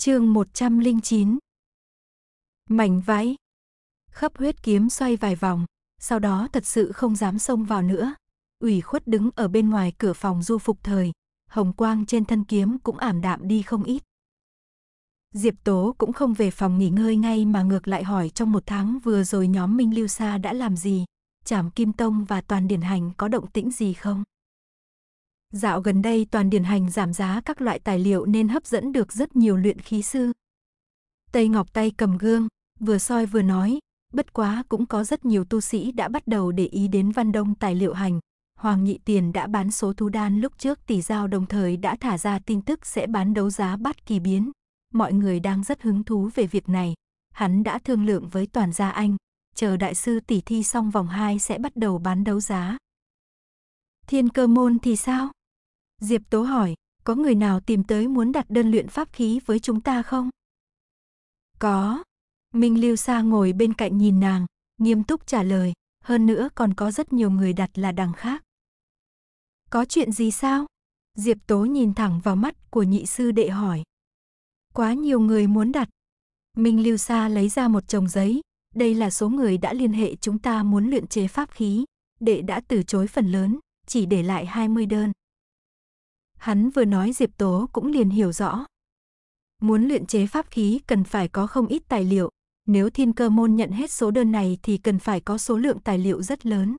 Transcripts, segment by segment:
chương 109 Mảnh váy Khắp huyết kiếm xoay vài vòng, sau đó thật sự không dám xông vào nữa. Ủy khuất đứng ở bên ngoài cửa phòng du phục thời, hồng quang trên thân kiếm cũng ảm đạm đi không ít. Diệp Tố cũng không về phòng nghỉ ngơi ngay mà ngược lại hỏi trong một tháng vừa rồi nhóm Minh Lưu Sa đã làm gì, chảm Kim Tông và Toàn Điển Hành có động tĩnh gì không? Dạo gần đây toàn điển hành giảm giá các loại tài liệu nên hấp dẫn được rất nhiều luyện khí sư. Tây Ngọc tay cầm gương, vừa soi vừa nói, bất quá cũng có rất nhiều tu sĩ đã bắt đầu để ý đến văn đông tài liệu hành. Hoàng Nhị Tiền đã bán số thú đan lúc trước tỷ giao đồng thời đã thả ra tin tức sẽ bán đấu giá bát kỳ biến. Mọi người đang rất hứng thú về việc này. Hắn đã thương lượng với toàn gia anh, chờ đại sư tỷ thi xong vòng 2 sẽ bắt đầu bán đấu giá. Thiên cơ môn thì sao? Diệp Tố hỏi, có người nào tìm tới muốn đặt đơn luyện pháp khí với chúng ta không? Có. Minh Lưu Sa ngồi bên cạnh nhìn nàng, nghiêm túc trả lời, hơn nữa còn có rất nhiều người đặt là đằng khác. Có chuyện gì sao? Diệp Tố nhìn thẳng vào mắt của nhị sư đệ hỏi. Quá nhiều người muốn đặt. Minh Lưu Sa lấy ra một chồng giấy, đây là số người đã liên hệ chúng ta muốn luyện chế pháp khí, đệ đã từ chối phần lớn, chỉ để lại 20 đơn. Hắn vừa nói Diệp Tố cũng liền hiểu rõ. Muốn luyện chế pháp khí cần phải có không ít tài liệu, nếu thiên cơ môn nhận hết số đơn này thì cần phải có số lượng tài liệu rất lớn.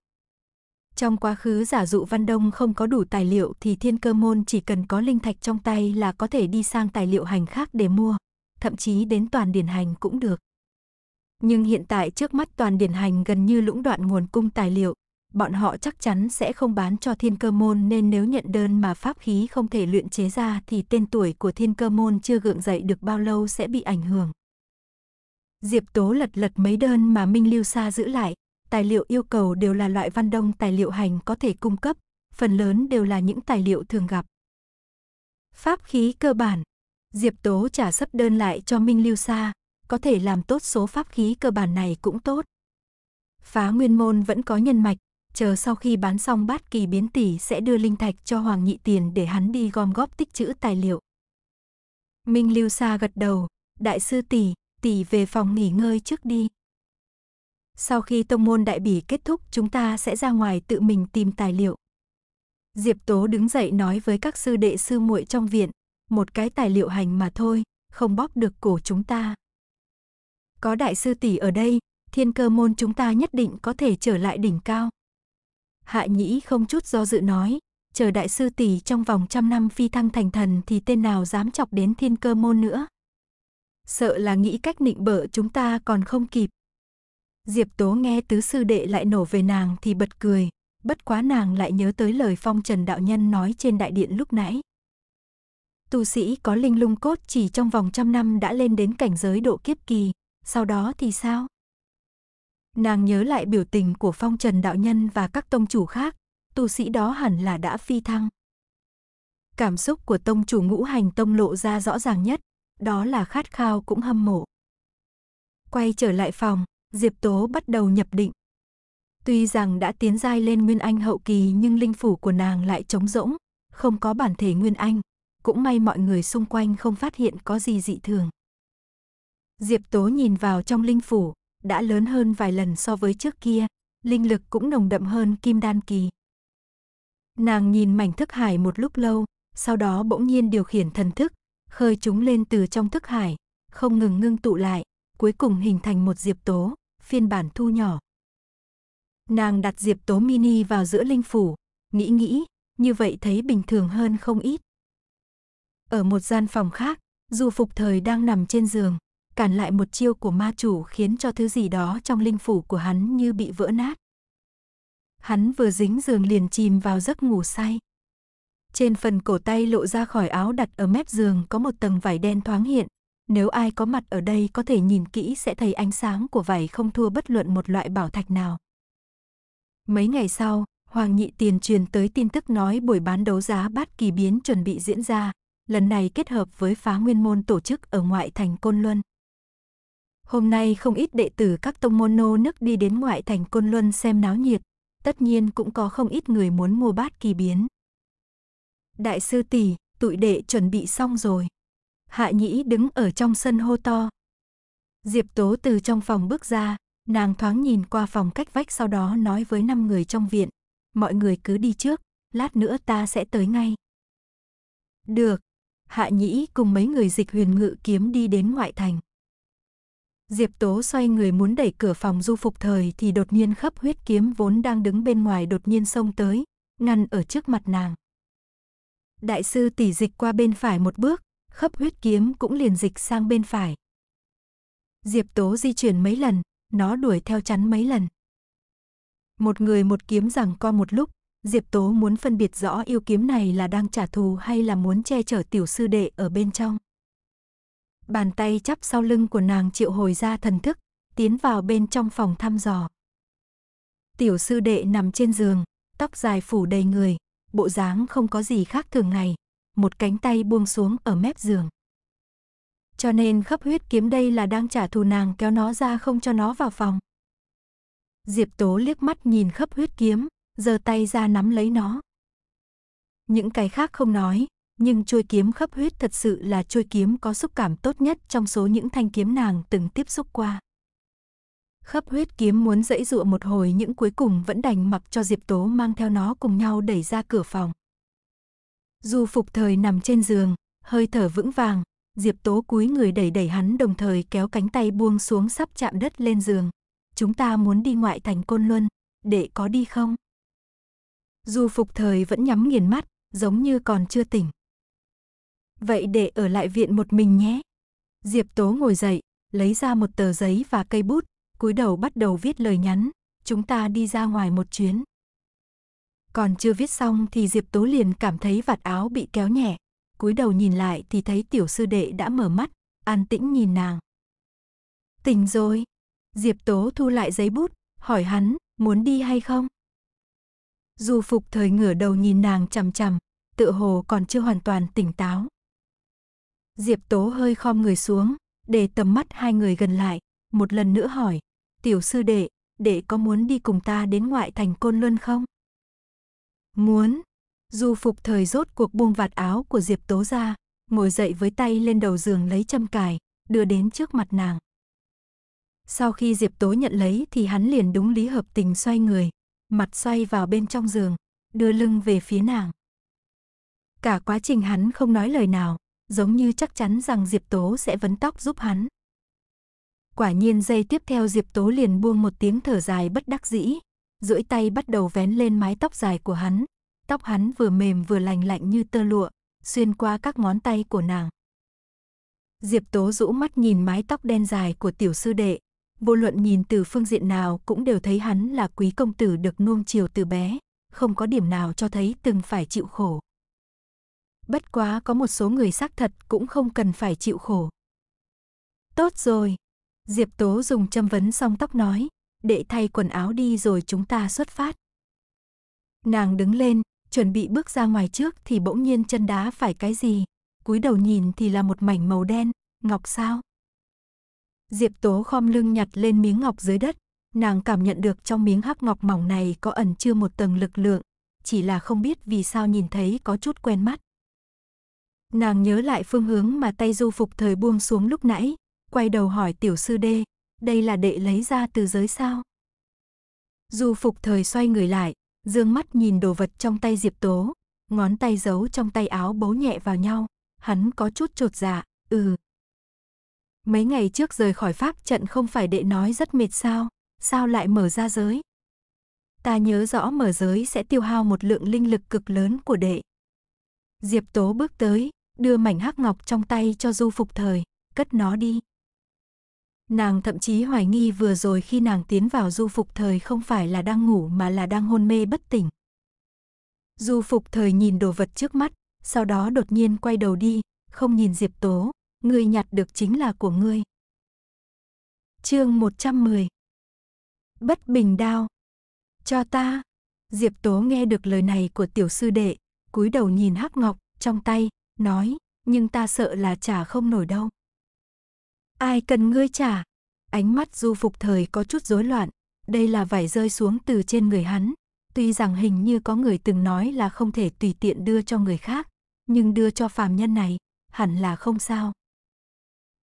Trong quá khứ giả dụ Văn Đông không có đủ tài liệu thì thiên cơ môn chỉ cần có linh thạch trong tay là có thể đi sang tài liệu hành khác để mua, thậm chí đến toàn điển hành cũng được. Nhưng hiện tại trước mắt toàn điển hành gần như lũng đoạn nguồn cung tài liệu, bọn họ chắc chắn sẽ không bán cho thiên cơ môn nên nếu nhận đơn mà pháp khí không thể luyện chế ra thì tên tuổi của thiên cơ môn chưa gượng dậy được bao lâu sẽ bị ảnh hưởng. Diệp Tố lật lật mấy đơn mà Minh Lưu Sa giữ lại, tài liệu yêu cầu đều là loại văn đông tài liệu hành có thể cung cấp, phần lớn đều là những tài liệu thường gặp. Pháp khí cơ bản Diệp Tố trả sấp đơn lại cho Minh Lưu Sa, có thể làm tốt số pháp khí cơ bản này cũng tốt. Phá nguyên môn vẫn có nhân mạch, chờ sau khi bán xong bát kỳ biến tỷ sẽ đưa linh thạch cho Hoàng Nhị Tiền để hắn đi gom góp tích chữ tài liệu. Minh Lưu Sa gật đầu, đại sư tỷ, tỷ về phòng nghỉ ngơi trước đi. Sau khi tông môn đại bỉ kết thúc chúng ta sẽ ra ngoài tự mình tìm tài liệu. Diệp Tố đứng dậy nói với các sư đệ sư muội trong viện, một cái tài liệu hành mà thôi, không bóp được cổ chúng ta. Có đại sư tỷ ở đây, thiên cơ môn chúng ta nhất định có thể trở lại đỉnh cao. Hạ Nhĩ không chút do dự nói, chờ đại sư tỷ trong vòng trăm năm phi thăng thành thần thì tên nào dám chọc đến thiên cơ môn nữa. Sợ là nghĩ cách nịnh bợ chúng ta còn không kịp. Diệp Tố nghe tứ sư đệ lại nổ về nàng thì bật cười, bất quá nàng lại nhớ tới lời phong trần đạo nhân nói trên đại điện lúc nãy. Tu sĩ có linh lung cốt chỉ trong vòng trăm năm đã lên đến cảnh giới độ kiếp kỳ, sau đó thì sao? Nàng nhớ lại biểu tình của phong trần đạo nhân và các tông chủ khác, tu sĩ đó hẳn là đã phi thăng. Cảm xúc của tông chủ ngũ hành tông lộ ra rõ ràng nhất, đó là khát khao cũng hâm mộ. Quay trở lại phòng, Diệp Tố bắt đầu nhập định. Tuy rằng đã tiến giai lên Nguyên Anh hậu kỳ nhưng linh phủ của nàng lại trống rỗng, không có bản thể Nguyên Anh. Cũng may mọi người xung quanh không phát hiện có gì dị thường. Diệp Tố nhìn vào trong linh phủ, đã lớn hơn vài lần so với trước kia, linh lực cũng nồng đậm hơn kim đan kỳ. Nàng nhìn mảnh thức hải một lúc lâu, sau đó bỗng nhiên điều khiển thần thức, khơi chúng lên từ trong thức hải, không ngừng ngưng tụ lại, cuối cùng hình thành một diệp tố, phiên bản thu nhỏ. Nàng đặt diệp tố mini vào giữa linh phủ, nghĩ nghĩ, như vậy thấy bình thường hơn không ít. Ở một gian phòng khác, Du Phục Thời đang nằm trên giường, cản lại một chiêu của ma chủ khiến cho thứ gì đó trong linh phủ của hắn như bị vỡ nát. Hắn vừa dính giường liền chìm vào giấc ngủ say. Trên phần cổ tay lộ ra khỏi áo đặt ở mép giường có một tầng vải đen thoáng hiện. Nếu ai có mặt ở đây có thể nhìn kỹ sẽ thấy ánh sáng của vải không thua bất luận một loại bảo thạch nào. Mấy ngày sau, Hoàng Nhị Tiền truyền tới tin tức nói buổi bán đấu giá bát kỳ biến chuẩn bị diễn ra, lần này kết hợp với phá nguyên môn tổ chức ở ngoại thành Côn Luân. Hôm nay không ít đệ tử các tông môn nô nước đi đến ngoại thành Côn Luân xem náo nhiệt, tất nhiên cũng có không ít người muốn mua bát kỳ biến. Đại sư tỷ, tụi đệ chuẩn bị xong rồi. Hạ Nhĩ đứng ở trong sân hô to. Diệp Tố từ trong phòng bước ra, nàng thoáng nhìn qua phòng cách vách sau đó nói với năm người trong viện, mọi người cứ đi trước, lát nữa ta sẽ tới ngay. Được, Hạ Nhĩ cùng mấy người dịch huyền ngự kiếm đi đến ngoại thành. Diệp Tố xoay người muốn đẩy cửa phòng du phục thời thì đột nhiên khắp huyết kiếm vốn đang đứng bên ngoài đột nhiên xông tới, ngăn ở trước mặt nàng. Đại sư tỷ dịch qua bên phải một bước, khắp huyết kiếm cũng liền dịch sang bên phải. Diệp Tố di chuyển mấy lần, nó đuổi theo chắn mấy lần. Một người một kiếm rằng co một lúc, Diệp Tố muốn phân biệt rõ yêu kiếm này là đang trả thù hay là muốn che chở tiểu sư đệ ở bên trong bàn tay chắp sau lưng của nàng triệu hồi ra thần thức, tiến vào bên trong phòng thăm dò. Tiểu sư đệ nằm trên giường, tóc dài phủ đầy người, bộ dáng không có gì khác thường ngày, một cánh tay buông xuống ở mép giường. Cho nên khắp huyết kiếm đây là đang trả thù nàng kéo nó ra không cho nó vào phòng. Diệp Tố liếc mắt nhìn khắp huyết kiếm, giơ tay ra nắm lấy nó. Những cái khác không nói, nhưng chuôi kiếm khắp huyết thật sự là chuôi kiếm có xúc cảm tốt nhất trong số những thanh kiếm nàng từng tiếp xúc qua. Khắp huyết kiếm muốn dãy dụa một hồi những cuối cùng vẫn đành mặc cho Diệp Tố mang theo nó cùng nhau đẩy ra cửa phòng. dù phục thời nằm trên giường, hơi thở vững vàng, Diệp Tố cúi người đẩy đẩy hắn đồng thời kéo cánh tay buông xuống sắp chạm đất lên giường. Chúng ta muốn đi ngoại thành Côn Luân, để có đi không? dù phục thời vẫn nhắm nghiền mắt, giống như còn chưa tỉnh. Vậy để ở lại viện một mình nhé. Diệp Tố ngồi dậy, lấy ra một tờ giấy và cây bút, cúi đầu bắt đầu viết lời nhắn, chúng ta đi ra ngoài một chuyến. Còn chưa viết xong thì Diệp Tố liền cảm thấy vạt áo bị kéo nhẹ, cúi đầu nhìn lại thì thấy tiểu sư đệ đã mở mắt, an tĩnh nhìn nàng. Tỉnh rồi. Diệp Tố thu lại giấy bút, hỏi hắn, muốn đi hay không? dù Phục thời ngửa đầu nhìn nàng chằm chằm, tựa hồ còn chưa hoàn toàn tỉnh táo. Diệp Tố hơi khom người xuống, để tầm mắt hai người gần lại, một lần nữa hỏi, tiểu sư đệ, đệ có muốn đi cùng ta đến ngoại thành Côn Luân không? Muốn. Du phục thời rốt cuộc buông vạt áo của Diệp Tố ra, ngồi dậy với tay lên đầu giường lấy châm cài, đưa đến trước mặt nàng. Sau khi Diệp Tố nhận lấy thì hắn liền đúng lý hợp tình xoay người, mặt xoay vào bên trong giường, đưa lưng về phía nàng. Cả quá trình hắn không nói lời nào, giống như chắc chắn rằng Diệp Tố sẽ vấn tóc giúp hắn. Quả nhiên giây tiếp theo Diệp Tố liền buông một tiếng thở dài bất đắc dĩ, duỗi tay bắt đầu vén lên mái tóc dài của hắn. Tóc hắn vừa mềm vừa lành lạnh như tơ lụa, xuyên qua các ngón tay của nàng. Diệp Tố rũ mắt nhìn mái tóc đen dài của tiểu sư đệ, vô luận nhìn từ phương diện nào cũng đều thấy hắn là quý công tử được nuông chiều từ bé, không có điểm nào cho thấy từng phải chịu khổ bất quá có một số người xác thật cũng không cần phải chịu khổ. Tốt rồi. Diệp Tố dùng châm vấn xong tóc nói, để thay quần áo đi rồi chúng ta xuất phát. Nàng đứng lên, chuẩn bị bước ra ngoài trước thì bỗng nhiên chân đá phải cái gì, cúi đầu nhìn thì là một mảnh màu đen, ngọc sao. Diệp Tố khom lưng nhặt lên miếng ngọc dưới đất, nàng cảm nhận được trong miếng hắc ngọc mỏng này có ẩn chưa một tầng lực lượng, chỉ là không biết vì sao nhìn thấy có chút quen mắt. Nàng nhớ lại phương hướng mà tay du phục thời buông xuống lúc nãy, quay đầu hỏi tiểu sư đê, đây là đệ lấy ra từ giới sao? Du phục thời xoay người lại, dương mắt nhìn đồ vật trong tay Diệp Tố, ngón tay giấu trong tay áo bấu nhẹ vào nhau, hắn có chút trột dạ, ừ. Mấy ngày trước rời khỏi pháp trận không phải đệ nói rất mệt sao, sao lại mở ra giới? Ta nhớ rõ mở giới sẽ tiêu hao một lượng linh lực cực lớn của đệ. Diệp Tố bước tới, đưa mảnh hắc ngọc trong tay cho Du Phục Thời, cất nó đi. Nàng thậm chí hoài nghi vừa rồi khi nàng tiến vào Du Phục Thời không phải là đang ngủ mà là đang hôn mê bất tỉnh. Du Phục Thời nhìn đồ vật trước mắt, sau đó đột nhiên quay đầu đi, không nhìn Diệp Tố, người nhặt được chính là của ngươi. Chương 110 Bất bình đao Cho ta Diệp Tố nghe được lời này của tiểu sư đệ, cúi đầu nhìn hắc ngọc trong tay, nói, nhưng ta sợ là trả không nổi đâu. Ai cần ngươi trả? Ánh mắt du phục thời có chút rối loạn, đây là vải rơi xuống từ trên người hắn. Tuy rằng hình như có người từng nói là không thể tùy tiện đưa cho người khác, nhưng đưa cho phàm nhân này, hẳn là không sao.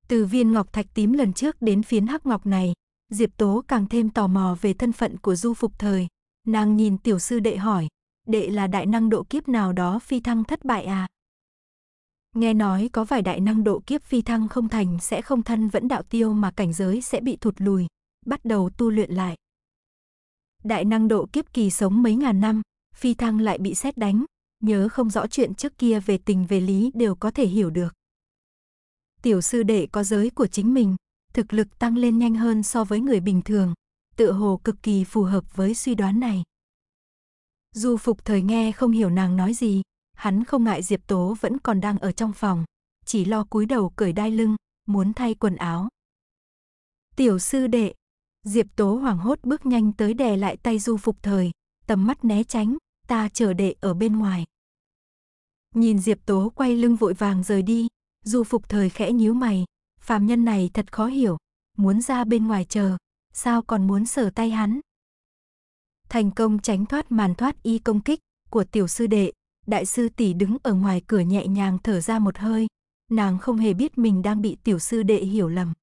Từ viên ngọc thạch tím lần trước đến phiến hắc ngọc này, Diệp Tố càng thêm tò mò về thân phận của du phục thời. Nàng nhìn tiểu sư đệ hỏi, đệ là đại năng độ kiếp nào đó phi thăng thất bại à? Nghe nói có vài đại năng độ kiếp phi thăng không thành sẽ không thân vẫn đạo tiêu mà cảnh giới sẽ bị thụt lùi, bắt đầu tu luyện lại. Đại năng độ kiếp kỳ sống mấy ngàn năm, phi thăng lại bị xét đánh, nhớ không rõ chuyện trước kia về tình về lý đều có thể hiểu được. Tiểu sư đệ có giới của chính mình, thực lực tăng lên nhanh hơn so với người bình thường, tự hồ cực kỳ phù hợp với suy đoán này. Du phục thời nghe không hiểu nàng nói gì, hắn không ngại Diệp Tố vẫn còn đang ở trong phòng, chỉ lo cúi đầu cởi đai lưng, muốn thay quần áo. Tiểu sư đệ, Diệp Tố hoảng hốt bước nhanh tới đè lại tay du phục thời, tầm mắt né tránh, ta chờ đệ ở bên ngoài. Nhìn Diệp Tố quay lưng vội vàng rời đi, du phục thời khẽ nhíu mày, phàm nhân này thật khó hiểu, muốn ra bên ngoài chờ, sao còn muốn sờ tay hắn. Thành công tránh thoát màn thoát y công kích của tiểu sư đệ, Đại sư tỷ đứng ở ngoài cửa nhẹ nhàng thở ra một hơi, nàng không hề biết mình đang bị tiểu sư đệ hiểu lầm.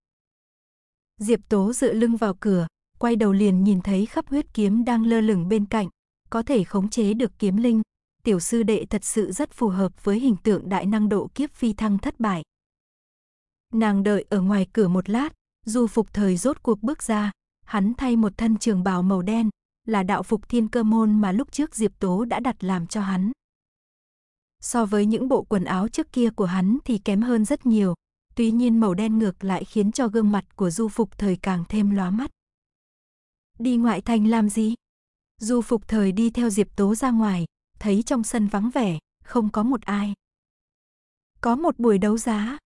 Diệp Tố dựa lưng vào cửa, quay đầu liền nhìn thấy khắp huyết kiếm đang lơ lửng bên cạnh, có thể khống chế được kiếm linh. Tiểu sư đệ thật sự rất phù hợp với hình tượng đại năng độ kiếp phi thăng thất bại. Nàng đợi ở ngoài cửa một lát, du phục thời rốt cuộc bước ra, hắn thay một thân trường bào màu đen, là đạo phục thiên cơ môn mà lúc trước Diệp Tố đã đặt làm cho hắn so với những bộ quần áo trước kia của hắn thì kém hơn rất nhiều, tuy nhiên màu đen ngược lại khiến cho gương mặt của Du Phục Thời càng thêm lóa mắt. Đi ngoại thành làm gì? Du Phục Thời đi theo Diệp Tố ra ngoài, thấy trong sân vắng vẻ, không có một ai. Có một buổi đấu giá.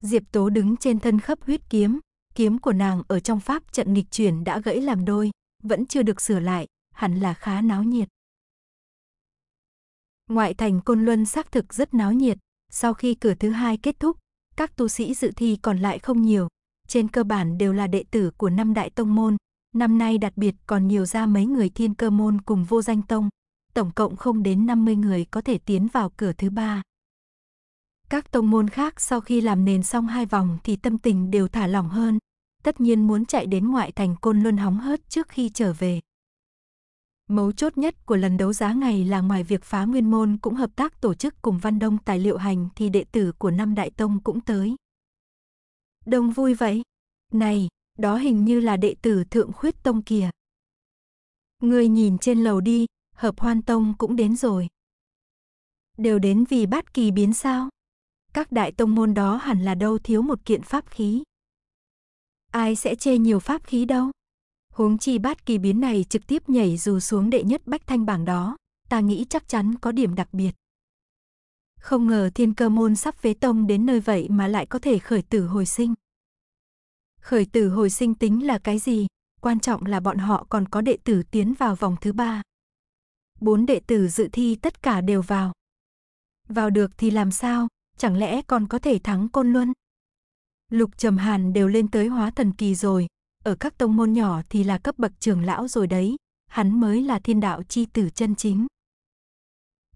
Diệp Tố đứng trên thân khớp huyết kiếm, kiếm của nàng ở trong pháp trận nghịch chuyển đã gãy làm đôi, vẫn chưa được sửa lại, hẳn là khá náo nhiệt. Ngoại thành Côn Luân xác thực rất náo nhiệt, sau khi cửa thứ hai kết thúc, các tu sĩ dự thi còn lại không nhiều, trên cơ bản đều là đệ tử của năm đại tông môn, năm nay đặc biệt còn nhiều ra mấy người thiên cơ môn cùng vô danh tông, tổng cộng không đến 50 người có thể tiến vào cửa thứ ba. Các tông môn khác sau khi làm nền xong hai vòng thì tâm tình đều thả lỏng hơn, tất nhiên muốn chạy đến ngoại thành Côn Luân hóng hớt trước khi trở về. Mấu chốt nhất của lần đấu giá ngày là ngoài việc phá nguyên môn cũng hợp tác tổ chức cùng Văn Đông tài liệu hành thì đệ tử của năm đại tông cũng tới. Đông vui vậy. Này, đó hình như là đệ tử thượng khuyết tông kìa. Người nhìn trên lầu đi, hợp hoan tông cũng đến rồi. Đều đến vì bát kỳ biến sao? Các đại tông môn đó hẳn là đâu thiếu một kiện pháp khí. Ai sẽ chê nhiều pháp khí đâu? huống chi bát kỳ biến này trực tiếp nhảy dù xuống đệ nhất bách thanh bảng đó, ta nghĩ chắc chắn có điểm đặc biệt. Không ngờ thiên cơ môn sắp phế tông đến nơi vậy mà lại có thể khởi tử hồi sinh. Khởi tử hồi sinh tính là cái gì? Quan trọng là bọn họ còn có đệ tử tiến vào vòng thứ ba. Bốn đệ tử dự thi tất cả đều vào. Vào được thì làm sao? Chẳng lẽ còn có thể thắng Côn Luân? Lục Trầm Hàn đều lên tới hóa thần kỳ rồi, ở các tông môn nhỏ thì là cấp bậc trưởng lão rồi đấy, hắn mới là thiên đạo chi tử chân chính.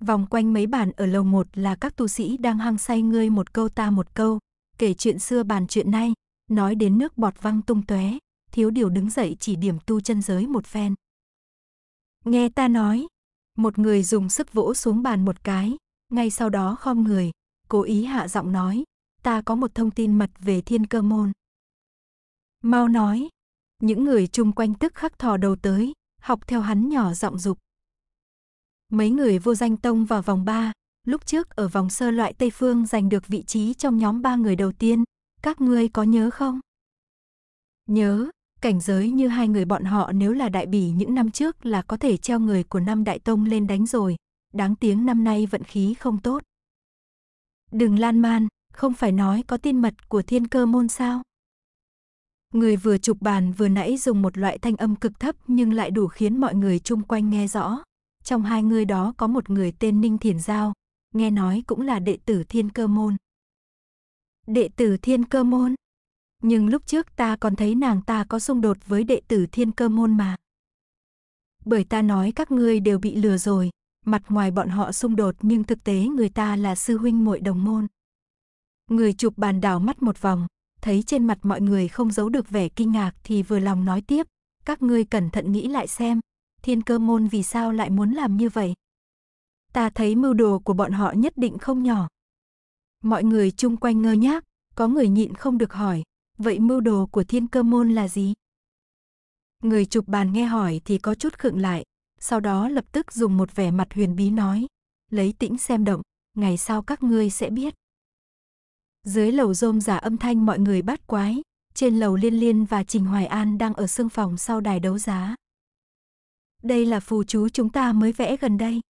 Vòng quanh mấy bàn ở lầu một là các tu sĩ đang hăng say ngươi một câu ta một câu, kể chuyện xưa bàn chuyện nay, nói đến nước bọt văng tung tóe, thiếu điều đứng dậy chỉ điểm tu chân giới một phen. Nghe ta nói, một người dùng sức vỗ xuống bàn một cái, ngay sau đó khom người, cố ý hạ giọng nói, ta có một thông tin mật về thiên cơ môn. Mau nói, những người chung quanh tức khắc thò đầu tới, học theo hắn nhỏ giọng dục. Mấy người vô danh tông vào vòng 3, lúc trước ở vòng sơ loại Tây Phương giành được vị trí trong nhóm ba người đầu tiên, các ngươi có nhớ không? Nhớ, cảnh giới như hai người bọn họ nếu là đại bỉ những năm trước là có thể treo người của năm đại tông lên đánh rồi, đáng tiếng năm nay vận khí không tốt. Đừng lan man, không phải nói có tin mật của thiên cơ môn sao? Người vừa chụp bàn vừa nãy dùng một loại thanh âm cực thấp nhưng lại đủ khiến mọi người chung quanh nghe rõ. Trong hai người đó có một người tên Ninh Thiền Giao, nghe nói cũng là đệ tử Thiên Cơ Môn. Đệ tử Thiên Cơ Môn? Nhưng lúc trước ta còn thấy nàng ta có xung đột với đệ tử Thiên Cơ Môn mà. Bởi ta nói các ngươi đều bị lừa rồi, mặt ngoài bọn họ xung đột nhưng thực tế người ta là sư huynh muội đồng môn. Người chụp bàn đảo mắt một vòng, thấy trên mặt mọi người không giấu được vẻ kinh ngạc thì vừa lòng nói tiếp, các ngươi cẩn thận nghĩ lại xem, thiên cơ môn vì sao lại muốn làm như vậy. Ta thấy mưu đồ của bọn họ nhất định không nhỏ. Mọi người chung quanh ngơ nhác, có người nhịn không được hỏi, vậy mưu đồ của thiên cơ môn là gì? Người chụp bàn nghe hỏi thì có chút khựng lại, sau đó lập tức dùng một vẻ mặt huyền bí nói, lấy tĩnh xem động, ngày sau các ngươi sẽ biết. Dưới lầu rôm giả âm thanh mọi người bắt quái, trên lầu Liên Liên và Trình Hoài An đang ở sương phòng sau đài đấu giá. Đây là phù chú chúng ta mới vẽ gần đây.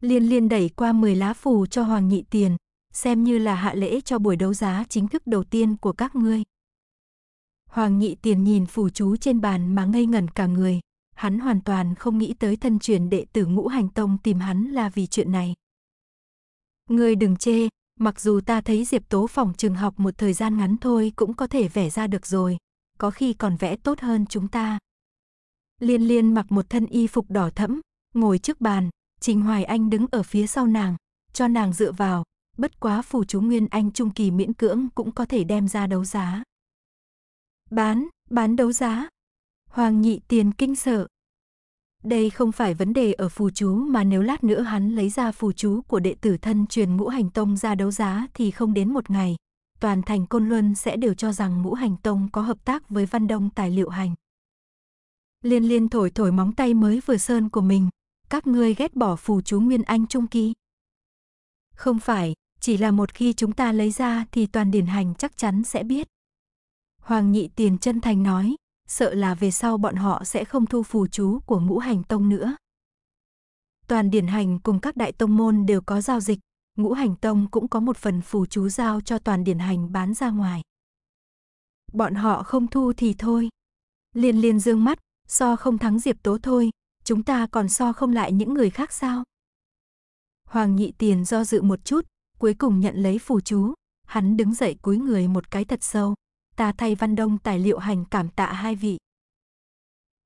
Liên Liên đẩy qua 10 lá phù cho Hoàng Nhị Tiền, xem như là hạ lễ cho buổi đấu giá chính thức đầu tiên của các ngươi. Hoàng Nhị Tiền nhìn phù chú trên bàn mà ngây ngẩn cả người, hắn hoàn toàn không nghĩ tới thân truyền đệ tử ngũ hành tông tìm hắn là vì chuyện này. Ngươi đừng chê, Mặc dù ta thấy Diệp Tố phòng trường học một thời gian ngắn thôi cũng có thể vẽ ra được rồi, có khi còn vẽ tốt hơn chúng ta. Liên liên mặc một thân y phục đỏ thẫm, ngồi trước bàn, Trình Hoài Anh đứng ở phía sau nàng, cho nàng dựa vào, bất quá phù chú Nguyên Anh trung kỳ miễn cưỡng cũng có thể đem ra đấu giá. Bán, bán đấu giá. Hoàng nhị tiền kinh sợ, đây không phải vấn đề ở phù chú mà nếu lát nữa hắn lấy ra phù chú của đệ tử thân truyền ngũ hành tông ra đấu giá thì không đến một ngày. Toàn thành Côn Luân sẽ đều cho rằng ngũ hành tông có hợp tác với văn đông tài liệu hành. Liên liên thổi thổi móng tay mới vừa sơn của mình. Các ngươi ghét bỏ phù chú Nguyên Anh Trung Kỳ. Không phải, chỉ là một khi chúng ta lấy ra thì toàn điển hành chắc chắn sẽ biết. Hoàng nhị tiền chân thành nói, sợ là về sau bọn họ sẽ không thu phù chú của ngũ hành tông nữa. Toàn điển hành cùng các đại tông môn đều có giao dịch, ngũ hành tông cũng có một phần phù chú giao cho toàn điển hành bán ra ngoài. Bọn họ không thu thì thôi. Liên liên dương mắt, so không thắng diệp tố thôi, chúng ta còn so không lại những người khác sao? Hoàng nhị tiền do dự một chút, cuối cùng nhận lấy phù chú, hắn đứng dậy cúi người một cái thật sâu ta thay Văn Đông tài liệu hành cảm tạ hai vị.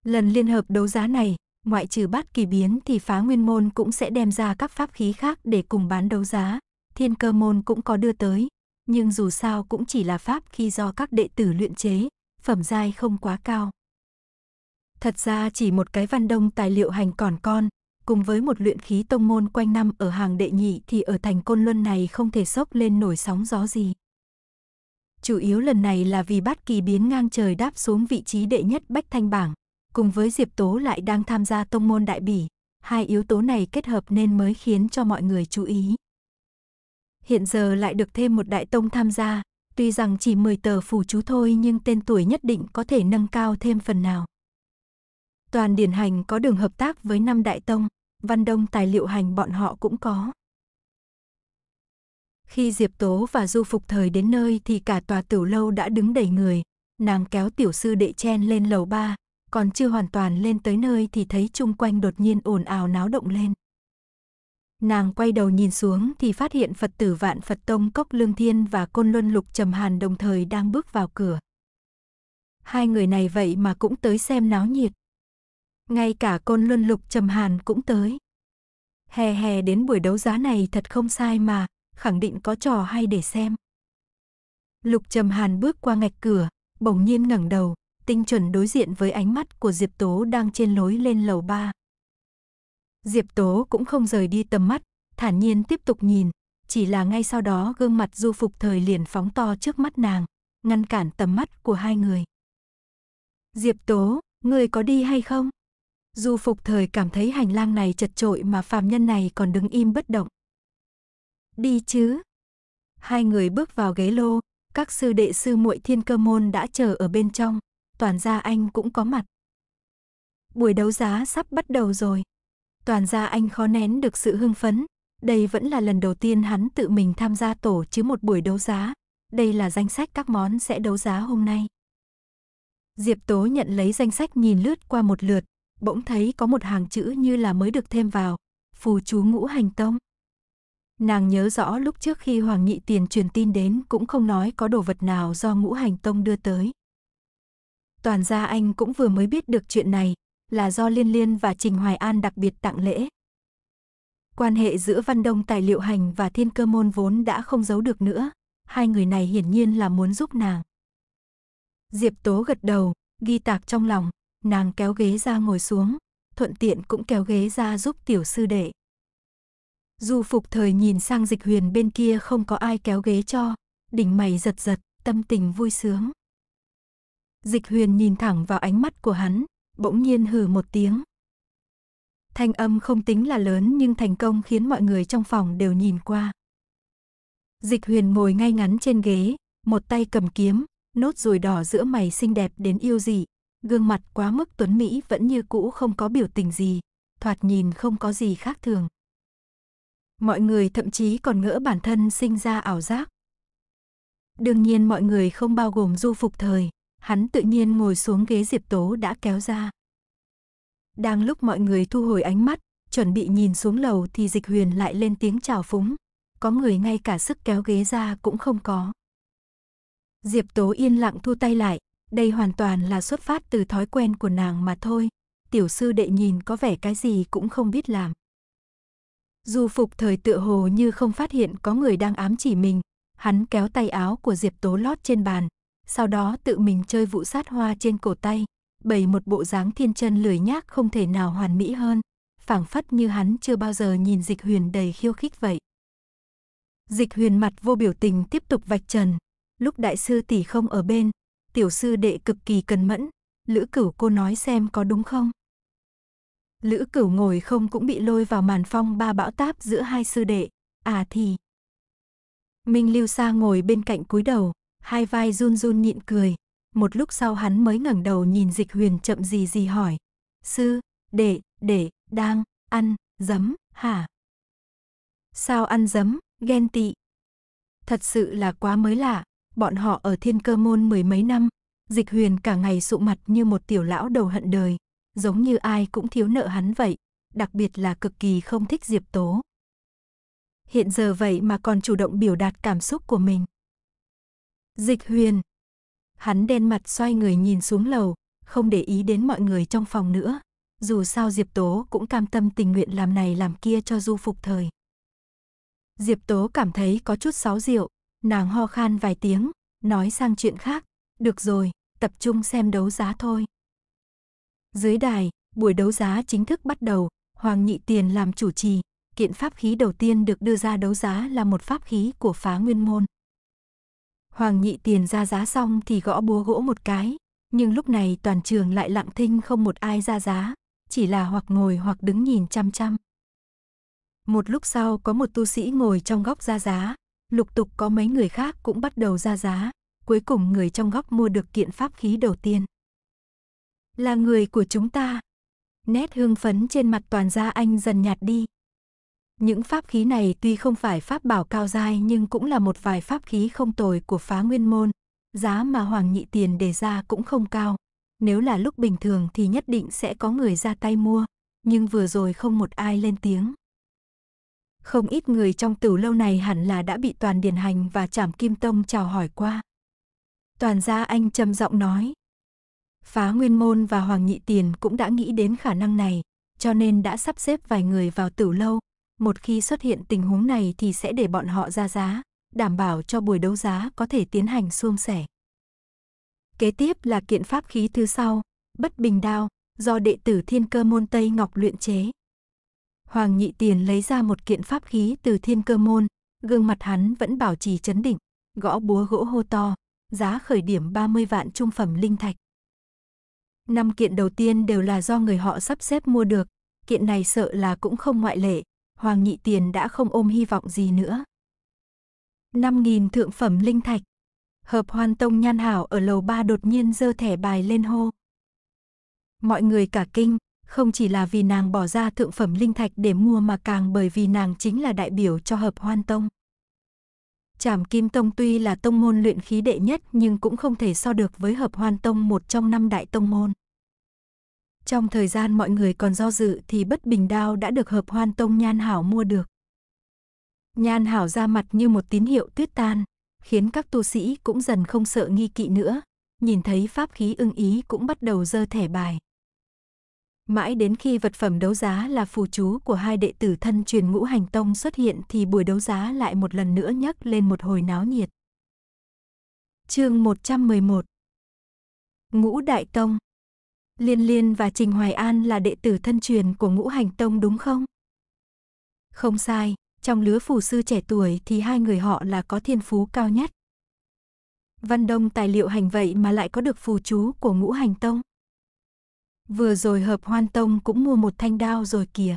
Lần liên hợp đấu giá này, ngoại trừ bát kỳ biến thì phá nguyên môn cũng sẽ đem ra các pháp khí khác để cùng bán đấu giá, thiên cơ môn cũng có đưa tới, nhưng dù sao cũng chỉ là pháp khi do các đệ tử luyện chế, phẩm giai không quá cao. Thật ra chỉ một cái văn đông tài liệu hành còn con, cùng với một luyện khí tông môn quanh năm ở hàng đệ nhị thì ở thành côn luân này không thể sốc lên nổi sóng gió gì. Chủ yếu lần này là vì Bát Kỳ biến ngang trời đáp xuống vị trí đệ nhất Bách Thanh Bảng, cùng với Diệp Tố lại đang tham gia tông môn đại bỉ. Hai yếu tố này kết hợp nên mới khiến cho mọi người chú ý. Hiện giờ lại được thêm một đại tông tham gia, tuy rằng chỉ 10 tờ phù chú thôi nhưng tên tuổi nhất định có thể nâng cao thêm phần nào. Toàn điển hành có đường hợp tác với năm đại tông, văn đông tài liệu hành bọn họ cũng có. Khi Diệp Tố và Du Phục Thời đến nơi thì cả tòa tiểu lâu đã đứng đầy người. Nàng kéo tiểu sư đệ chen lên lầu ba, còn chưa hoàn toàn lên tới nơi thì thấy chung quanh đột nhiên ồn ào náo động lên. Nàng quay đầu nhìn xuống thì phát hiện Phật tử vạn Phật Tông Cốc Lương Thiên và Côn Luân Lục Trầm Hàn đồng thời đang bước vào cửa. Hai người này vậy mà cũng tới xem náo nhiệt. Ngay cả Côn Luân Lục Trầm Hàn cũng tới. Hè hè đến buổi đấu giá này thật không sai mà, khẳng định có trò hay để xem. Lục Trầm Hàn bước qua ngạch cửa, bỗng nhiên ngẩng đầu, tinh chuẩn đối diện với ánh mắt của Diệp Tố đang trên lối lên lầu ba. Diệp Tố cũng không rời đi tầm mắt, thản nhiên tiếp tục nhìn, chỉ là ngay sau đó gương mặt du phục thời liền phóng to trước mắt nàng, ngăn cản tầm mắt của hai người. Diệp Tố, người có đi hay không? Du phục thời cảm thấy hành lang này chật trội mà phàm nhân này còn đứng im bất động đi chứ. Hai người bước vào ghế lô, các sư đệ sư muội thiên cơ môn đã chờ ở bên trong, toàn gia anh cũng có mặt. Buổi đấu giá sắp bắt đầu rồi. Toàn gia anh khó nén được sự hưng phấn, đây vẫn là lần đầu tiên hắn tự mình tham gia tổ chứ một buổi đấu giá. Đây là danh sách các món sẽ đấu giá hôm nay. Diệp Tố nhận lấy danh sách nhìn lướt qua một lượt, bỗng thấy có một hàng chữ như là mới được thêm vào, phù chú ngũ hành tông. Nàng nhớ rõ lúc trước khi Hoàng Nhị Tiền truyền tin đến cũng không nói có đồ vật nào do ngũ hành tông đưa tới. Toàn gia anh cũng vừa mới biết được chuyện này, là do Liên Liên và Trình Hoài An đặc biệt tặng lễ. Quan hệ giữa Văn Đông tài liệu hành và Thiên Cơ Môn vốn đã không giấu được nữa, hai người này hiển nhiên là muốn giúp nàng. Diệp Tố gật đầu, ghi tạc trong lòng, nàng kéo ghế ra ngồi xuống, thuận tiện cũng kéo ghế ra giúp tiểu sư đệ. Du phục thời nhìn sang dịch huyền bên kia không có ai kéo ghế cho, đỉnh mày giật giật, tâm tình vui sướng. Dịch huyền nhìn thẳng vào ánh mắt của hắn, bỗng nhiên hừ một tiếng. Thanh âm không tính là lớn nhưng thành công khiến mọi người trong phòng đều nhìn qua. Dịch huyền ngồi ngay ngắn trên ghế, một tay cầm kiếm, nốt ruồi đỏ giữa mày xinh đẹp đến yêu dị, gương mặt quá mức tuấn mỹ vẫn như cũ không có biểu tình gì, thoạt nhìn không có gì khác thường. Mọi người thậm chí còn ngỡ bản thân sinh ra ảo giác. Đương nhiên mọi người không bao gồm du phục thời, hắn tự nhiên ngồi xuống ghế Diệp Tố đã kéo ra. Đang lúc mọi người thu hồi ánh mắt, chuẩn bị nhìn xuống lầu thì dịch huyền lại lên tiếng chào phúng. Có người ngay cả sức kéo ghế ra cũng không có. Diệp Tố yên lặng thu tay lại, đây hoàn toàn là xuất phát từ thói quen của nàng mà thôi. Tiểu sư đệ nhìn có vẻ cái gì cũng không biết làm. Dù phục thời tựa hồ như không phát hiện có người đang ám chỉ mình, hắn kéo tay áo của Diệp Tố lót trên bàn, sau đó tự mình chơi vụ sát hoa trên cổ tay, bày một bộ dáng thiên chân lười nhác không thể nào hoàn mỹ hơn, phảng phất như hắn chưa bao giờ nhìn Dịch Huyền đầy khiêu khích vậy. Dịch Huyền mặt vô biểu tình tiếp tục vạch trần, lúc đại sư tỷ không ở bên, tiểu sư đệ cực kỳ cần mẫn, Lữ Cửu cô nói xem có đúng không? Lữ cửu ngồi không cũng bị lôi vào màn phong ba bão táp giữa hai sư đệ. À thì. Minh lưu xa ngồi bên cạnh cúi đầu, hai vai run run nhịn cười. Một lúc sau hắn mới ngẩng đầu nhìn dịch huyền chậm gì gì hỏi. Sư, đệ, đệ, đang, ăn, dấm, hả? Sao ăn dấm, ghen tị? Thật sự là quá mới lạ, bọn họ ở thiên cơ môn mười mấy năm, dịch huyền cả ngày sụ mặt như một tiểu lão đầu hận đời, giống như ai cũng thiếu nợ hắn vậy, đặc biệt là cực kỳ không thích Diệp Tố. Hiện giờ vậy mà còn chủ động biểu đạt cảm xúc của mình. Dịch huyền. Hắn đen mặt xoay người nhìn xuống lầu, không để ý đến mọi người trong phòng nữa. Dù sao Diệp Tố cũng cam tâm tình nguyện làm này làm kia cho du phục thời. Diệp Tố cảm thấy có chút sáo rượu, nàng ho khan vài tiếng, nói sang chuyện khác. Được rồi, tập trung xem đấu giá thôi. Dưới đài, buổi đấu giá chính thức bắt đầu, Hoàng Nhị Tiền làm chủ trì, kiện pháp khí đầu tiên được đưa ra đấu giá là một pháp khí của phá nguyên môn. Hoàng Nhị Tiền ra giá xong thì gõ búa gỗ một cái, nhưng lúc này toàn trường lại lặng thinh không một ai ra giá, chỉ là hoặc ngồi hoặc đứng nhìn chăm chăm. Một lúc sau có một tu sĩ ngồi trong góc ra giá, lục tục có mấy người khác cũng bắt đầu ra giá, cuối cùng người trong góc mua được kiện pháp khí đầu tiên là người của chúng ta. Nét hương phấn trên mặt toàn gia anh dần nhạt đi. Những pháp khí này tuy không phải pháp bảo cao giai nhưng cũng là một vài pháp khí không tồi của phá nguyên môn. Giá mà Hoàng Nhị Tiền đề ra cũng không cao. Nếu là lúc bình thường thì nhất định sẽ có người ra tay mua, nhưng vừa rồi không một ai lên tiếng. Không ít người trong tử lâu này hẳn là đã bị Toàn Điền Hành và Trảm Kim Tông chào hỏi qua. Toàn gia anh trầm giọng nói, Phá Nguyên Môn và Hoàng Nhị Tiền cũng đã nghĩ đến khả năng này, cho nên đã sắp xếp vài người vào tử lâu. Một khi xuất hiện tình huống này thì sẽ để bọn họ ra giá, đảm bảo cho buổi đấu giá có thể tiến hành suôn sẻ. Kế tiếp là kiện pháp khí thứ sau, bất bình đao, do đệ tử thiên cơ môn Tây Ngọc luyện chế. Hoàng Nhị Tiền lấy ra một kiện pháp khí từ thiên cơ môn, gương mặt hắn vẫn bảo trì chấn định, gõ búa gỗ hô to, giá khởi điểm 30 vạn trung phẩm linh thạch. Năm kiện đầu tiên đều là do người họ sắp xếp mua được, kiện này sợ là cũng không ngoại lệ, Hoàng Nhị Tiền đã không ôm hy vọng gì nữa. 5.000 thượng phẩm linh thạch. Hợp hoan tông nhan hảo ở lầu ba đột nhiên dơ thẻ bài lên hô. Mọi người cả kinh, không chỉ là vì nàng bỏ ra thượng phẩm linh thạch để mua mà càng bởi vì nàng chính là đại biểu cho hợp hoan tông. Trảm Kim Tông tuy là tông môn luyện khí đệ nhất nhưng cũng không thể so được với hợp hoan tông một trong năm đại tông môn. Trong thời gian mọi người còn do dự thì bất bình đao đã được hợp hoan tông Nhan Hảo mua được. Nhan Hảo ra mặt như một tín hiệu tuyết tan, khiến các tu sĩ cũng dần không sợ nghi kỵ nữa, nhìn thấy pháp khí ưng ý cũng bắt đầu dơ thẻ bài. Mãi đến khi vật phẩm đấu giá là phù chú của hai đệ tử thân truyền ngũ hành tông xuất hiện thì buổi đấu giá lại một lần nữa nhấc lên một hồi náo nhiệt. Chương 111 Ngũ Đại Tông Liên Liên và Trình Hoài An là đệ tử thân truyền của ngũ hành tông đúng không? Không sai, trong lứa phù sư trẻ tuổi thì hai người họ là có thiên phú cao nhất. Văn Đông tài liệu hành vậy mà lại có được phù chú của ngũ hành tông. Vừa rồi hợp hoan tông cũng mua một thanh đao rồi kìa.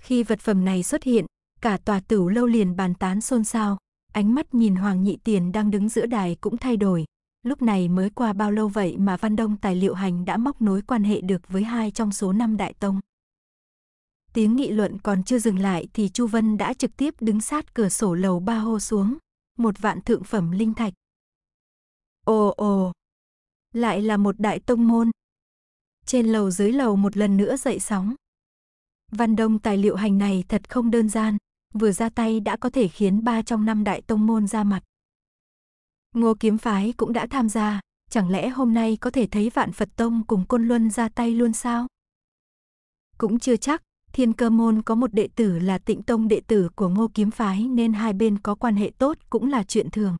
Khi vật phẩm này xuất hiện, cả tòa tửu lâu liền bàn tán xôn xao, ánh mắt nhìn Hoàng Nhị Tiền đang đứng giữa đài cũng thay đổi. Lúc này mới qua bao lâu vậy mà Văn Đông tài liệu hành đã móc nối quan hệ được với hai trong số năm đại tông. Tiếng nghị luận còn chưa dừng lại thì Chu Vân đã trực tiếp đứng sát cửa sổ lầu ba hô xuống, một vạn thượng phẩm linh thạch. Ồ ồ, lại là một đại tông môn, trên lầu dưới lầu một lần nữa dậy sóng. Văn Đông tài liệu hành này thật không đơn gian, vừa ra tay đã có thể khiến ba trong năm đại tông môn ra mặt. Ngô Kiếm Phái cũng đã tham gia, chẳng lẽ hôm nay có thể thấy Vạn Phật Tông cùng Côn Luân ra tay luôn sao? Cũng chưa chắc, Thiên Cơ Môn có một đệ tử là tịnh tông đệ tử của Ngô Kiếm Phái nên hai bên có quan hệ tốt cũng là chuyện thường.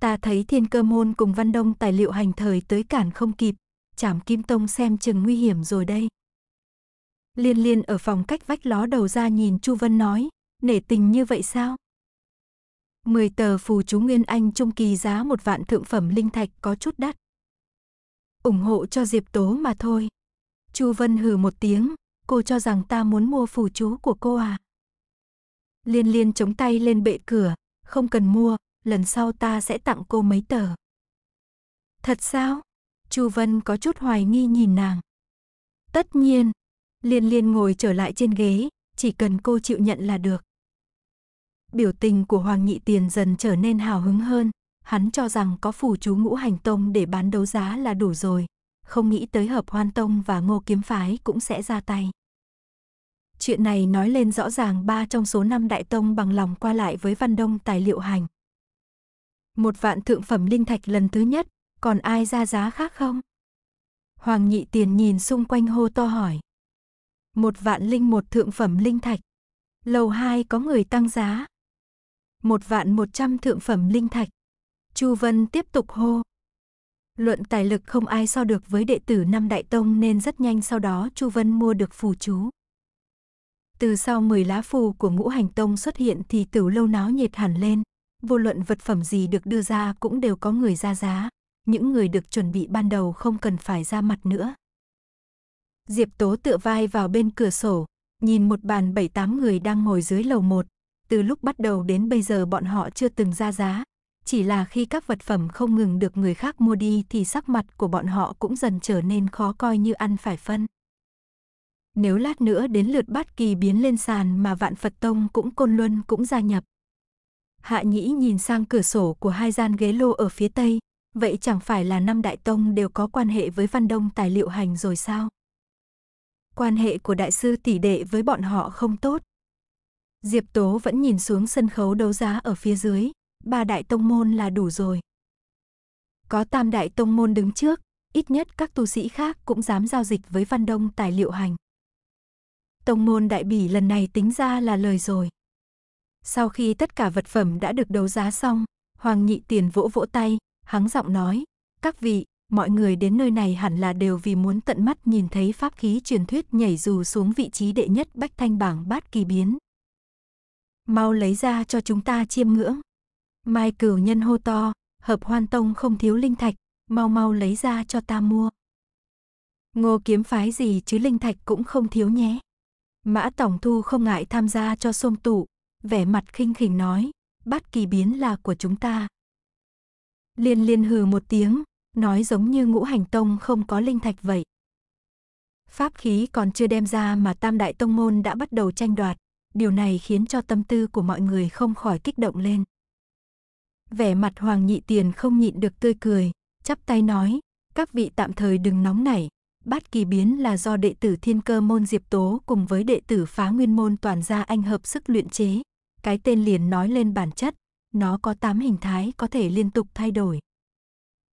Ta thấy Thiên Cơ Môn cùng Văn Đông tài liệu hành thời tới cản không kịp, chảm kim tông xem chừng nguy hiểm rồi đây. Liên liên ở phòng cách vách ló đầu ra nhìn Chu Vân nói, nể tình như vậy sao? Mười tờ phù chú Nguyên Anh trung kỳ giá một vạn thượng phẩm linh thạch có chút đắt. ủng hộ cho Diệp Tố mà thôi. Chu Vân hừ một tiếng, cô cho rằng ta muốn mua phù chú của cô à? Liên liên chống tay lên bệ cửa, không cần mua, lần sau ta sẽ tặng cô mấy tờ. Thật sao? Chu Vân có chút hoài nghi nhìn nàng. Tất nhiên, liên liên ngồi trở lại trên ghế, chỉ cần cô chịu nhận là được. Biểu tình của Hoàng Nhị Tiền dần trở nên hào hứng hơn, hắn cho rằng có phù chú ngũ hành tông để bán đấu giá là đủ rồi, không nghĩ tới hợp hoan tông và ngô kiếm phái cũng sẽ ra tay. Chuyện này nói lên rõ ràng ba trong số năm đại tông bằng lòng qua lại với văn đông tài liệu hành. Một vạn thượng phẩm linh thạch lần thứ nhất, còn ai ra giá khác không? Hoàng nhị tiền nhìn xung quanh hô to hỏi. Một vạn linh một thượng phẩm linh thạch. Lầu hai có người tăng giá. Một vạn một trăm thượng phẩm linh thạch. Chu Vân tiếp tục hô. Luận tài lực không ai so được với đệ tử năm đại tông nên rất nhanh sau đó Chu Vân mua được phù chú. Từ sau 10 lá phù của ngũ hành tông xuất hiện thì tử lâu náo nhiệt hẳn lên. Vô luận vật phẩm gì được đưa ra cũng đều có người ra giá những người được chuẩn bị ban đầu không cần phải ra mặt nữa. Diệp Tố tựa vai vào bên cửa sổ, nhìn một bàn bảy tám người đang ngồi dưới lầu một. Từ lúc bắt đầu đến bây giờ bọn họ chưa từng ra giá, chỉ là khi các vật phẩm không ngừng được người khác mua đi thì sắc mặt của bọn họ cũng dần trở nên khó coi như ăn phải phân. Nếu lát nữa đến lượt bát kỳ biến lên sàn mà vạn Phật Tông cũng côn luân cũng gia nhập. Hạ Nhĩ nhìn sang cửa sổ của hai gian ghế lô ở phía tây, Vậy chẳng phải là năm đại tông đều có quan hệ với Văn Đông tài liệu hành rồi sao? Quan hệ của đại sư tỷ đệ với bọn họ không tốt. Diệp Tố vẫn nhìn xuống sân khấu đấu giá ở phía dưới, ba đại tông môn là đủ rồi. Có tam đại tông môn đứng trước, ít nhất các tu sĩ khác cũng dám giao dịch với Văn Đông tài liệu hành. Tông môn đại bỉ lần này tính ra là lời rồi. Sau khi tất cả vật phẩm đã được đấu giá xong, Hoàng Nhị Tiền vỗ vỗ tay, hắn giọng nói, các vị, mọi người đến nơi này hẳn là đều vì muốn tận mắt nhìn thấy pháp khí truyền thuyết nhảy dù xuống vị trí đệ nhất bách thanh bảng bát kỳ biến. Mau lấy ra cho chúng ta chiêm ngưỡng. Mai cửu nhân hô to, hợp hoan tông không thiếu linh thạch, mau mau lấy ra cho ta mua. Ngô kiếm phái gì chứ linh thạch cũng không thiếu nhé. Mã Tổng Thu không ngại tham gia cho xôm tụ, vẻ mặt khinh khỉnh nói, bát kỳ biến là của chúng ta, Liên liên hừ một tiếng, nói giống như ngũ hành tông không có linh thạch vậy. Pháp khí còn chưa đem ra mà tam đại tông môn đã bắt đầu tranh đoạt, điều này khiến cho tâm tư của mọi người không khỏi kích động lên. Vẻ mặt Hoàng Nhị Tiền không nhịn được tươi cười, chắp tay nói, các vị tạm thời đừng nóng nảy, bát kỳ biến là do đệ tử thiên cơ môn Diệp Tố cùng với đệ tử phá nguyên môn toàn gia anh hợp sức luyện chế. Cái tên liền nói lên bản chất, nó có 8 hình thái có thể liên tục thay đổi.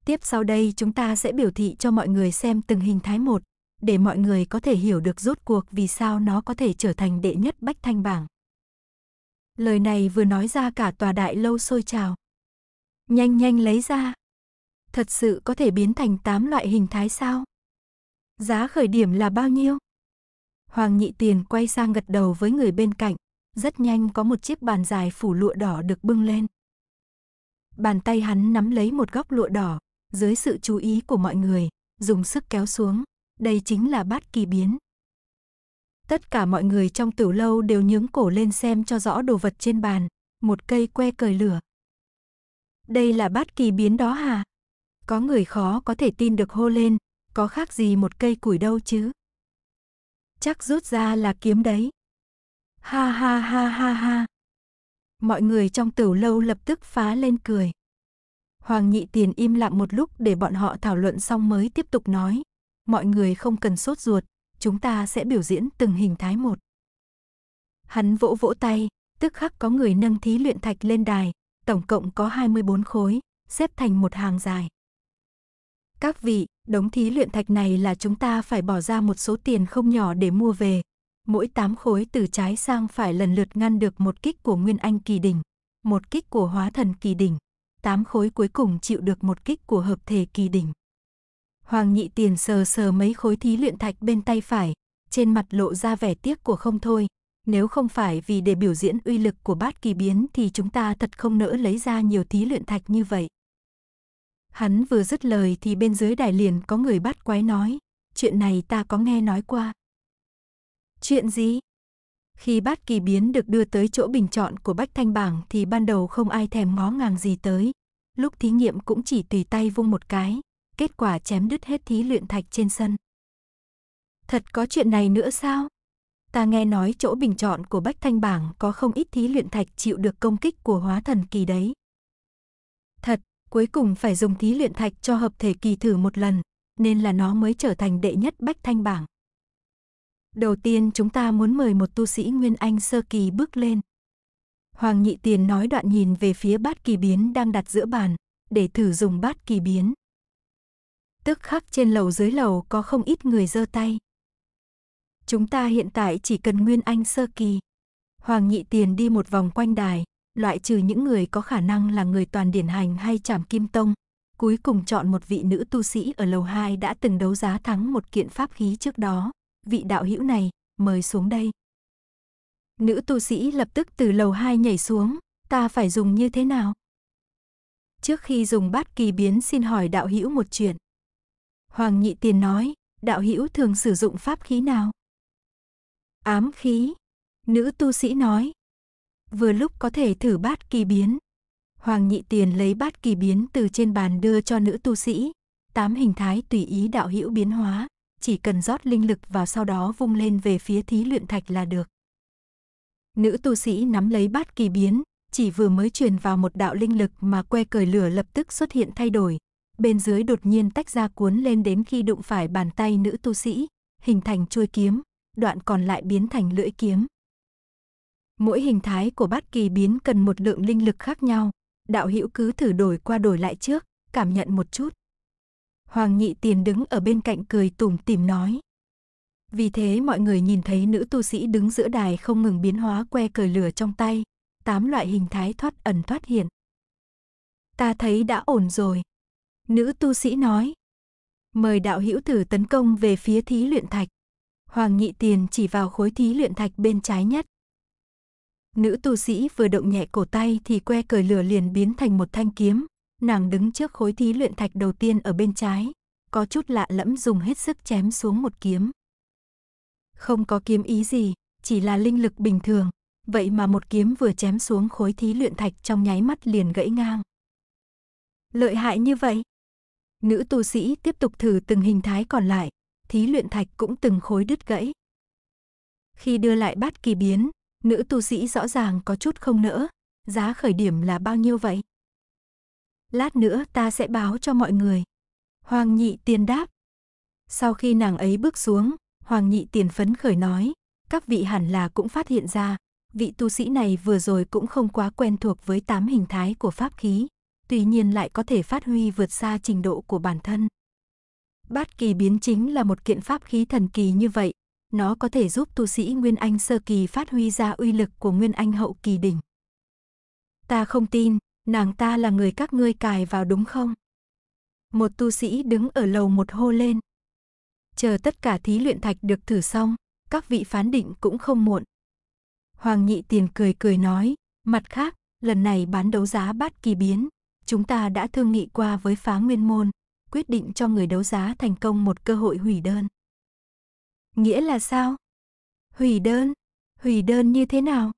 Tiếp sau đây chúng ta sẽ biểu thị cho mọi người xem từng hình thái một, để mọi người có thể hiểu được rốt cuộc vì sao nó có thể trở thành đệ nhất bách thanh bảng. Lời này vừa nói ra cả tòa đại lâu sôi trào. Nhanh nhanh lấy ra. Thật sự có thể biến thành 8 loại hình thái sao? Giá khởi điểm là bao nhiêu? Hoàng nhị tiền quay sang gật đầu với người bên cạnh. Rất nhanh có một chiếc bàn dài phủ lụa đỏ được bưng lên. Bàn tay hắn nắm lấy một góc lụa đỏ, dưới sự chú ý của mọi người, dùng sức kéo xuống. Đây chính là bát kỳ biến. Tất cả mọi người trong tiểu lâu đều nhướng cổ lên xem cho rõ đồ vật trên bàn, một cây que cởi lửa. Đây là bát kỳ biến đó hả? Có người khó có thể tin được hô lên, có khác gì một cây củi đâu chứ? Chắc rút ra là kiếm đấy. Ha ha ha ha ha. Mọi người trong tửu lâu lập tức phá lên cười. Hoàng nhị tiền im lặng một lúc để bọn họ thảo luận xong mới tiếp tục nói. Mọi người không cần sốt ruột, chúng ta sẽ biểu diễn từng hình thái một. Hắn vỗ vỗ tay, tức khắc có người nâng thí luyện thạch lên đài, tổng cộng có 24 khối, xếp thành một hàng dài. Các vị, đống thí luyện thạch này là chúng ta phải bỏ ra một số tiền không nhỏ để mua về, mỗi tám khối từ trái sang phải lần lượt ngăn được một kích của Nguyên Anh kỳ đỉnh, một kích của Hóa Thần kỳ đỉnh, tám khối cuối cùng chịu được một kích của hợp thể kỳ đỉnh. Hoàng Nhị Tiền sờ sờ mấy khối thí luyện thạch bên tay phải, trên mặt lộ ra vẻ tiếc của không thôi, nếu không phải vì để biểu diễn uy lực của bát kỳ biến thì chúng ta thật không nỡ lấy ra nhiều thí luyện thạch như vậy. Hắn vừa dứt lời thì bên dưới đài liền có người bắt quái nói, chuyện này ta có nghe nói qua. Chuyện gì? Khi bát kỳ biến được đưa tới chỗ bình chọn của Bách Thanh Bảng thì ban đầu không ai thèm ngó ngàng gì tới. Lúc thí nghiệm cũng chỉ tùy tay vung một cái, kết quả chém đứt hết thí luyện thạch trên sân. Thật có chuyện này nữa sao? Ta nghe nói chỗ bình chọn của Bách Thanh Bảng có không ít thí luyện thạch chịu được công kích của hóa thần kỳ đấy. Thật, cuối cùng phải dùng thí luyện thạch cho hợp thể kỳ thử một lần, nên là nó mới trở thành đệ nhất Bách Thanh Bảng. Đầu tiên chúng ta muốn mời một tu sĩ Nguyên Anh sơ kỳ bước lên. Hoàng Nhị Tiền nói đoạn nhìn về phía bát kỳ biến đang đặt giữa bàn, để thử dùng bát kỳ biến. Tức khắc trên lầu dưới lầu có không ít người giơ tay. Chúng ta hiện tại chỉ cần Nguyên Anh sơ kỳ. Hoàng Nhị Tiền đi một vòng quanh đài, loại trừ những người có khả năng là người toàn điển hành hay trảm kim tông, cuối cùng chọn một vị nữ tu sĩ ở lầu 2 đã từng đấu giá thắng một kiện pháp khí trước đó vị đạo hữu này, mời xuống đây. Nữ tu sĩ lập tức từ lầu 2 nhảy xuống, ta phải dùng như thế nào? Trước khi dùng bát kỳ biến xin hỏi đạo hữu một chuyện. Hoàng Nhị Tiền nói, đạo hữu thường sử dụng pháp khí nào? Ám khí, nữ tu sĩ nói. Vừa lúc có thể thử bát kỳ biến. Hoàng Nhị Tiền lấy bát kỳ biến từ trên bàn đưa cho nữ tu sĩ, tám hình thái tùy ý đạo hữu biến hóa chỉ cần rót linh lực vào sau đó vung lên về phía thí luyện thạch là được. Nữ tu sĩ nắm lấy bát kỳ biến, chỉ vừa mới truyền vào một đạo linh lực mà que cởi lửa lập tức xuất hiện thay đổi. Bên dưới đột nhiên tách ra cuốn lên đến khi đụng phải bàn tay nữ tu sĩ, hình thành chuôi kiếm, đoạn còn lại biến thành lưỡi kiếm. Mỗi hình thái của bát kỳ biến cần một lượng linh lực khác nhau, đạo hữu cứ thử đổi qua đổi lại trước, cảm nhận một chút. Hoàng Nhị Tiền đứng ở bên cạnh cười tủm tỉm nói. Vì thế mọi người nhìn thấy nữ tu sĩ đứng giữa đài không ngừng biến hóa que cờ lửa trong tay, tám loại hình thái thoát ẩn thoát hiện. Ta thấy đã ổn rồi. Nữ tu sĩ nói. Mời đạo hữu thử tấn công về phía thí luyện thạch. Hoàng Nhị Tiền chỉ vào khối thí luyện thạch bên trái nhất. Nữ tu sĩ vừa động nhẹ cổ tay thì que cờ lửa liền biến thành một thanh kiếm, Nàng đứng trước khối thí luyện thạch đầu tiên ở bên trái, có chút lạ lẫm dùng hết sức chém xuống một kiếm. Không có kiếm ý gì, chỉ là linh lực bình thường, vậy mà một kiếm vừa chém xuống khối thí luyện thạch trong nháy mắt liền gãy ngang. Lợi hại như vậy. Nữ tu sĩ tiếp tục thử từng hình thái còn lại, thí luyện thạch cũng từng khối đứt gãy. Khi đưa lại bát kỳ biến, nữ tu sĩ rõ ràng có chút không nỡ, giá khởi điểm là bao nhiêu vậy? lát nữa ta sẽ báo cho mọi người. Hoàng nhị tiền đáp. Sau khi nàng ấy bước xuống, Hoàng nhị tiền phấn khởi nói, các vị hẳn là cũng phát hiện ra, vị tu sĩ này vừa rồi cũng không quá quen thuộc với tám hình thái của pháp khí, tuy nhiên lại có thể phát huy vượt xa trình độ của bản thân. Bát kỳ biến chính là một kiện pháp khí thần kỳ như vậy, nó có thể giúp tu sĩ Nguyên Anh sơ kỳ phát huy ra uy lực của Nguyên Anh hậu kỳ đỉnh. Ta không tin, nàng ta là người các ngươi cài vào đúng không? Một tu sĩ đứng ở lầu một hô lên. Chờ tất cả thí luyện thạch được thử xong, các vị phán định cũng không muộn. Hoàng nhị tiền cười cười nói, mặt khác, lần này bán đấu giá bát kỳ biến, chúng ta đã thương nghị qua với phá nguyên môn, quyết định cho người đấu giá thành công một cơ hội hủy đơn. Nghĩa là sao? Hủy đơn? Hủy đơn như thế nào?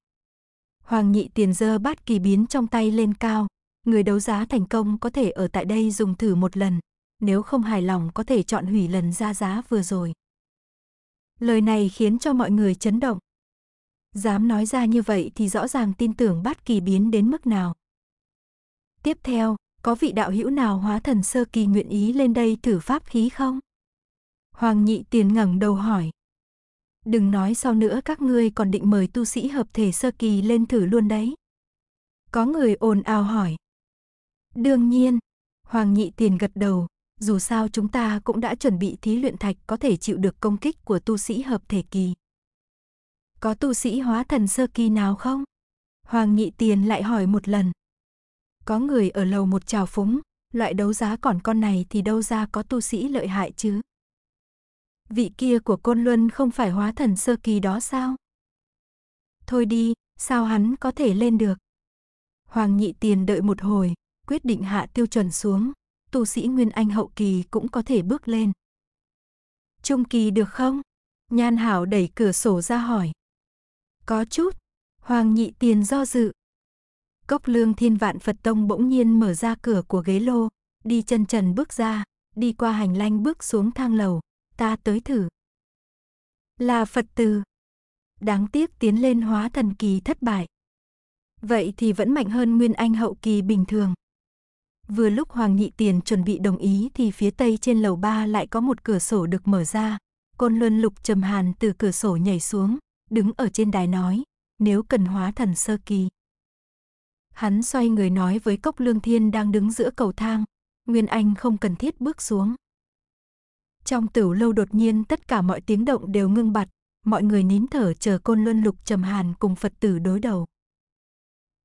Hoàng nhị tiền dơ bát kỳ biến trong tay lên cao. Người đấu giá thành công có thể ở tại đây dùng thử một lần. Nếu không hài lòng có thể chọn hủy lần ra giá vừa rồi. Lời này khiến cho mọi người chấn động. Dám nói ra như vậy thì rõ ràng tin tưởng bát kỳ biến đến mức nào. Tiếp theo, có vị đạo hữu nào hóa thần sơ kỳ nguyện ý lên đây thử pháp khí không? Hoàng nhị tiền ngẩng đầu hỏi đừng nói sau nữa các ngươi còn định mời tu sĩ hợp thể sơ kỳ lên thử luôn đấy. Có người ồn ào hỏi. Đương nhiên, Hoàng Nhị Tiền gật đầu, dù sao chúng ta cũng đã chuẩn bị thí luyện thạch có thể chịu được công kích của tu sĩ hợp thể kỳ. Có tu sĩ hóa thần sơ kỳ nào không? Hoàng Nhị Tiền lại hỏi một lần. Có người ở lầu một trào phúng, loại đấu giá còn con này thì đâu ra có tu sĩ lợi hại chứ? vị kia của Côn Luân không phải hóa thần sơ kỳ đó sao? Thôi đi, sao hắn có thể lên được? Hoàng nhị tiền đợi một hồi, quyết định hạ tiêu chuẩn xuống, tu sĩ Nguyên Anh hậu kỳ cũng có thể bước lên. Trung kỳ được không? Nhan Hảo đẩy cửa sổ ra hỏi. Có chút, Hoàng nhị tiền do dự. Cốc lương thiên vạn Phật Tông bỗng nhiên mở ra cửa của ghế lô, đi chân trần bước ra, đi qua hành lang bước xuống thang lầu, ta tới thử. Là Phật từ. Đáng tiếc tiến lên hóa thần kỳ thất bại. Vậy thì vẫn mạnh hơn nguyên anh hậu kỳ bình thường. Vừa lúc Hoàng Nhị Tiền chuẩn bị đồng ý thì phía tây trên lầu ba lại có một cửa sổ được mở ra. Côn Luân Lục Trầm Hàn từ cửa sổ nhảy xuống, đứng ở trên đài nói, nếu cần hóa thần sơ kỳ. Hắn xoay người nói với Cốc Lương Thiên đang đứng giữa cầu thang, Nguyên Anh không cần thiết bước xuống. Trong tửu lâu đột nhiên tất cả mọi tiếng động đều ngưng bặt, mọi người nín thở chờ côn luân lục trầm hàn cùng Phật tử đối đầu.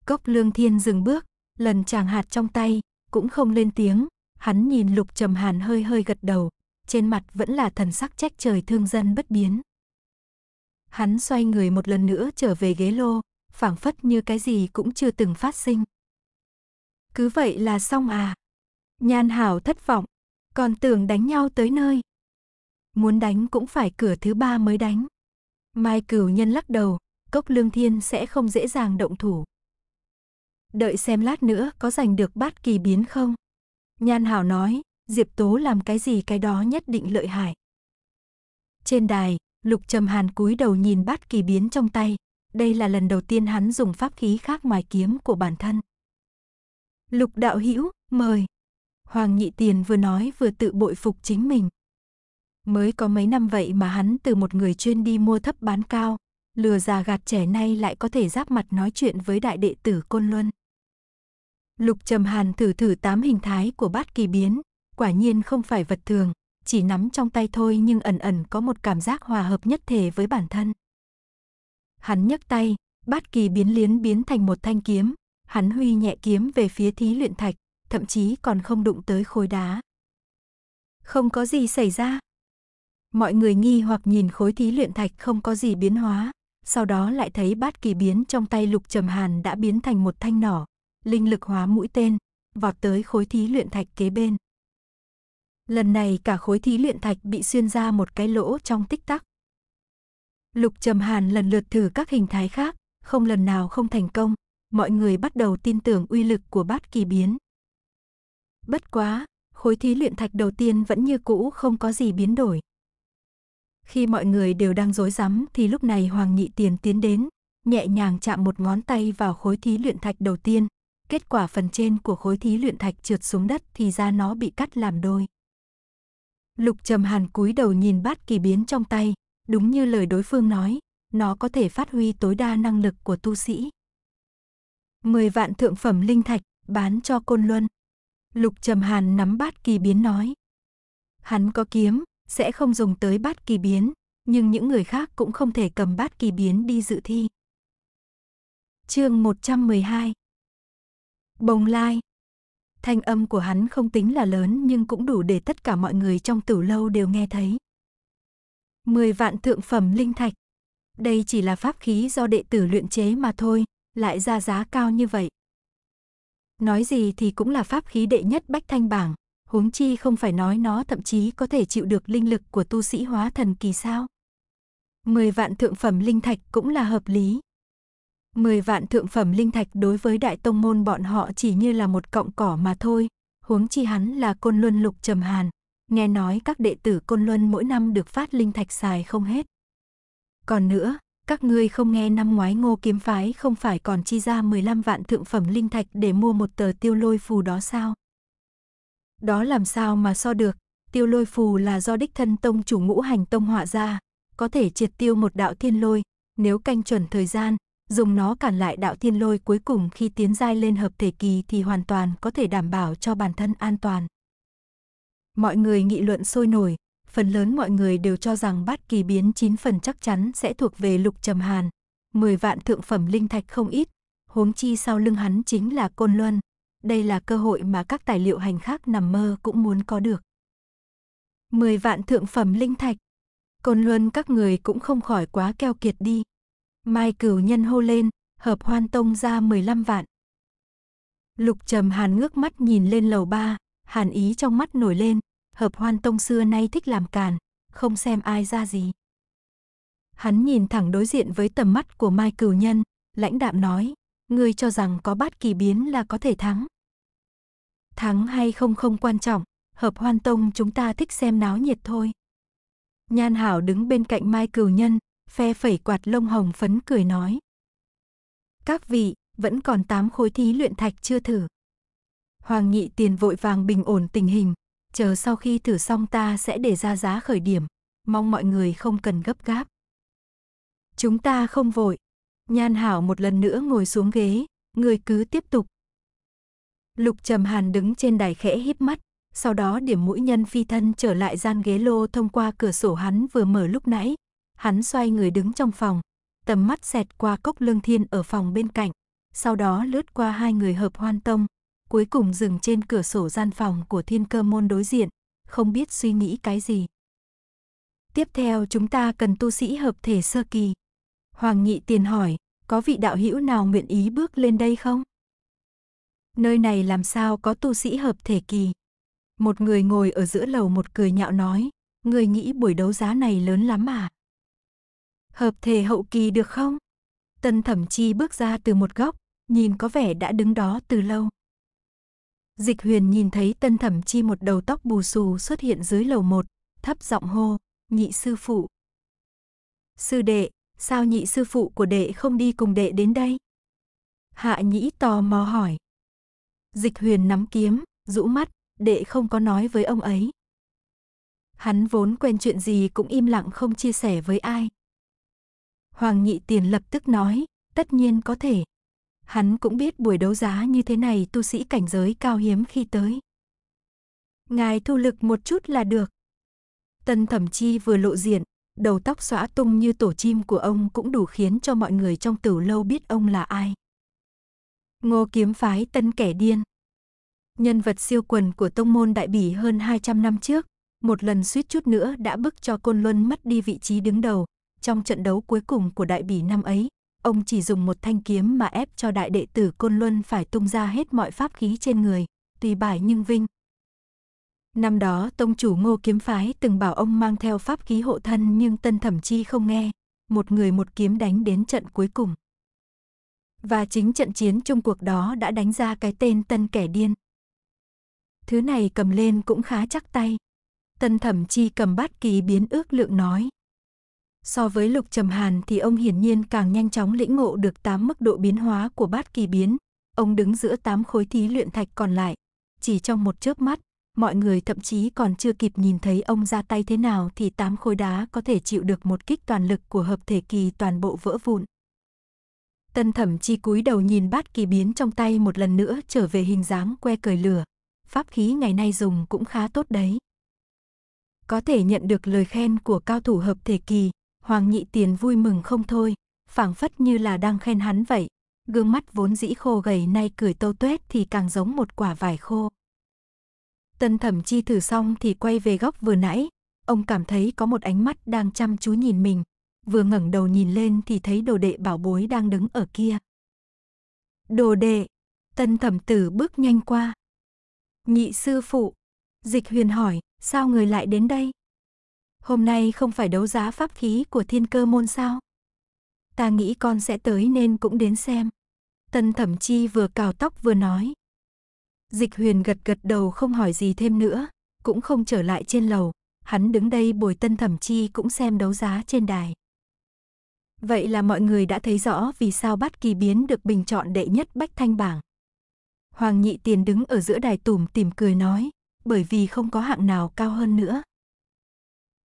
Cốc lương thiên dừng bước, lần chàng hạt trong tay, cũng không lên tiếng, hắn nhìn lục trầm hàn hơi hơi gật đầu, trên mặt vẫn là thần sắc trách trời thương dân bất biến. Hắn xoay người một lần nữa trở về ghế lô, phảng phất như cái gì cũng chưa từng phát sinh. Cứ vậy là xong à? Nhan Hảo thất vọng, còn tưởng đánh nhau tới nơi muốn đánh cũng phải cửa thứ ba mới đánh. Mai Cửu Nhân lắc đầu, cốc lương thiên sẽ không dễ dàng động thủ. Đợi xem lát nữa có giành được bát kỳ biến không? Nhan Hảo nói, Diệp Tố làm cái gì cái đó nhất định lợi hại. Trên đài, Lục Trầm Hàn cúi đầu nhìn bát kỳ biến trong tay. Đây là lần đầu tiên hắn dùng pháp khí khác ngoài kiếm của bản thân. Lục đạo hữu mời. Hoàng Nhị Tiền vừa nói vừa tự bội phục chính mình. Mới có mấy năm vậy mà hắn từ một người chuyên đi mua thấp bán cao, lừa già gạt trẻ nay lại có thể giáp mặt nói chuyện với đại đệ tử Côn Luân. Lục Trầm Hàn thử thử tám hình thái của bát kỳ biến, quả nhiên không phải vật thường, chỉ nắm trong tay thôi nhưng ẩn ẩn có một cảm giác hòa hợp nhất thể với bản thân. Hắn nhấc tay, bát kỳ biến liến biến thành một thanh kiếm, hắn huy nhẹ kiếm về phía thí luyện thạch, thậm chí còn không đụng tới khối đá. Không có gì xảy ra, Mọi người nghi hoặc nhìn khối thí luyện thạch không có gì biến hóa, sau đó lại thấy bát kỳ biến trong tay Lục Trầm Hàn đã biến thành một thanh nỏ, linh lực hóa mũi tên, vọt tới khối thí luyện thạch kế bên. Lần này cả khối thí luyện thạch bị xuyên ra một cái lỗ trong tích tắc. Lục Trầm Hàn lần lượt thử các hình thái khác, không lần nào không thành công, mọi người bắt đầu tin tưởng uy lực của bát kỳ biến. Bất quá, khối thí luyện thạch đầu tiên vẫn như cũ không có gì biến đổi. Khi mọi người đều đang rối rắm thì lúc này Hoàng Nhị Tiền tiến đến, nhẹ nhàng chạm một ngón tay vào khối thí luyện thạch đầu tiên. Kết quả phần trên của khối thí luyện thạch trượt xuống đất thì ra nó bị cắt làm đôi. Lục Trầm Hàn cúi đầu nhìn bát kỳ biến trong tay, đúng như lời đối phương nói, nó có thể phát huy tối đa năng lực của tu sĩ. mười vạn thượng phẩm linh thạch bán cho Côn Luân. Lục Trầm Hàn nắm bát kỳ biến nói. Hắn có kiếm, sẽ không dùng tới bát kỳ biến, nhưng những người khác cũng không thể cầm bát kỳ biến đi dự thi. Chương 112 Bồng lai Thanh âm của hắn không tính là lớn nhưng cũng đủ để tất cả mọi người trong tử lâu đều nghe thấy. 10 vạn thượng phẩm linh thạch. Đây chỉ là pháp khí do đệ tử luyện chế mà thôi, lại ra giá cao như vậy. Nói gì thì cũng là pháp khí đệ nhất bách thanh bảng, huống chi không phải nói nó thậm chí có thể chịu được linh lực của tu sĩ hóa thần kỳ sao. 10 vạn thượng phẩm linh thạch cũng là hợp lý. 10 vạn thượng phẩm linh thạch đối với đại tông môn bọn họ chỉ như là một cọng cỏ mà thôi, huống chi hắn là côn luân lục trầm hàn. Nghe nói các đệ tử côn luân mỗi năm được phát linh thạch xài không hết. Còn nữa, các ngươi không nghe năm ngoái ngô kiếm phái không phải còn chi ra 15 vạn thượng phẩm linh thạch để mua một tờ tiêu lôi phù đó sao? Đó làm sao mà so được, tiêu lôi phù là do đích thân tông chủ ngũ hành tông họa ra, có thể triệt tiêu một đạo thiên lôi, nếu canh chuẩn thời gian, dùng nó cản lại đạo thiên lôi cuối cùng khi tiến giai lên hợp thể kỳ thì hoàn toàn có thể đảm bảo cho bản thân an toàn. Mọi người nghị luận sôi nổi, phần lớn mọi người đều cho rằng bát kỳ biến 9 phần chắc chắn sẽ thuộc về lục trầm hàn. 10 vạn thượng phẩm linh thạch không ít, huống chi sau lưng hắn chính là côn luân, đây là cơ hội mà các tài liệu hành khác nằm mơ cũng muốn có được. 10 vạn thượng phẩm linh thạch. Côn Luân các người cũng không khỏi quá keo kiệt đi. Mai Cửu Nhân hô lên, hợp hoan tông ra 15 vạn. Lục Trầm Hàn ngước mắt nhìn lên lầu ba, hàn ý trong mắt nổi lên, hợp hoan tông xưa nay thích làm càn, không xem ai ra gì. Hắn nhìn thẳng đối diện với tầm mắt của Mai Cửu Nhân, lãnh đạm nói, ngươi cho rằng có bát kỳ biến là có thể thắng thắng hay không không quan trọng, hợp hoan tông chúng ta thích xem náo nhiệt thôi. Nhan Hảo đứng bên cạnh Mai Cửu Nhân, phe phẩy quạt lông hồng phấn cười nói. Các vị, vẫn còn tám khối thí luyện thạch chưa thử. Hoàng Nghị Tiền vội vàng bình ổn tình hình, chờ sau khi thử xong ta sẽ để ra giá khởi điểm, mong mọi người không cần gấp gáp. Chúng ta không vội. Nhan Hảo một lần nữa ngồi xuống ghế, người cứ tiếp tục, Lục Trầm Hàn đứng trên đài khẽ híp mắt, sau đó điểm mũi nhân phi thân trở lại gian ghế lô thông qua cửa sổ hắn vừa mở lúc nãy. Hắn xoay người đứng trong phòng, tầm mắt xẹt qua cốc lương thiên ở phòng bên cạnh, sau đó lướt qua hai người hợp hoan tông, cuối cùng dừng trên cửa sổ gian phòng của thiên cơ môn đối diện, không biết suy nghĩ cái gì. Tiếp theo chúng ta cần tu sĩ hợp thể sơ kỳ. Hoàng Nghị tiền hỏi, có vị đạo hữu nào nguyện ý bước lên đây không? Nơi này làm sao có tu sĩ hợp thể kỳ. Một người ngồi ở giữa lầu một cười nhạo nói, người nghĩ buổi đấu giá này lớn lắm à? Hợp thể hậu kỳ được không? Tân thẩm chi bước ra từ một góc, nhìn có vẻ đã đứng đó từ lâu. Dịch huyền nhìn thấy tân thẩm chi một đầu tóc bù xù xuất hiện dưới lầu một, thấp giọng hô, nhị sư phụ. Sư đệ, sao nhị sư phụ của đệ không đi cùng đệ đến đây? Hạ nhĩ tò mò hỏi. Dịch huyền nắm kiếm, rũ mắt, đệ không có nói với ông ấy. Hắn vốn quen chuyện gì cũng im lặng không chia sẻ với ai. Hoàng nhị tiền lập tức nói, tất nhiên có thể. Hắn cũng biết buổi đấu giá như thế này tu sĩ cảnh giới cao hiếm khi tới. Ngài thu lực một chút là được. Tân thẩm chi vừa lộ diện, đầu tóc xõa tung như tổ chim của ông cũng đủ khiến cho mọi người trong tử lâu biết ông là ai. Ngô kiếm phái tân kẻ điên. Nhân vật siêu quần của tông môn đại bỉ hơn 200 năm trước, một lần suýt chút nữa đã bức cho Côn Luân mất đi vị trí đứng đầu. Trong trận đấu cuối cùng của đại bỉ năm ấy, ông chỉ dùng một thanh kiếm mà ép cho đại đệ tử Côn Luân phải tung ra hết mọi pháp khí trên người, tùy bài nhưng vinh. Năm đó tông chủ ngô kiếm phái từng bảo ông mang theo pháp khí hộ thân nhưng tân thẩm chi không nghe, một người một kiếm đánh đến trận cuối cùng. Và chính trận chiến chung cuộc đó đã đánh ra cái tên tân kẻ điên. Thứ này cầm lên cũng khá chắc tay. Tân thẩm chi cầm bát kỳ biến ước lượng nói. So với lục trầm hàn thì ông hiển nhiên càng nhanh chóng lĩnh ngộ được 8 mức độ biến hóa của bát kỳ biến. Ông đứng giữa 8 khối thí luyện thạch còn lại. Chỉ trong một chớp mắt, mọi người thậm chí còn chưa kịp nhìn thấy ông ra tay thế nào thì 8 khối đá có thể chịu được một kích toàn lực của hợp thể kỳ toàn bộ vỡ vụn. Tân thẩm chi cúi đầu nhìn bát kỳ biến trong tay một lần nữa trở về hình dáng que cởi lửa. Pháp khí ngày nay dùng cũng khá tốt đấy. Có thể nhận được lời khen của cao thủ hợp thể kỳ, Hoàng Nhị Tiền vui mừng không thôi, phảng phất như là đang khen hắn vậy. Gương mắt vốn dĩ khô gầy nay cười tô tuét thì càng giống một quả vải khô. Tân thẩm chi thử xong thì quay về góc vừa nãy, ông cảm thấy có một ánh mắt đang chăm chú nhìn mình, vừa ngẩng đầu nhìn lên thì thấy đồ đệ bảo bối đang đứng ở kia. Đồ đệ, tân thẩm tử bước nhanh qua. Nhị sư phụ, dịch huyền hỏi, sao người lại đến đây? Hôm nay không phải đấu giá pháp khí của thiên cơ môn sao? Ta nghĩ con sẽ tới nên cũng đến xem. Tân thẩm chi vừa cào tóc vừa nói. Dịch huyền gật gật đầu không hỏi gì thêm nữa, cũng không trở lại trên lầu, hắn đứng đây bồi tân thẩm chi cũng xem đấu giá trên đài. Vậy là mọi người đã thấy rõ vì sao Bát Kỳ Biến được bình chọn đệ nhất Bách Thanh Bảng. Hoàng Nhị Tiền đứng ở giữa đài tủm tìm cười nói, bởi vì không có hạng nào cao hơn nữa.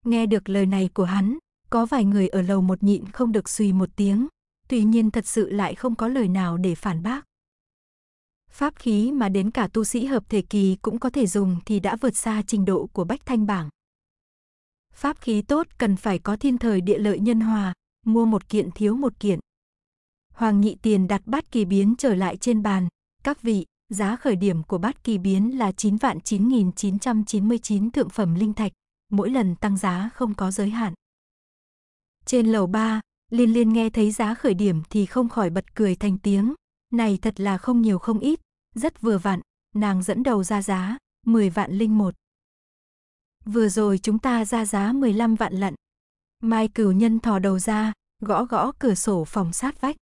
Nghe được lời này của hắn, có vài người ở lầu một nhịn không được suy một tiếng, tuy nhiên thật sự lại không có lời nào để phản bác. Pháp khí mà đến cả tu sĩ hợp thể kỳ cũng có thể dùng thì đã vượt xa trình độ của Bách Thanh Bảng. Pháp khí tốt cần phải có thiên thời địa lợi nhân hòa, mua một kiện thiếu một kiện. Hoàng nhị tiền đặt bát kỳ biến trở lại trên bàn. Các vị, giá khởi điểm của bát kỳ biến là 9 vạn 9.999 thượng phẩm linh thạch, mỗi lần tăng giá không có giới hạn. Trên lầu 3, Liên Liên nghe thấy giá khởi điểm thì không khỏi bật cười thành tiếng. Này thật là không nhiều không ít, rất vừa vặn, nàng dẫn đầu ra giá, 10 vạn linh một. Vừa rồi chúng ta ra giá 15 vạn lận, Mai cửu nhân thò đầu ra, gõ gõ cửa sổ phòng sát vách.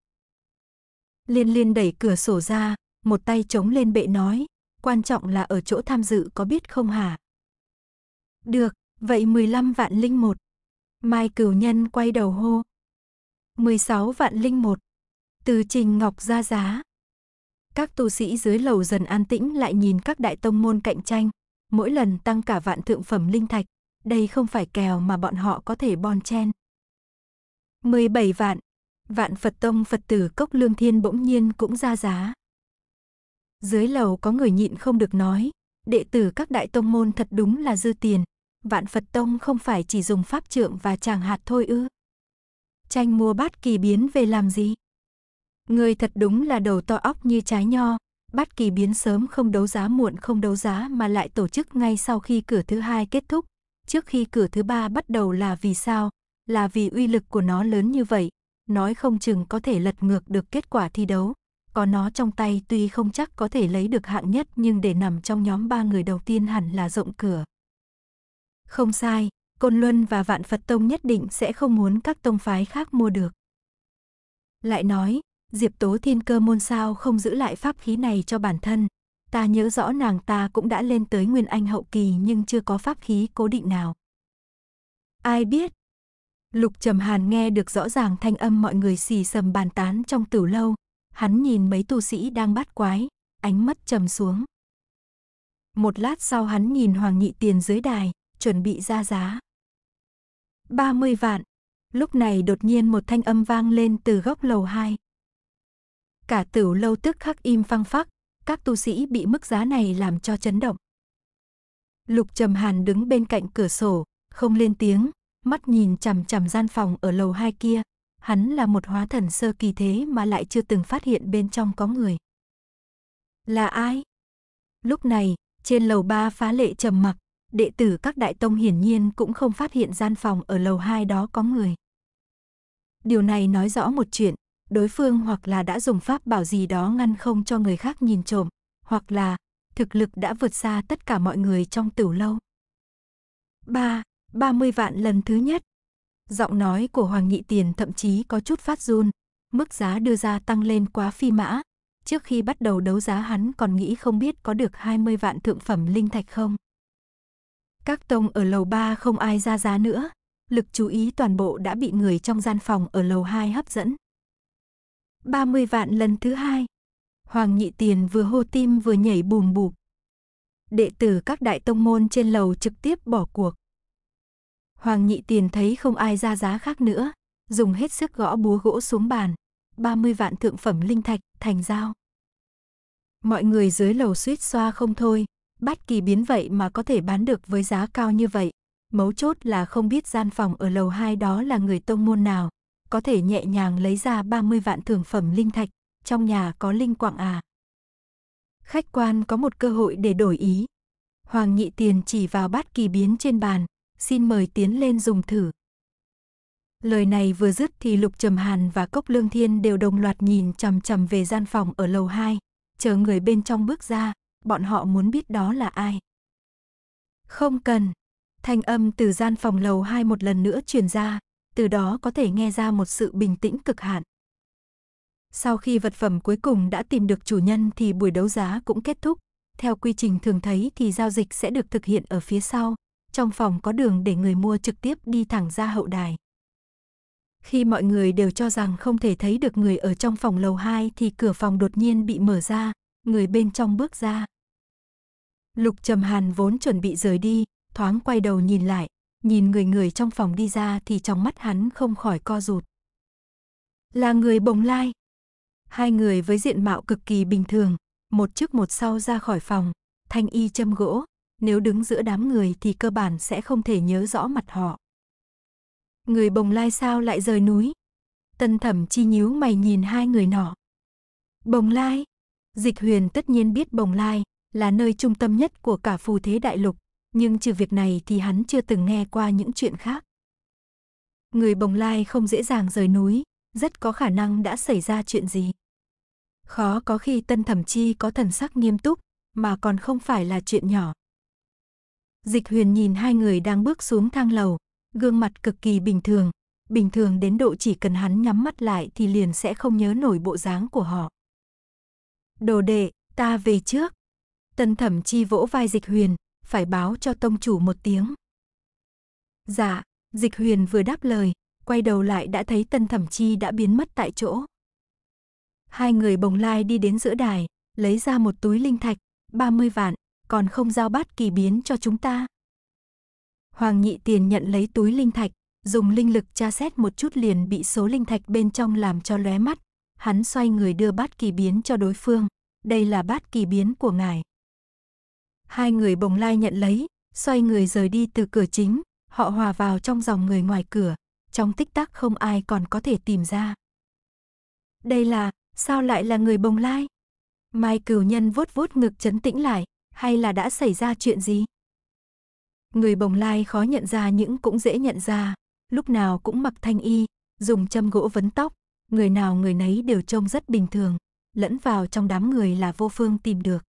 Liên liên đẩy cửa sổ ra, một tay chống lên bệ nói, quan trọng là ở chỗ tham dự có biết không hả? Được, vậy 15 vạn linh một. Mai cửu nhân quay đầu hô. 16 vạn linh một. Từ trình ngọc ra giá. Các tu sĩ dưới lầu dần an tĩnh lại nhìn các đại tông môn cạnh tranh, mỗi lần tăng cả vạn thượng phẩm linh thạch, đây không phải kèo mà bọn họ có thể bon chen. 17 vạn, vạn Phật tông Phật tử cốc lương thiên bỗng nhiên cũng ra giá. Dưới lầu có người nhịn không được nói, đệ tử các đại tông môn thật đúng là dư tiền, vạn Phật tông không phải chỉ dùng pháp trượng và tràng hạt thôi ư. Tranh mua bát kỳ biến về làm gì? Người thật đúng là đầu to óc như trái nho, bát kỳ biến sớm không đấu giá muộn không đấu giá mà lại tổ chức ngay sau khi cửa thứ hai kết thúc, trước khi cửa thứ ba bắt đầu là vì sao, là vì uy lực của nó lớn như vậy, nói không chừng có thể lật ngược được kết quả thi đấu. Có nó trong tay tuy không chắc có thể lấy được hạng nhất nhưng để nằm trong nhóm ba người đầu tiên hẳn là rộng cửa. Không sai, Côn Luân và Vạn Phật Tông nhất định sẽ không muốn các tông phái khác mua được. Lại nói, Diệp Tố Thiên Cơ môn sao không giữ lại pháp khí này cho bản thân, Ta nhớ rõ nàng ta cũng đã lên tới nguyên anh hậu kỳ nhưng chưa có pháp khí cố định nào. Ai biết? Lục Trầm Hàn nghe được rõ ràng thanh âm mọi người xì sầm bàn tán trong tử lâu. Hắn nhìn mấy tu sĩ đang bắt quái, ánh mắt trầm xuống. Một lát sau hắn nhìn Hoàng Nhị Tiền dưới đài, chuẩn bị ra giá. 30 vạn. Lúc này đột nhiên một thanh âm vang lên từ góc lầu 2. Cả tử lâu tức khắc im phăng phắc, các tu sĩ bị mức giá này làm cho chấn động. Lục Trầm Hàn đứng bên cạnh cửa sổ, không lên tiếng, mắt nhìn chằm chằm gian phòng ở lầu hai kia. Hắn là một hóa thần sơ kỳ thế mà lại chưa từng phát hiện bên trong có người. Là ai? Lúc này, trên lầu ba phá lệ trầm mặc, đệ tử các đại tông hiển nhiên cũng không phát hiện gian phòng ở lầu hai đó có người. Điều này nói rõ một chuyện, đối phương hoặc là đã dùng pháp bảo gì đó ngăn không cho người khác nhìn trộm, hoặc là thực lực đã vượt xa tất cả mọi người trong tử lâu. 3. 30 vạn lần thứ nhất. Giọng nói của Hoàng Nhị Tiền thậm chí có chút phát run, mức giá đưa ra tăng lên quá phi mã. Trước khi bắt đầu đấu giá hắn còn nghĩ không biết có được 20 vạn thượng phẩm linh thạch không. Các tông ở lầu 3 không ai ra giá nữa, lực chú ý toàn bộ đã bị người trong gian phòng ở lầu 2 hấp dẫn. 30 vạn lần thứ hai. Hoàng Nhị Tiền vừa hô tim vừa nhảy bùm bụp. Đệ tử các đại tông môn trên lầu trực tiếp bỏ cuộc. Hoàng Nhị Tiền thấy không ai ra giá khác nữa, dùng hết sức gõ búa gỗ xuống bàn. 30 vạn thượng phẩm linh thạch thành giao. Mọi người dưới lầu suýt xoa không thôi, bát kỳ biến vậy mà có thể bán được với giá cao như vậy. Mấu chốt là không biết gian phòng ở lầu 2 đó là người tông môn nào, có thể nhẹ nhàng lấy ra 30 vạn thưởng phẩm linh thạch, trong nhà có linh quạng à. Khách quan có một cơ hội để đổi ý. Hoàng nhị tiền chỉ vào bát kỳ biến trên bàn, xin mời tiến lên dùng thử. Lời này vừa dứt thì Lục Trầm Hàn và Cốc Lương Thiên đều đồng loạt nhìn chằm chằm về gian phòng ở lầu 2, chờ người bên trong bước ra, bọn họ muốn biết đó là ai. Không cần. Thanh âm từ gian phòng lầu 2 một lần nữa truyền ra, từ đó có thể nghe ra một sự bình tĩnh cực hạn. Sau khi vật phẩm cuối cùng đã tìm được chủ nhân thì buổi đấu giá cũng kết thúc. Theo quy trình thường thấy thì giao dịch sẽ được thực hiện ở phía sau, trong phòng có đường để người mua trực tiếp đi thẳng ra hậu đài. Khi mọi người đều cho rằng không thể thấy được người ở trong phòng lầu 2 thì cửa phòng đột nhiên bị mở ra, người bên trong bước ra. Lục Trầm Hàn vốn chuẩn bị rời đi, thoáng quay đầu nhìn lại, nhìn người người trong phòng đi ra thì trong mắt hắn không khỏi co rụt. Là người bồng lai. Hai người với diện mạo cực kỳ bình thường, một trước một sau ra khỏi phòng, thanh y châm gỗ, nếu đứng giữa đám người thì cơ bản sẽ không thể nhớ rõ mặt họ. Người bồng lai sao lại rời núi? Tân thẩm chi nhíu mày nhìn hai người nọ. Bồng lai? Dịch huyền tất nhiên biết bồng lai là nơi trung tâm nhất của cả phù thế đại lục, nhưng trừ việc này thì hắn chưa từng nghe qua những chuyện khác. Người Bồng Lai không dễ dàng rời núi, rất có khả năng đã xảy ra chuyện gì. Khó có khi Tân Thẩm Chi có thần sắc nghiêm túc, mà còn không phải là chuyện nhỏ. Dịch huyền nhìn hai người đang bước xuống thang lầu, gương mặt cực kỳ bình thường, bình thường đến độ chỉ cần hắn nhắm mắt lại thì liền sẽ không nhớ nổi bộ dáng của họ. Đồ đệ, ta về trước. Tân thẩm chi vỗ vai dịch huyền, phải báo cho tông chủ một tiếng. Dạ, dịch huyền vừa đáp lời, quay đầu lại đã thấy tân thẩm chi đã biến mất tại chỗ. Hai người bồng lai đi đến giữa đài, lấy ra một túi linh thạch, 30 vạn, còn không giao bát kỳ biến cho chúng ta. Hoàng nhị tiền nhận lấy túi linh thạch, dùng linh lực tra xét một chút liền bị số linh thạch bên trong làm cho lóe mắt. Hắn xoay người đưa bát kỳ biến cho đối phương. Đây là bát kỳ biến của ngài. Hai người bồng lai nhận lấy, xoay người rời đi từ cửa chính, họ hòa vào trong dòng người ngoài cửa, trong tích tắc không ai còn có thể tìm ra. Đây là, sao lại là người bồng lai? Mai cửu nhân vuốt vuốt ngực chấn tĩnh lại, hay là đã xảy ra chuyện gì? Người bồng lai khó nhận ra những cũng dễ nhận ra, lúc nào cũng mặc thanh y, dùng châm gỗ vấn tóc, người nào người nấy đều trông rất bình thường, lẫn vào trong đám người là vô phương tìm được.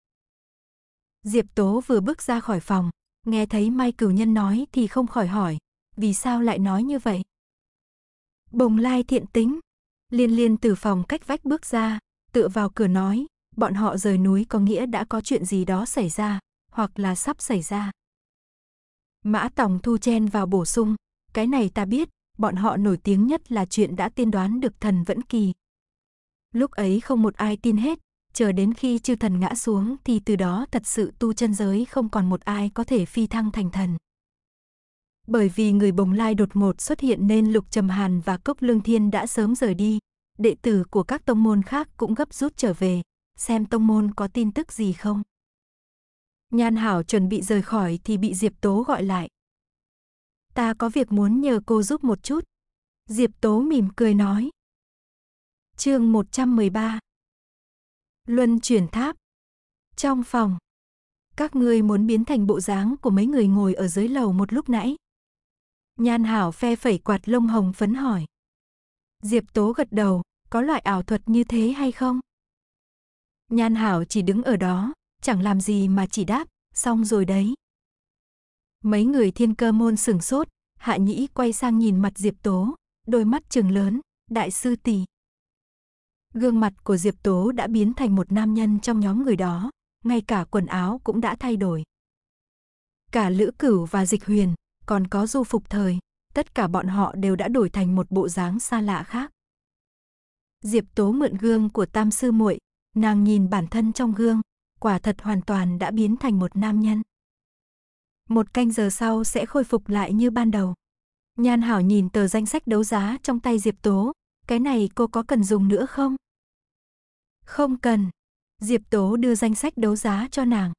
Diệp Tố vừa bước ra khỏi phòng, nghe thấy Mai Cửu Nhân nói thì không khỏi hỏi, vì sao lại nói như vậy? Bồng Lai thiện tính, liên liên từ phòng cách vách bước ra, tựa vào cửa nói, bọn họ rời núi có nghĩa đã có chuyện gì đó xảy ra, hoặc là sắp xảy ra. Mã Tòng Thu chen vào bổ sung, cái này ta biết, bọn họ nổi tiếng nhất là chuyện đã tiên đoán được thần vẫn kỳ. Lúc ấy không một ai tin hết, chờ đến khi chư thần ngã xuống thì từ đó thật sự tu chân giới không còn một ai có thể phi thăng thành thần. Bởi vì người bồng lai đột ngột xuất hiện nên Lục Trầm Hàn và Cốc Lương Thiên đã sớm rời đi, đệ tử của các tông môn khác cũng gấp rút trở về, xem tông môn có tin tức gì không. Nhan Hảo chuẩn bị rời khỏi thì bị Diệp Tố gọi lại. Ta có việc muốn nhờ cô giúp một chút. Diệp Tố mỉm cười nói. Chương 113 Luân chuyển tháp. Trong phòng. Các ngươi muốn biến thành bộ dáng của mấy người ngồi ở dưới lầu một lúc nãy. Nhan Hảo phe phẩy quạt lông hồng phấn hỏi. Diệp Tố gật đầu, có loại ảo thuật như thế hay không? Nhan Hảo chỉ đứng ở đó, chẳng làm gì mà chỉ đáp, xong rồi đấy. Mấy người thiên cơ môn sửng sốt, hạ nhĩ quay sang nhìn mặt Diệp Tố, đôi mắt trừng lớn, đại sư tỷ. Gương mặt của Diệp Tố đã biến thành một nam nhân trong nhóm người đó, ngay cả quần áo cũng đã thay đổi. Cả Lữ Cửu và Dịch Huyền, còn có Du Phục Thời, tất cả bọn họ đều đã đổi thành một bộ dáng xa lạ khác. Diệp Tố mượn gương của Tam sư muội, nàng nhìn bản thân trong gương, quả thật hoàn toàn đã biến thành một nam nhân. Một canh giờ sau sẽ khôi phục lại như ban đầu. Nhan Hảo nhìn tờ danh sách đấu giá trong tay Diệp Tố, cái này cô có cần dùng nữa không? Không cần. Diệp Tố đưa danh sách đấu giá cho nàng.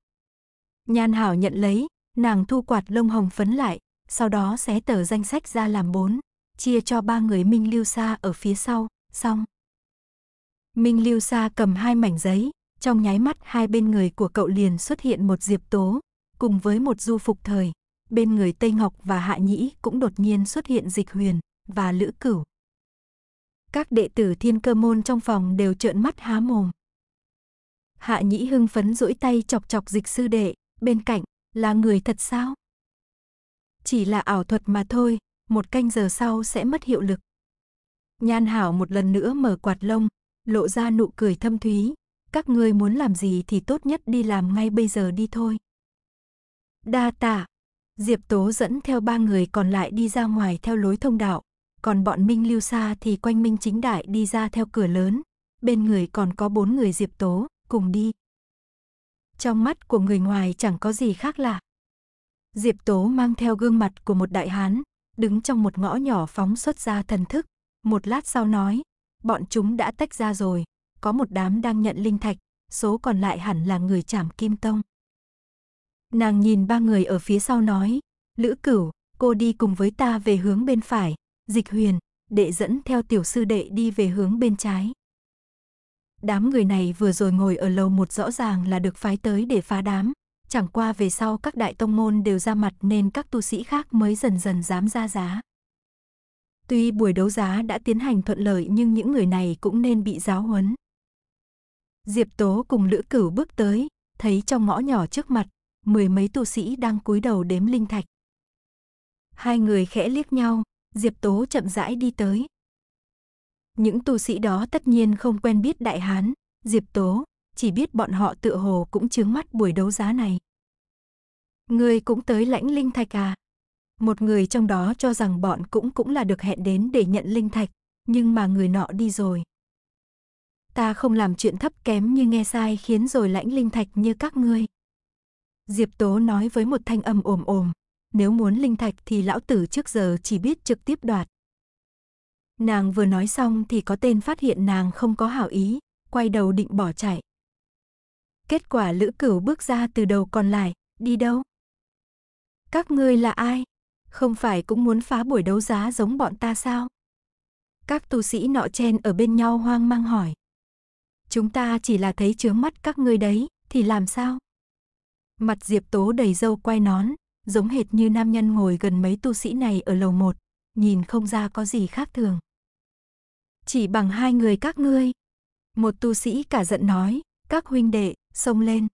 Nhan Hảo nhận lấy, nàng thu quạt lông hồng phấn lại, sau đó xé tờ danh sách ra làm bốn, chia cho ba người Minh Lưu Sa ở phía sau, xong. Minh Lưu Sa cầm hai mảnh giấy, trong nháy mắt hai bên người của cậu liền xuất hiện một diệp tố, cùng với một du phục thời. Bên người Tây Ngọc và Hạ Nhĩ cũng đột nhiên xuất hiện dịch huyền và lữ cửu. Các đệ tử thiên cơ môn trong phòng đều trợn mắt há mồm. Hạ nhĩ hưng phấn duỗi tay chọc chọc dịch sư đệ, bên cạnh, là người thật sao? Chỉ là ảo thuật mà thôi, một canh giờ sau sẽ mất hiệu lực. Nhan hảo một lần nữa mở quạt lông, lộ ra nụ cười thâm thúy. Các ngươi muốn làm gì thì tốt nhất đi làm ngay bây giờ đi thôi. Đa tạ. Diệp Tố dẫn theo ba người còn lại đi ra ngoài theo lối thông đạo, còn bọn Minh Lưu Sa thì quanh Minh Chính Đại đi ra theo cửa lớn, bên người còn có bốn người Diệp Tố, cùng đi. Trong mắt của người ngoài chẳng có gì khác lạ. Diệp Tố mang theo gương mặt của một đại hán, đứng trong một ngõ nhỏ phóng xuất ra thần thức, một lát sau nói, bọn chúng đã tách ra rồi, có một đám đang nhận linh thạch, số còn lại hẳn là người chảm kim tông. Nàng nhìn ba người ở phía sau nói, Lữ Cửu, cô đi cùng với ta về hướng bên phải, Dịch huyền, đệ dẫn theo tiểu sư đệ đi về hướng bên trái. Đám người này vừa rồi ngồi ở lầu một rõ ràng là được phái tới để phá đám, chẳng qua về sau các đại tông môn đều ra mặt nên các tu sĩ khác mới dần dần dám ra giá. Tuy buổi đấu giá đã tiến hành thuận lợi nhưng những người này cũng nên bị giáo huấn. Diệp Tố cùng Lữ Cửu bước tới, thấy trong ngõ nhỏ trước mặt, mười mấy tu sĩ đang cúi đầu đếm linh thạch. Hai người khẽ liếc nhau, Diệp Tố chậm rãi đi tới. Những tu sĩ đó tất nhiên không quen biết Đại Hán, Diệp Tố, chỉ biết bọn họ tự hồ cũng chướng mắt buổi đấu giá này. Người cũng tới lãnh linh thạch à? Một người trong đó cho rằng bọn cũng cũng là được hẹn đến để nhận linh thạch, nhưng mà người nọ đi rồi. Ta không làm chuyện thấp kém như nghe sai khiến rồi lãnh linh thạch như các ngươi. Diệp Tố nói với một thanh âm ồm ồm, nếu muốn linh thạch thì lão tử trước giờ chỉ biết trực tiếp đoạt. Nàng vừa nói xong thì có tên phát hiện nàng không có hảo ý, quay đầu định bỏ chạy. Kết quả Lữ Cửu bước ra từ đầu còn lại, đi đâu? Các ngươi là ai? Không phải cũng muốn phá buổi đấu giá giống bọn ta sao? Các tu sĩ nọ chen ở bên nhau hoang mang hỏi. Chúng ta chỉ là thấy chướng mắt các ngươi đấy, thì làm sao? Mặt Diệp Tố đầy râu quay nón, giống hệt như nam nhân ngồi gần mấy tu sĩ này ở lầu một, nhìn không ra có gì khác thường. Chỉ bằng hai người các ngươi. Một tu sĩ cả giận nói, các huynh đệ, xông lên.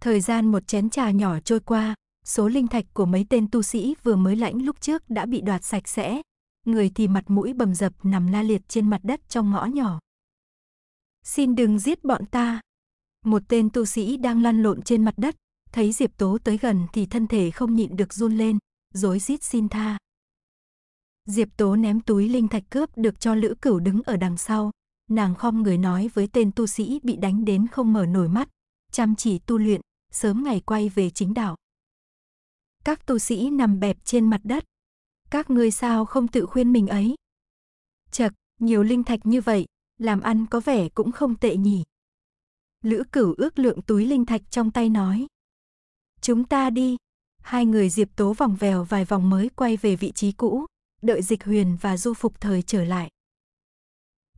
Thời gian một chén trà nhỏ trôi qua, số linh thạch của mấy tên tu sĩ vừa mới lãnh lúc trước đã bị đoạt sạch sẽ. Người thì mặt mũi bầm dập nằm la liệt trên mặt đất trong ngõ nhỏ. Xin đừng giết bọn ta. Một tên tu sĩ đang lăn lộn trên mặt đất, Thấy Diệp Tố tới gần thì thân thể không nhịn được run lên, rối rít xin tha. Diệp Tố ném túi linh thạch cướp được cho Lữ Cửu đứng ở đằng sau. Nàng khom người nói với tên tu sĩ bị đánh đến không mở nổi mắt, chăm chỉ tu luyện, sớm ngày quay về chính đạo. Các tu sĩ nằm bẹp trên mặt đất. Các ngươi sao không tự khuyên mình ấy? Chật, nhiều linh thạch như vậy, làm ăn có vẻ cũng không tệ nhỉ. Lữ cửu ước lượng túi linh thạch trong tay nói. Chúng ta đi. Hai người Diệp Tố vòng vèo vài vòng mới quay về vị trí cũ, đợi Dịch Huyền và Du Phục Thời trở lại.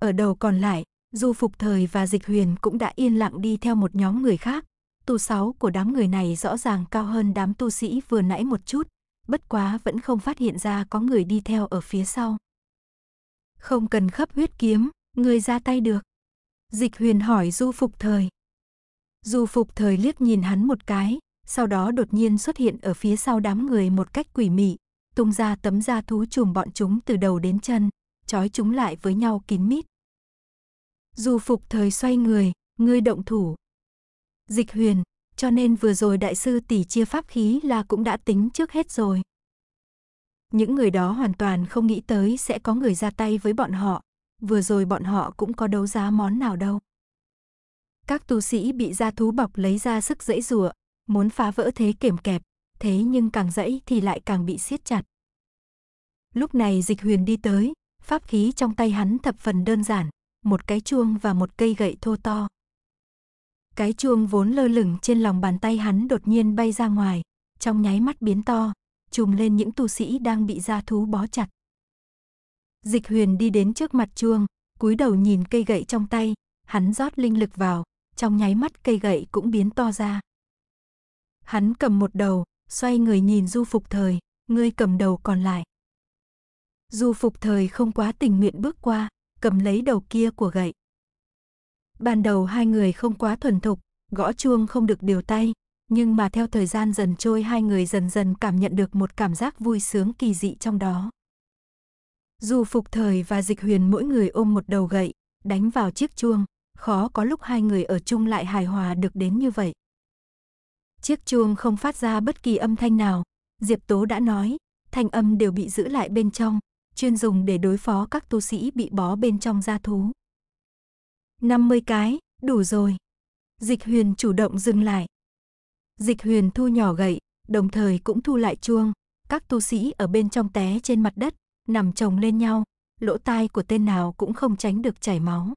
Ở đầu còn lại, Du Phục Thời và Dịch Huyền cũng đã yên lặng đi theo một nhóm người khác. Tu sáu của đám người này rõ ràng cao hơn đám tu sĩ vừa nãy một chút, bất quá vẫn không phát hiện ra có người đi theo ở phía sau. Không cần khắp huyết kiếm, người ra tay được. Dịch huyền hỏi du phục thời. Du phục thời liếc nhìn hắn một cái, sau đó đột nhiên xuất hiện ở phía sau đám người một cách quỷ mị, tung ra tấm da thú chùm bọn chúng từ đầu đến chân, trói chúng lại với nhau kín mít. Dù phục thời xoay người, ngươi động thủ. Dịch huyền, cho nên vừa rồi đại sư tỷ chia pháp khí là cũng đã tính trước hết rồi. Những người đó hoàn toàn không nghĩ tới sẽ có người ra tay với bọn họ, vừa rồi bọn họ cũng có đấu giá món nào đâu. Các tu sĩ bị gia thú bọc lấy ra sức dễ dùa, muốn phá vỡ thế kiểm kẹp, thế nhưng càng dẫy thì lại càng bị siết chặt. Lúc này dịch huyền đi tới, pháp khí trong tay hắn thập phần đơn giản, một cái chuông và một cây gậy thô to. Cái chuông vốn lơ lửng trên lòng bàn tay hắn đột nhiên bay ra ngoài, trong nháy mắt biến to, chùm lên những tu sĩ đang bị gia thú bó chặt. Dịch huyền đi đến trước mặt chuông, cúi đầu nhìn cây gậy trong tay, hắn rót linh lực vào, trong nháy mắt cây gậy cũng biến to ra. Hắn cầm một đầu, xoay người nhìn Du Phục Thời, ngươi cầm đầu còn lại. Du Phục Thời không quá tình nguyện bước qua, cầm lấy đầu kia của gậy. Ban đầu hai người không quá thuần thục, gõ chuông không được điều tay, nhưng mà theo thời gian dần trôi hai người dần dần cảm nhận được một cảm giác vui sướng kỳ dị trong đó. Du Phục Thời và Dịch Huyền mỗi người ôm một đầu gậy, đánh vào chiếc chuông, khó có lúc hai người ở chung lại hài hòa được đến như vậy. Chiếc chuông không phát ra bất kỳ âm thanh nào. Diệp Tố đã nói, thanh âm đều bị giữ lại bên trong, chuyên dùng để đối phó các tu sĩ bị bó bên trong gia thú. 50 cái, đủ rồi. Dịch huyền chủ động dừng lại. Dịch huyền thu nhỏ gậy, đồng thời cũng thu lại chuông. Các tu sĩ ở bên trong té trên mặt đất, nằm chồng lên nhau, lỗ tai của tên nào cũng không tránh được chảy máu.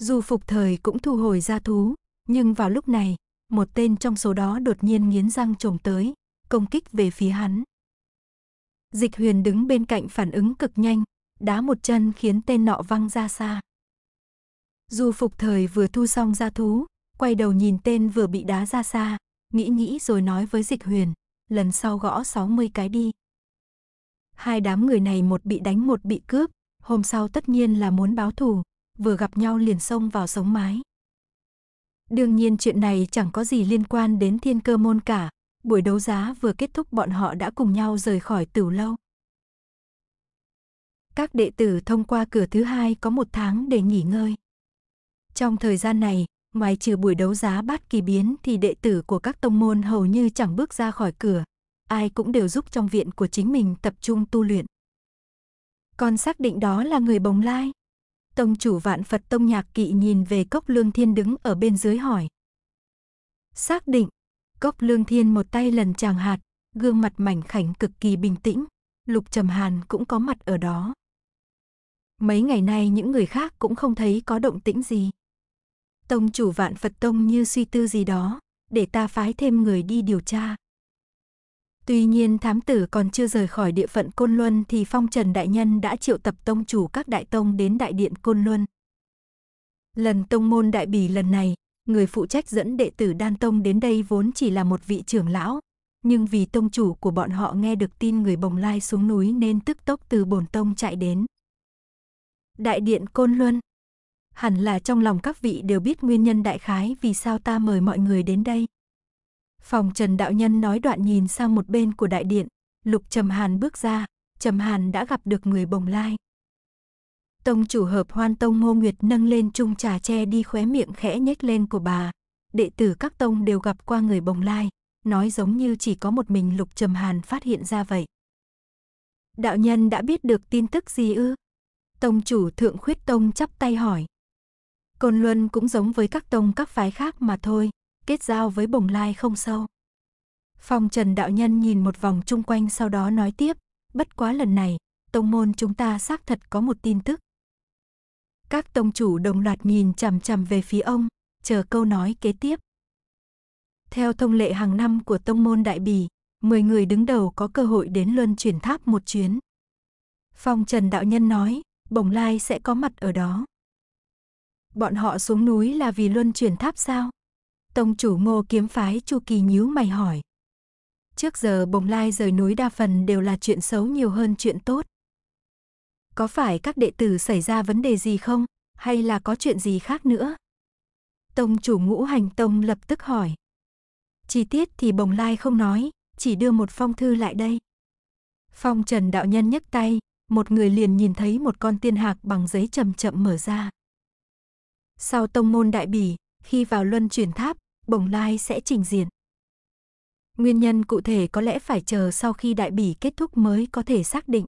Dù phục thời cũng thu hồi gia thú, nhưng vào lúc này, một tên trong số đó đột nhiên nghiến răng trồm tới, công kích về phía hắn. Dịch huyền đứng bên cạnh phản ứng cực nhanh, đá một chân khiến tên nọ văng ra xa. Du phục thời vừa thu xong ra thú, quay đầu nhìn tên vừa bị đá ra xa, nghĩ nghĩ rồi nói với dịch huyền, lần sau gõ 60 cái đi. Hai đám người này một bị đánh một bị cướp, hôm sau tất nhiên là muốn báo thù, vừa gặp nhau liền xông vào sống mái. Đương nhiên chuyện này chẳng có gì liên quan đến thiên cơ môn cả, buổi đấu giá vừa kết thúc bọn họ đã cùng nhau rời khỏi tửu lâu. Các đệ tử thông qua cửa thứ hai có một tháng để nghỉ ngơi. Trong thời gian này, ngoài trừ buổi đấu giá bát kỳ biến thì đệ tử của các tông môn hầu như chẳng bước ra khỏi cửa, ai cũng đều giúp trong viện của chính mình tập trung tu luyện. còn xác định đó là người bồng lai. Tông chủ vạn Phật Tông Nhạc Kỵ nhìn về Cốc Lương Thiên đứng ở bên dưới hỏi. Xác định, Cốc Lương Thiên một tay lần chàng hạt, gương mặt mảnh khảnh cực kỳ bình tĩnh, Lục Trầm Hàn cũng có mặt ở đó. Mấy ngày nay những người khác cũng không thấy có động tĩnh gì. Tông chủ vạn Phật Tông như suy tư gì đó, để ta phái thêm người đi điều tra. Tuy nhiên thám tử còn chưa rời khỏi địa phận Côn Luân thì phong trần đại nhân đã triệu tập tông chủ các đại tông đến đại điện Côn Luân. Lần tông môn đại bỉ lần này, người phụ trách dẫn đệ tử đan tông đến đây vốn chỉ là một vị trưởng lão, nhưng vì tông chủ của bọn họ nghe được tin người bồng lai xuống núi nên tức tốc từ bồn tông chạy đến. Đại điện Côn Luân Hẳn là trong lòng các vị đều biết nguyên nhân đại khái vì sao ta mời mọi người đến đây. Phòng Trần đạo nhân nói đoạn nhìn sang một bên của đại điện, Lục Trầm Hàn bước ra, Trầm Hàn đã gặp được người Bồng Lai. Tông chủ hợp hoan tông Ngô Nguyệt nâng lên chung trà tre đi khóe miệng khẽ nhếch lên của bà. Đệ tử các tông đều gặp qua người Bồng Lai, nói giống như chỉ có một mình Lục Trầm Hàn phát hiện ra vậy. Đạo nhân đã biết được tin tức gì ư? Tông chủ thượng khuyết tông chắp tay hỏi. Côn Luân cũng giống với các tông các phái khác mà thôi, kết giao với bồng lai không sâu. Phong Trần đạo nhân nhìn một vòng chung quanh sau đó nói tiếp, bất quá lần này, tông môn chúng ta xác thật có một tin tức. Các tông chủ đồng loạt nhìn chằm chằm về phía ông, chờ câu nói kế tiếp. Theo thông lệ hàng năm của tông môn Đại Bỉ, 10 người đứng đầu có cơ hội đến luân chuyển tháp một chuyến. Phong Trần Đạo Nhân nói, Bồng Lai sẽ có mặt ở đó. Bọn họ xuống núi là vì luân chuyển tháp sao? Tông chủ ngô kiếm phái Chu Kỳ nhíu mày hỏi. Trước giờ bồng lai rời núi đa phần đều là chuyện xấu nhiều hơn chuyện tốt. Có phải các đệ tử xảy ra vấn đề gì không? Hay là có chuyện gì khác nữa? Tông chủ ngũ hành tông lập tức hỏi. Chi tiết thì bồng lai không nói, chỉ đưa một phong thư lại đây. Phong trần đạo nhân nhấc tay, một người liền nhìn thấy một con tiên hạc bằng giấy chậm chậm mở ra. Sau tông môn đại bỉ, khi vào luân chuyển tháp, Bồng Lai sẽ trình diện. Nguyên nhân cụ thể có lẽ phải chờ sau khi đại bỉ kết thúc mới có thể xác định.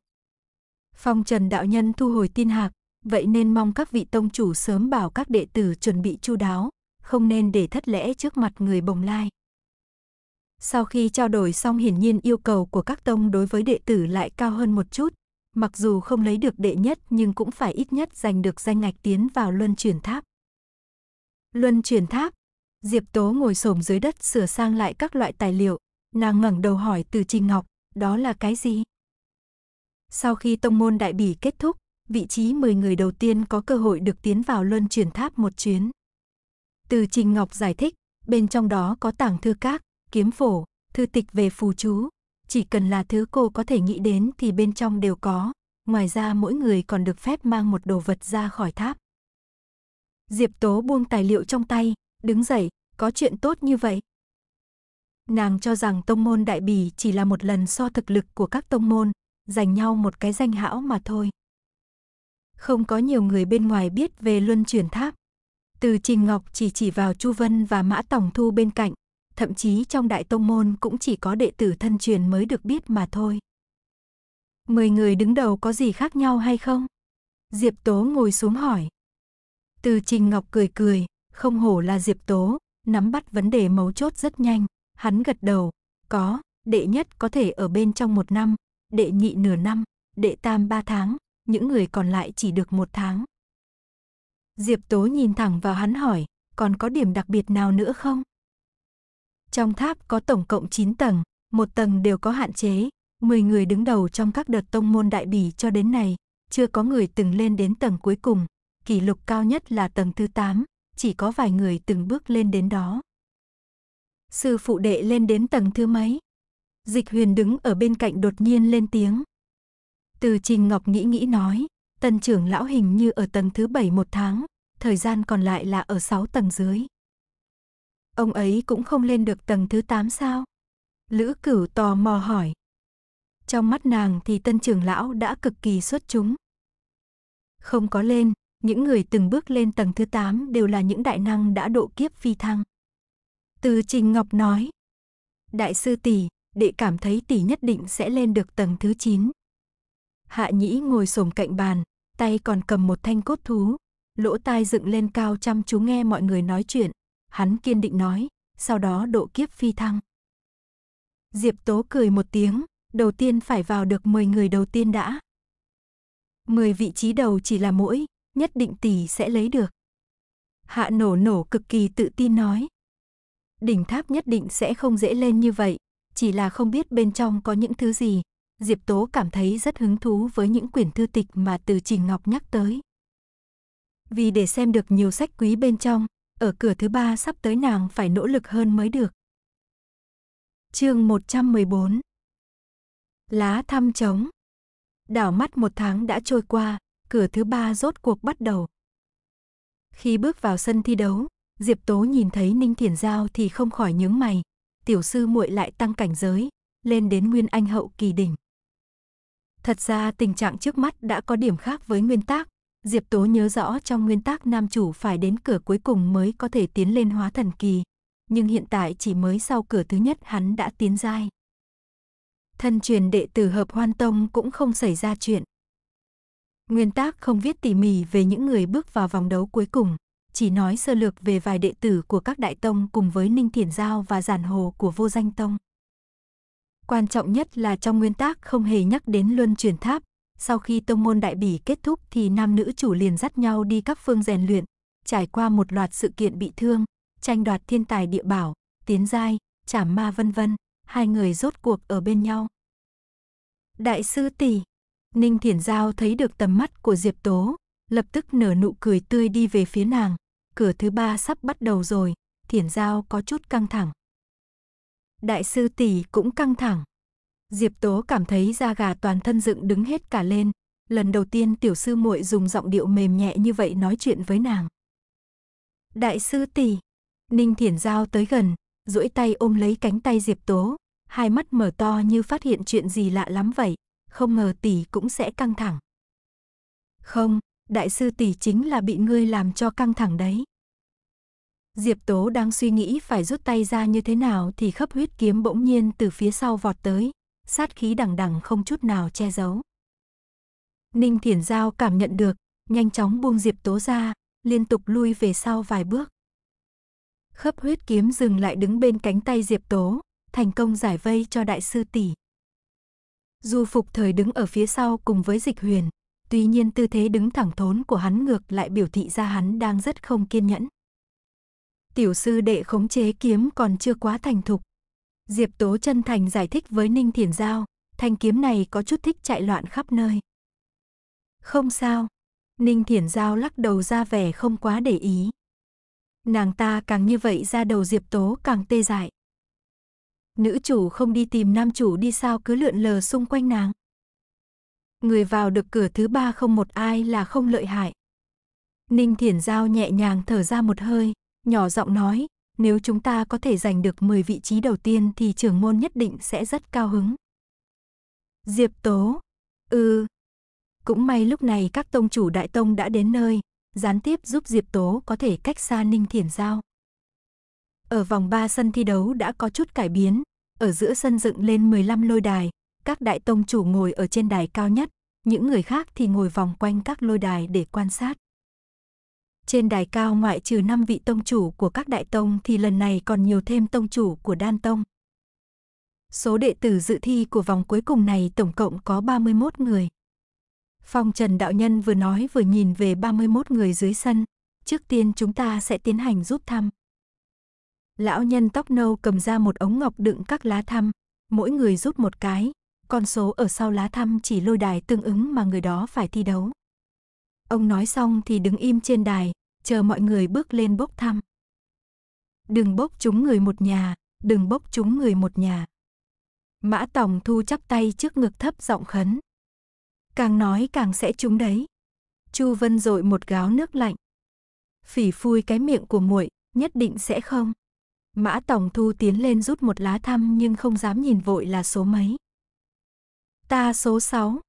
Phong Trần đạo nhân thu hồi tin hạc, vậy nên mong các vị tông chủ sớm bảo các đệ tử chuẩn bị chu đáo, không nên để thất lễ trước mặt người Bồng Lai. Sau khi trao đổi xong hiển nhiên yêu cầu của các tông đối với đệ tử lại cao hơn một chút, mặc dù không lấy được đệ nhất nhưng cũng phải ít nhất giành được danh ngạch tiến vào luân chuyển tháp. Luân chuyển tháp Diệp Tố ngồi xổm dưới đất sửa sang lại các loại tài liệu, nàng ngẩng đầu hỏi Từ Trình Ngọc, đó là cái gì? Sau khi tông môn đại bỉ kết thúc, vị trí 10 người đầu tiên có cơ hội được tiến vào luân chuyển tháp một chuyến. Từ Trình Ngọc giải thích, bên trong đó có tảng thư các, kiếm phổ, thư tịch về phù chú, chỉ cần là thứ cô có thể nghĩ đến thì bên trong đều có, ngoài ra mỗi người còn được phép mang một đồ vật ra khỏi tháp. Diệp Tố buông tài liệu trong tay, đứng dậy, có chuyện tốt như vậy. Nàng cho rằng tông môn đại bỉ chỉ là một lần so thực lực của các tông môn, dành nhau một cái danh hão mà thôi. Không có nhiều người bên ngoài biết về luân chuyển tháp. Từ Trình Ngọc chỉ chỉ vào Chu Vân và Mã Tổng Thu bên cạnh, thậm chí trong đại tông môn cũng chỉ có đệ tử thân truyền mới được biết mà thôi. Mười người đứng đầu có gì khác nhau hay không? Diệp Tố ngồi xuống hỏi. Từ Trình Ngọc cười cười, không hổ là Diệp Tố, nắm bắt vấn đề mấu chốt rất nhanh, hắn gật đầu, có, đệ nhất có thể ở bên trong một năm, đệ nhị nửa năm, đệ tam ba tháng, những người còn lại chỉ được một tháng. Diệp Tố nhìn thẳng vào hắn hỏi, còn có điểm đặc biệt nào nữa không? Trong tháp có tổng cộng 9 tầng, một tầng đều có hạn chế, 10 người đứng đầu trong các đợt tông môn đại bỉ cho đến nay, chưa có người từng lên đến tầng cuối cùng, kỷ lục cao nhất là tầng thứ 8, chỉ có vài người từng bước lên đến đó. Sư phụ đệ lên đến tầng thứ mấy? Dịch huyền đứng ở bên cạnh đột nhiên lên tiếng. Từ Trình Ngọc nghĩ nghĩ nói, tân trưởng lão hình như ở tầng thứ bảy một tháng, thời gian còn lại là ở sáu tầng dưới. Ông ấy cũng không lên được tầng thứ tám sao? Lữ cửu tò mò hỏi. Trong mắt nàng thì tân trưởng lão đã cực kỳ xuất chúng. Không có lên, những người từng bước lên tầng thứ 8 đều là những đại năng đã độ kiếp phi thăng. Từ Trình Ngọc nói, Đại sư tỷ, đệ cảm thấy tỷ nhất định sẽ lên được tầng thứ 9. Hạ Nhĩ ngồi xổm cạnh bàn, tay còn cầm một thanh cốt thú, lỗ tai dựng lên cao chăm chú nghe mọi người nói chuyện, hắn kiên định nói, sau đó độ kiếp phi thăng. Diệp Tố cười một tiếng, đầu tiên phải vào được 10 người đầu tiên đã. 10 vị trí đầu chỉ là mỗi nhất định tỷ sẽ lấy được. Hạ nổ nổ cực kỳ tự tin nói. Đỉnh tháp nhất định sẽ không dễ lên như vậy, chỉ là không biết bên trong có những thứ gì. Diệp Tố cảm thấy rất hứng thú với những quyển thư tịch mà từ Trình Ngọc nhắc tới. Vì để xem được nhiều sách quý bên trong, ở cửa thứ ba sắp tới nàng phải nỗ lực hơn mới được. Chương 114 Lá thăm trống Đảo mắt một tháng đã trôi qua, cửa thứ ba rốt cuộc bắt đầu. Khi bước vào sân thi đấu, Diệp Tố nhìn thấy Ninh Thiển Giao thì không khỏi nhướng mày, tiểu sư muội lại tăng cảnh giới, lên đến nguyên anh hậu kỳ đỉnh. Thật ra tình trạng trước mắt đã có điểm khác với nguyên tác, Diệp Tố nhớ rõ trong nguyên tác nam chủ phải đến cửa cuối cùng mới có thể tiến lên hóa thần kỳ, nhưng hiện tại chỉ mới sau cửa thứ nhất hắn đã tiến giai. Thân truyền đệ tử hợp hoan tông cũng không xảy ra chuyện, Nguyên tác không viết tỉ mỉ về những người bước vào vòng đấu cuối cùng, chỉ nói sơ lược về vài đệ tử của các đại tông cùng với Ninh Thiển Giao và Giản Hồ của vô danh tông. Quan trọng nhất là trong nguyên tác không hề nhắc đến luân truyền tháp, sau khi tông môn đại bỉ kết thúc thì nam nữ chủ liền dắt nhau đi các phương rèn luyện, trải qua một loạt sự kiện bị thương, tranh đoạt thiên tài địa bảo, tiến giai, trảm ma vân vân, hai người rốt cuộc ở bên nhau. Đại sư tỷ, Ninh Thiển Giao thấy được tầm mắt của Diệp Tố, lập tức nở nụ cười tươi đi về phía nàng. Cửa thứ ba sắp bắt đầu rồi, Thiển Giao có chút căng thẳng. Đại sư tỷ cũng căng thẳng. Diệp Tố cảm thấy da gà toàn thân dựng đứng hết cả lên. Lần đầu tiên tiểu sư muội dùng giọng điệu mềm nhẹ như vậy nói chuyện với nàng. Đại sư tỷ, Ninh Thiển Giao tới gần, duỗi tay ôm lấy cánh tay Diệp Tố, hai mắt mở to như phát hiện chuyện gì lạ lắm vậy, không ngờ tỷ cũng sẽ căng thẳng. Không, đại sư tỷ chính là bị ngươi làm cho căng thẳng đấy. Diệp Tố đang suy nghĩ phải rút tay ra như thế nào thì khắp huyết kiếm bỗng nhiên từ phía sau vọt tới, sát khí đằng đằng không chút nào che giấu. Ninh Thiển Giao cảm nhận được, nhanh chóng buông Diệp Tố ra, liên tục lui về sau vài bước. Khớp huyết kiếm dừng lại đứng bên cánh tay Diệp Tố, thành công giải vây cho đại sư tỷ. Du Phục Thời đứng ở phía sau cùng với Dịch Huyền, tuy nhiên tư thế đứng thẳng thốn của hắn ngược lại biểu thị ra hắn đang rất không kiên nhẫn. Tiểu sư đệ khống chế kiếm còn chưa quá thành thục. Diệp Tố chân thành giải thích với Ninh Thiển Giao, thanh kiếm này có chút thích chạy loạn khắp nơi. Không sao, Ninh Thiển Giao lắc đầu ra vẻ không quá để ý. Nàng ta càng như vậy ra đầu Diệp Tố càng tê dại nữ chủ không đi tìm nam chủ đi sao cứ lượn lờ xung quanh nàng. Người vào được cửa thứ ba không một ai là không lợi hại. Ninh Thiển Giao nhẹ nhàng thở ra một hơi, nhỏ giọng nói, nếu chúng ta có thể giành được 10 vị trí đầu tiên thì trưởng môn nhất định sẽ rất cao hứng. Diệp Tố, ừ, cũng may lúc này các tông chủ đại tông đã đến nơi, gián tiếp giúp Diệp Tố có thể cách xa Ninh Thiển Giao. Ở vòng 3 sân thi đấu đã có chút cải biến, ở giữa sân dựng lên 15 lôi đài, các đại tông chủ ngồi ở trên đài cao nhất, những người khác thì ngồi vòng quanh các lôi đài để quan sát. Trên đài cao ngoại trừ 5 vị tông chủ của các đại tông thì lần này còn nhiều thêm tông chủ của đan tông. Số đệ tử dự thi của vòng cuối cùng này tổng cộng có 31 người. Phong Trần Đạo Nhân vừa nói vừa nhìn về 31 người dưới sân. Trước tiên chúng ta sẽ tiến hành rút thăm. Lão nhân tóc nâu cầm ra một ống ngọc đựng các lá thăm, mỗi người rút một cái, con số ở sau lá thăm chỉ lôi đài tương ứng mà người đó phải thi đấu. Ông nói xong thì đứng im trên đài, chờ mọi người bước lên bốc thăm. Đừng bốc chúng người một nhà, đừng bốc chúng người một nhà. Mã tổng Thu chắp tay trước ngực thấp giọng khấn. Càng nói càng sẽ trúng đấy. Chu Vân dội một gáo nước lạnh. Phỉ phui cái miệng của muội, nhất định sẽ không. Mã Tòng Thu tiến lên rút một lá thăm nhưng không dám nhìn vội là số mấy. Ta số 6.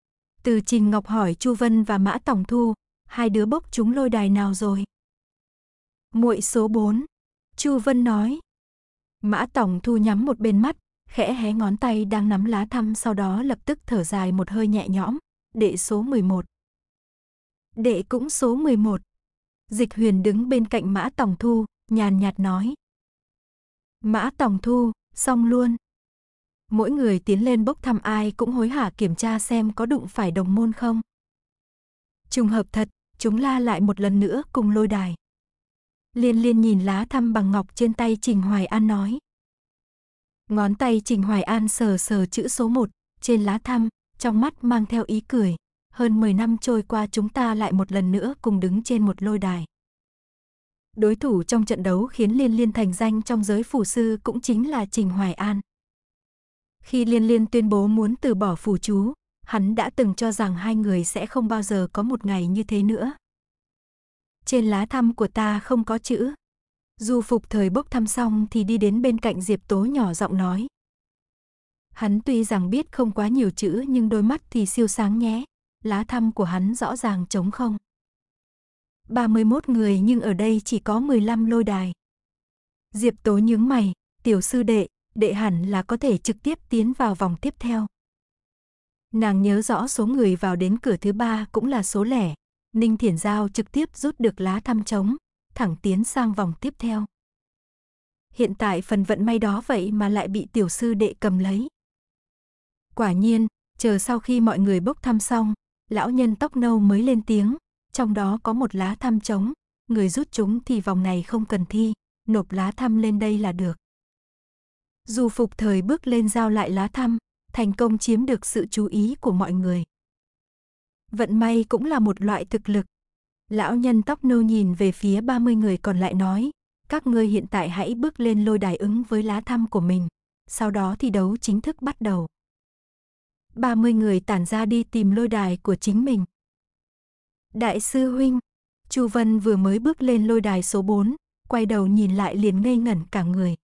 Từ Trình Ngọc hỏi Chu Vân và Mã Tòng Thu, hai đứa bốc chúng lôi đài nào rồi? Muội số 4. Chu Vân nói. Mã Tòng Thu nhắm một bên mắt, khẽ hé ngón tay đang nắm lá thăm sau đó lập tức thở dài một hơi nhẹ nhõm, đệ số 11. Đệ cũng số 11. Dịch huyền đứng bên cạnh Mã Tòng Thu, nhàn nhạt nói, Mã Tòng Thu, xong luôn. Mỗi người tiến lên bốc thăm ai cũng hối hả kiểm tra xem có đụng phải đồng môn không. Trùng hợp thật, chúng la lại một lần nữa cùng lôi đài. Liên liên nhìn lá thăm bằng ngọc trên tay Trình Hoài An nói. Ngón tay Trình Hoài An sờ sờ chữ số 1 trên lá thăm, trong mắt mang theo ý cười. Hơn 10 năm trôi qua chúng ta lại một lần nữa cùng đứng trên một lôi đài. Đối thủ trong trận đấu khiến Liên Liên thành danh trong giới phủ sư cũng chính là Trình Hoài An. Khi Liên Liên tuyên bố muốn từ bỏ phủ chú, hắn đã từng cho rằng hai người sẽ không bao giờ có một ngày như thế nữa. Trên lá thăm của ta không có chữ. Du phục thời bốc thăm xong thì đi đến bên cạnh Diệp Tố nhỏ giọng nói. Hắn tuy rằng biết không quá nhiều chữ nhưng đôi mắt thì siêu sáng nhé. Lá thăm của hắn rõ ràng trống không. 31 người nhưng ở đây chỉ có 15 lôi đài. Diệp Tố nhướng mày, tiểu sư đệ, đệ hẳn là có thể trực tiếp tiến vào vòng tiếp theo. Nàng nhớ rõ số người vào đến cửa thứ ba cũng là số lẻ. Ninh Thiển Giao trực tiếp rút được lá thăm trống, thẳng tiến sang vòng tiếp theo. Hiện tại phần vận may đó vậy mà lại bị tiểu sư đệ cầm lấy. Quả nhiên, chờ sau khi mọi người bốc thăm xong, lão nhân tóc nâu mới lên tiếng, trong đó có một lá thăm trống, người rút chúng thì vòng này không cần thi, nộp lá thăm lên đây là được. Dù phục thời bước lên giao lại lá thăm, thành công chiếm được sự chú ý của mọi người. Vận may cũng là một loại thực lực. Lão nhân tóc nâu nhìn về phía 30 người còn lại nói, các ngươi hiện tại hãy bước lên lôi đài ứng với lá thăm của mình, sau đó thi đấu chính thức bắt đầu. 30 người tản ra đi tìm lôi đài của chính mình. Đại sư huynh, Chu Vân vừa mới bước lên lôi đài số 4, quay đầu nhìn lại liền ngây ngẩn cả người.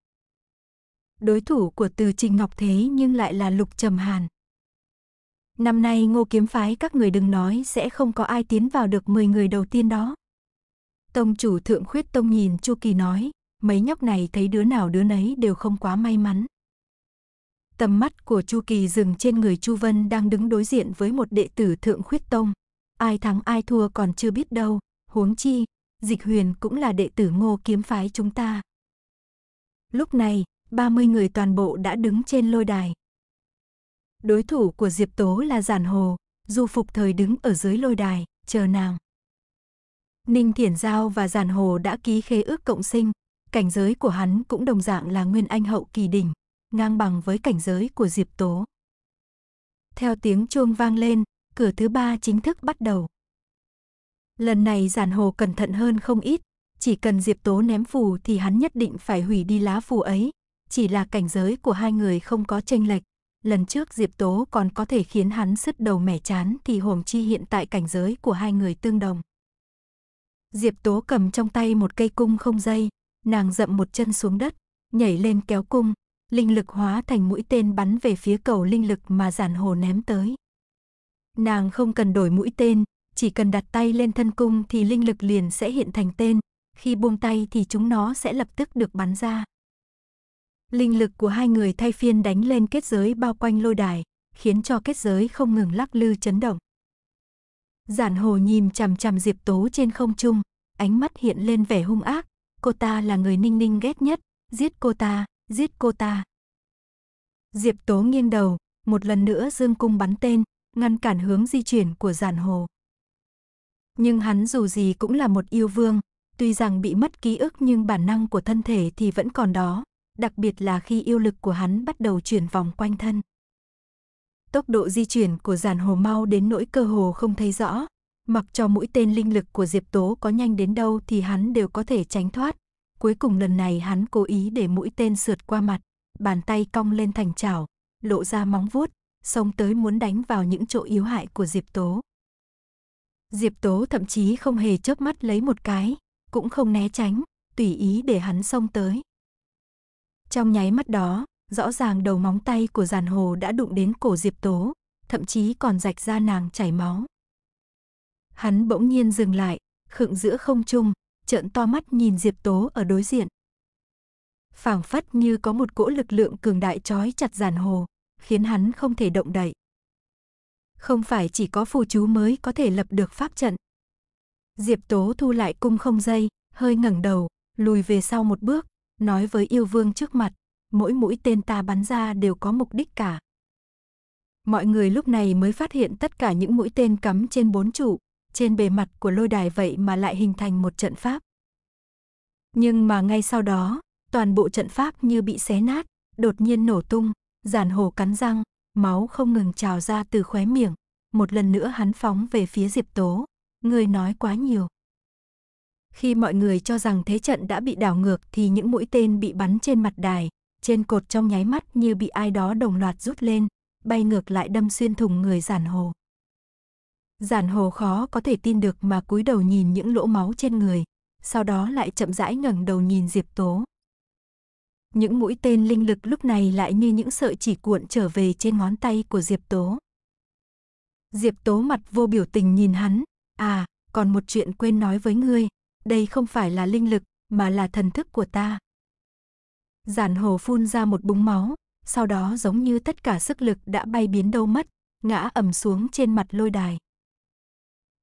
Đối thủ của Từ Trình Ngọc thế nhưng lại là Lục Trầm Hàn. Năm nay ngô kiếm phái các người đừng nói sẽ không có ai tiến vào được 10 người đầu tiên đó. Tông chủ thượng khuyết tông nhìn Chu Kỳ nói, mấy nhóc này thấy đứa nào đứa nấy đều không quá may mắn. Tầm mắt của Chu Kỳ dừng trên người Chu Vân đang đứng đối diện với một đệ tử thượng khuyết tông ai thắng ai thua còn chưa biết đâu, huống chi, Dịch Huyền cũng là đệ tử Ngô kiếm phái chúng ta. Lúc này, 30 người toàn bộ đã đứng trên lôi đài. Đối thủ của Diệp Tố là Giản Hồ, Du Phục thời đứng ở dưới lôi đài, chờ nàng. Ninh Thiển Giao và Giản Hồ đã ký khế ước cộng sinh, cảnh giới của hắn cũng đồng dạng là nguyên anh hậu kỳ đỉnh, ngang bằng với cảnh giới của Diệp Tố. Theo tiếng chuông vang lên, cửa thứ ba chính thức bắt đầu. Lần này giản hồ cẩn thận hơn không ít, chỉ cần Diệp Tố ném phù thì hắn nhất định phải hủy đi lá phù ấy, chỉ là cảnh giới của hai người không có tranh lệch. Lần trước Diệp Tố còn có thể khiến hắn sứt đầu mẻ chán thì hồn chi hiện tại cảnh giới của hai người tương đồng. Diệp Tố cầm trong tay một cây cung không dây, nàng dậm một chân xuống đất, nhảy lên kéo cung, linh lực hóa thành mũi tên bắn về phía cầu linh lực mà giản hồ ném tới. Nàng không cần đổi mũi tên, chỉ cần đặt tay lên thân cung thì linh lực liền sẽ hiện thành tên, khi buông tay thì chúng nó sẽ lập tức được bắn ra. Linh lực của hai người thay phiên đánh lên kết giới bao quanh lôi đài, khiến cho kết giới không ngừng lắc lư chấn động. Giản hồ nhìn chằm chằm Diệp Tố trên không trung, ánh mắt hiện lên vẻ hung ác, cô ta là người ninh ninh ghét nhất, giết cô ta, giết cô ta. Diệp Tố nghiêng đầu, một lần nữa dương cung bắn tên, ngăn cản hướng di chuyển của giản hồ. Nhưng hắn dù gì cũng là một yêu vương, tuy rằng bị mất ký ức nhưng bản năng của thân thể thì vẫn còn đó, đặc biệt là khi yêu lực của hắn bắt đầu chuyển vòng quanh thân. Tốc độ di chuyển của giản hồ mau đến nỗi cơ hồ không thấy rõ, mặc cho mũi tên linh lực của Diệp Tố có nhanh đến đâu thì hắn đều có thể tránh thoát. Cuối cùng lần này hắn cố ý để mũi tên sượt qua mặt, bàn tay cong lên thành chảo, lộ ra móng vuốt, sống tới muốn đánh vào những chỗ yếu hại của Diệp Tố. Diệp Tố thậm chí không hề chớp mắt lấy một cái, cũng không né tránh, tùy ý để hắn xông tới. Trong nháy mắt đó, rõ ràng đầu móng tay của giàn hồ đã đụng đến cổ Diệp Tố, thậm chí còn rạch ra nàng chảy máu. Hắn bỗng nhiên dừng lại, khựng giữa không trung, trợn to mắt nhìn Diệp Tố ở đối diện. Phảng phất như có một cỗ lực lượng cường đại trói chặt giàn hồ khiến hắn không thể động đậy. Không phải chỉ có phù chú mới có thể lập được pháp trận. Diệp Tố thu lại cung không dây, hơi ngẩng đầu, lùi về sau một bước, nói với yêu vương trước mặt, mỗi mũi tên ta bắn ra đều có mục đích cả. Mọi người lúc này mới phát hiện tất cả những mũi tên cắm trên bốn trụ, trên bề mặt của lôi đài vậy mà lại hình thành một trận pháp. Nhưng mà ngay sau đó, toàn bộ trận pháp như bị xé nát, đột nhiên nổ tung, Giản hồ cắn răng, máu không ngừng trào ra từ khóe miệng. Một lần nữa hắn phóng về phía Diệp Tố. Người nói quá nhiều. Khi mọi người cho rằng thế trận đã bị đảo ngược thì những mũi tên bị bắn trên mặt đài, trên cột trong nháy mắt như bị ai đó đồng loạt rút lên, bay ngược lại đâm xuyên thùng người giản hồ. Giản hồ khó có thể tin được mà cúi đầu nhìn những lỗ máu trên người, sau đó lại chậm rãi ngẩng đầu nhìn Diệp Tố những mũi tên linh lực lúc này lại như những sợi chỉ cuộn trở về trên ngón tay của Diệp Tố. Diệp Tố mặt vô biểu tình nhìn hắn, à, còn một chuyện quên nói với ngươi, đây không phải là linh lực, mà là thần thức của ta. Giản hồ phun ra một búng máu, sau đó giống như tất cả sức lực đã bay biến đâu mất, ngã ầm xuống trên mặt lôi đài.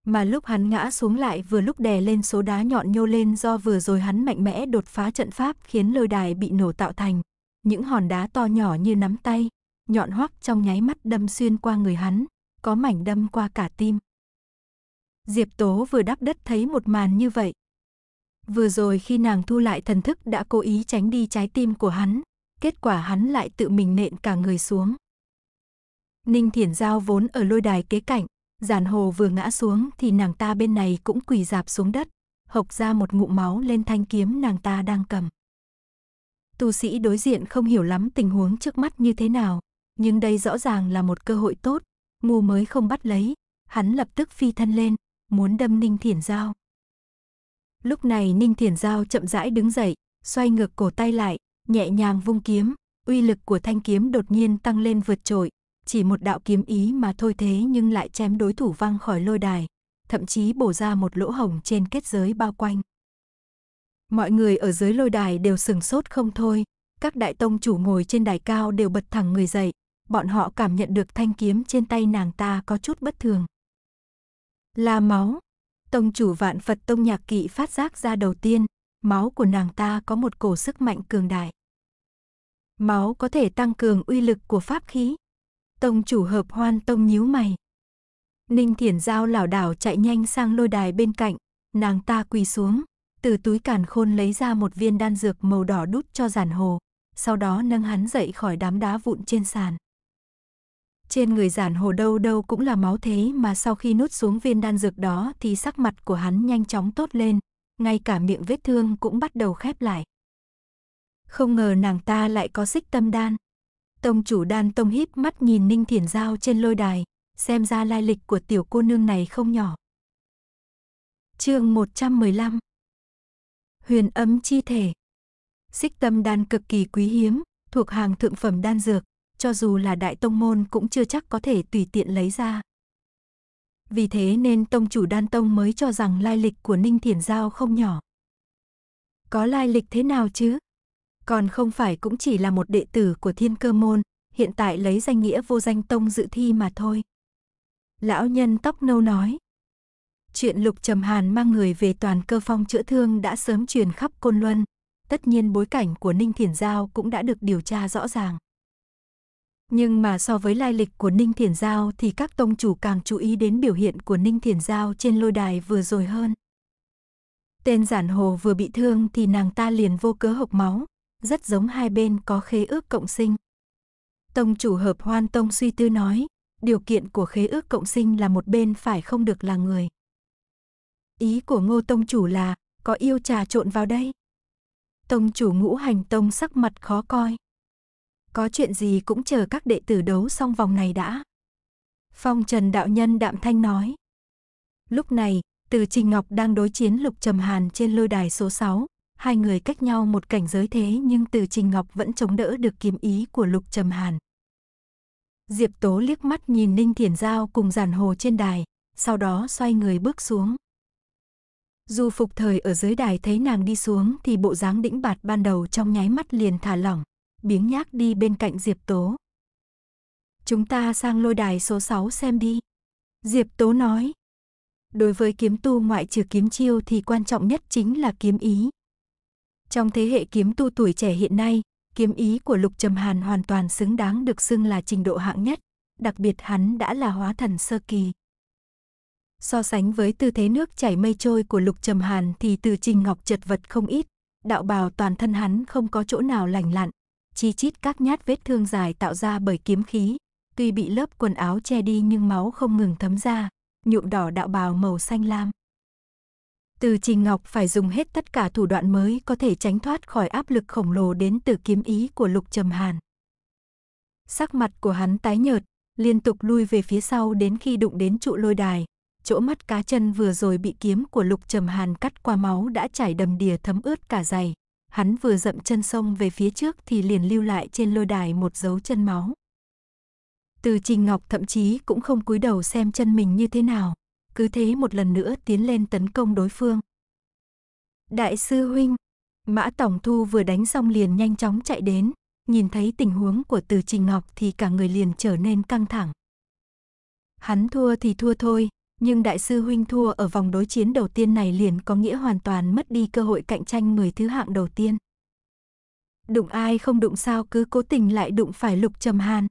Mà lúc hắn ngã xuống lại vừa lúc đè lên số đá nhọn nhô lên do vừa rồi hắn mạnh mẽ đột phá trận pháp khiến lôi đài bị nổ tạo thành. Những hòn đá to nhỏ như nắm tay, nhọn hoắc trong nháy mắt đâm xuyên qua người hắn, có mảnh đâm qua cả tim. Diệp Tố vừa đắp đất thấy một màn như vậy. Vừa rồi khi nàng thu lại thần thức đã cố ý tránh đi trái tim của hắn, kết quả hắn lại tự mình nện cả người xuống. Ninh Thiển Giao vốn ở lôi đài kế cạnh, Giản hồ vừa ngã xuống thì nàng ta bên này cũng quỳ dạp xuống đất, hộc ra một ngụm máu lên thanh kiếm nàng ta đang cầm. Tu sĩ đối diện không hiểu lắm tình huống trước mắt như thế nào, nhưng đây rõ ràng là một cơ hội tốt, ngu mới không bắt lấy, hắn lập tức phi thân lên, muốn đâm Ninh Thiển Giao. Lúc này Ninh Thiển Giao chậm rãi đứng dậy, xoay ngược cổ tay lại, nhẹ nhàng vung kiếm, uy lực của thanh kiếm đột nhiên tăng lên vượt trội, chỉ một đạo kiếm ý mà thôi thế nhưng lại chém đối thủ văng khỏi lôi đài, thậm chí bổ ra một lỗ hồng trên kết giới bao quanh. Mọi người ở dưới lôi đài đều sừng sốt không thôi, các đại tông chủ ngồi trên đài cao đều bật thẳng người dậy, bọn họ cảm nhận được thanh kiếm trên tay nàng ta có chút bất thường. Là máu, tông chủ vạn Phật tông nhạc kỵ phát giác ra đầu tiên, máu của nàng ta có một cổ sức mạnh cường đại. Máu có thể tăng cường uy lực của pháp khí. Tông chủ hợp hoan tông nhíu mày. Ninh Thiển Giao lảo đảo chạy nhanh sang lôi đài bên cạnh, nàng ta quỳ xuống, từ túi càn khôn lấy ra một viên đan dược màu đỏ đút cho giản hồ, sau đó nâng hắn dậy khỏi đám đá vụn trên sàn. Trên người giản hồ đâu đâu cũng là máu thế mà sau khi nuốt xuống viên đan dược đó thì sắc mặt của hắn nhanh chóng tốt lên, ngay cả miệng vết thương cũng bắt đầu khép lại. Không ngờ nàng ta lại có xích tâm đan, Tông chủ đan tông híp mắt nhìn Ninh Thiển Giao trên lôi đài, xem ra lai lịch của tiểu cô nương này không nhỏ. chương 115 Huyền ấm chi thể Xích tâm đan cực kỳ quý hiếm, thuộc hàng thượng phẩm đan dược, cho dù là đại tông môn cũng chưa chắc có thể tùy tiện lấy ra. Vì thế nên tông chủ đan tông mới cho rằng lai lịch của Ninh Thiển Giao không nhỏ. Có lai lịch thế nào chứ? còn không phải cũng chỉ là một đệ tử của thiên cơ môn, hiện tại lấy danh nghĩa vô danh tông dự thi mà thôi. Lão nhân tóc nâu nói. Chuyện Lục Trầm Hàn mang người về toàn cơ phong chữa thương đã sớm truyền khắp Côn Luân. Tất nhiên bối cảnh của Ninh Thiển Giao cũng đã được điều tra rõ ràng. Nhưng mà so với lai lịch của Ninh Thiển Giao thì các tông chủ càng chú ý đến biểu hiện của Ninh Thiển Giao trên lôi đài vừa rồi hơn. Tên giản hồ vừa bị thương thì nàng ta liền vô cớ hộc máu, rất giống hai bên có khế ước cộng sinh. Tông chủ hợp hoan tông suy tư nói, điều kiện của khế ước cộng sinh là một bên phải không được là người. Ý của ngô tông chủ là, có yêu trà trộn vào đây. Tông chủ ngũ hành tông sắc mặt khó coi. Có chuyện gì cũng chờ các đệ tử đấu xong vòng này đã. Phong Trần Đạo Nhân đạm thanh nói. Lúc này, từ Trình Ngọc đang đối chiến Lục Trầm Hàn trên lôi đài số 6, hai người cách nhau một cảnh giới thế nhưng từ Trình Ngọc vẫn chống đỡ được kiếm ý của Lục Trầm Hàn. Diệp Tố liếc mắt nhìn Ninh Thiển Giao cùng giản hồ trên đài, sau đó xoay người bước xuống. Dù phục thời ở dưới đài thấy nàng đi xuống thì bộ dáng đĩnh bạt ban đầu trong nháy mắt liền thả lỏng, biếng nhác đi bên cạnh Diệp Tố. Chúng ta sang lôi đài số 6 xem đi. Diệp Tố nói. Đối với kiếm tu ngoại trừ kiếm chiêu thì quan trọng nhất chính là kiếm ý, trong thế hệ kiếm tu tuổi trẻ hiện nay, kiếm ý của Lục Trầm Hàn hoàn toàn xứng đáng được xưng là trình độ hạng nhất, đặc biệt hắn đã là hóa thần sơ kỳ. So sánh với tư thế nước chảy mây trôi của Lục Trầm Hàn thì Từ Trình Ngọc chật vật không ít, đạo bào toàn thân hắn không có chỗ nào lành lặn, chi chít các nhát vết thương dài tạo ra bởi kiếm khí, tuy bị lớp quần áo che đi nhưng máu không ngừng thấm ra, nhuộm đỏ đạo bào màu xanh lam. Từ Trình Ngọc phải dùng hết tất cả thủ đoạn mới có thể tránh thoát khỏi áp lực khổng lồ đến từ kiếm ý của Lục Trầm Hàn. Sắc mặt của hắn tái nhợt, liên tục lui về phía sau đến khi đụng đến trụ lôi đài, chỗ mắt cá chân vừa rồi bị kiếm của Lục Trầm Hàn cắt qua máu đã chảy đầm đìa thấm ướt cả giày. Hắn vừa dậm chân sông về phía trước thì liền lưu lại trên lôi đài một dấu chân máu. Từ Trình Ngọc thậm chí cũng không cúi đầu xem chân mình như thế nào, cứ thế một lần nữa tiến lên tấn công đối phương. Đại sư huynh, Mã Tổng Thu vừa đánh xong liền nhanh chóng chạy đến, nhìn thấy tình huống của Từ Trình Ngọc thì cả người liền trở nên căng thẳng. Hắn thua thì thua thôi, nhưng đại sư huynh thua ở vòng đối chiến đầu tiên này liền có nghĩa hoàn toàn mất đi cơ hội cạnh tranh người thứ hạng đầu tiên. Đụng ai không đụng sao cứ cố tình lại đụng phải Lục Trầm Hàn.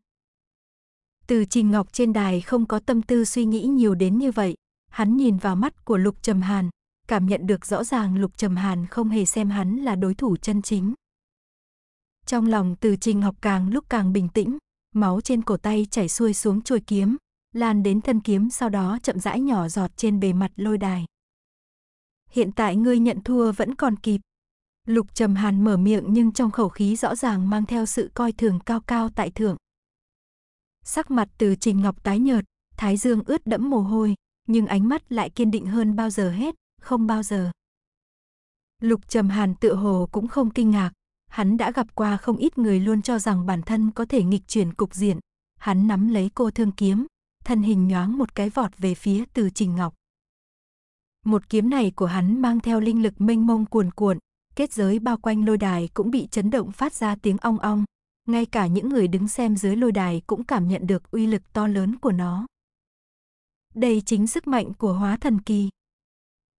Từ Trình Ngọc trên đài không có tâm tư suy nghĩ nhiều đến như vậy, Hắn nhìn vào mắt của Lục Trầm Hàn, cảm nhận được rõ ràng Lục Trầm Hàn không hề xem hắn là đối thủ chân chính. Trong lòng Từ Trình học càng lúc càng bình tĩnh, máu trên cổ tay chảy xuôi xuống chuôi kiếm, lan đến thân kiếm sau đó chậm rãi nhỏ giọt trên bề mặt lôi đài. Hiện tại ngươi nhận thua vẫn còn kịp. Lục Trầm Hàn mở miệng nhưng trong khẩu khí rõ ràng mang theo sự coi thường cao cao tại thượng. Sắc mặt từ Trình Ngọc tái nhợt, thái dương ướt đẫm mồ hôi, nhưng ánh mắt lại kiên định hơn bao giờ hết, không bao giờ. Lục Trầm Hàn tự hồ cũng không kinh ngạc, hắn đã gặp qua không ít người luôn cho rằng bản thân có thể nghịch chuyển cục diện. Hắn nắm lấy cô thương kiếm, thân hình nhoáng một cái vọt về phía từ Trình Ngọc. Một kiếm này của hắn mang theo linh lực mênh mông cuồn cuộn, kết giới bao quanh lôi đài cũng bị chấn động phát ra tiếng ong ong. Ngay cả những người đứng xem dưới lôi đài cũng cảm nhận được uy lực to lớn của nó đây chính sức mạnh của hóa thần kỳ.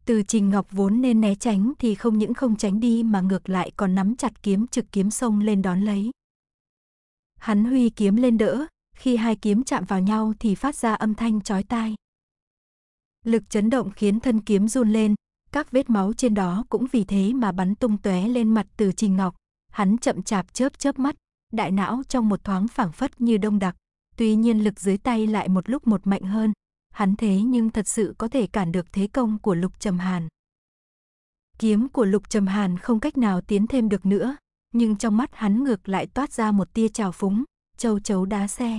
Từ Trình Ngọc vốn nên né tránh thì không những không tránh đi mà ngược lại còn nắm chặt kiếm trực kiếm sông lên đón lấy. Hắn huy kiếm lên đỡ, khi hai kiếm chạm vào nhau thì phát ra âm thanh chói tai. Lực chấn động khiến thân kiếm run lên, các vết máu trên đó cũng vì thế mà bắn tung tóe lên mặt Từ Trình Ngọc, hắn chậm chạp chớp chớp mắt, đại não trong một thoáng phảng phất như đông đặc, tuy nhiên lực dưới tay lại một lúc một mạnh hơn, hắn thế nhưng thật sự có thể cản được thế công của Lục Trầm Hàn. Kiếm của Lục Trầm Hàn không cách nào tiến thêm được nữa, nhưng trong mắt hắn ngược lại toát ra một tia trào phúng, châu chấu đá xe.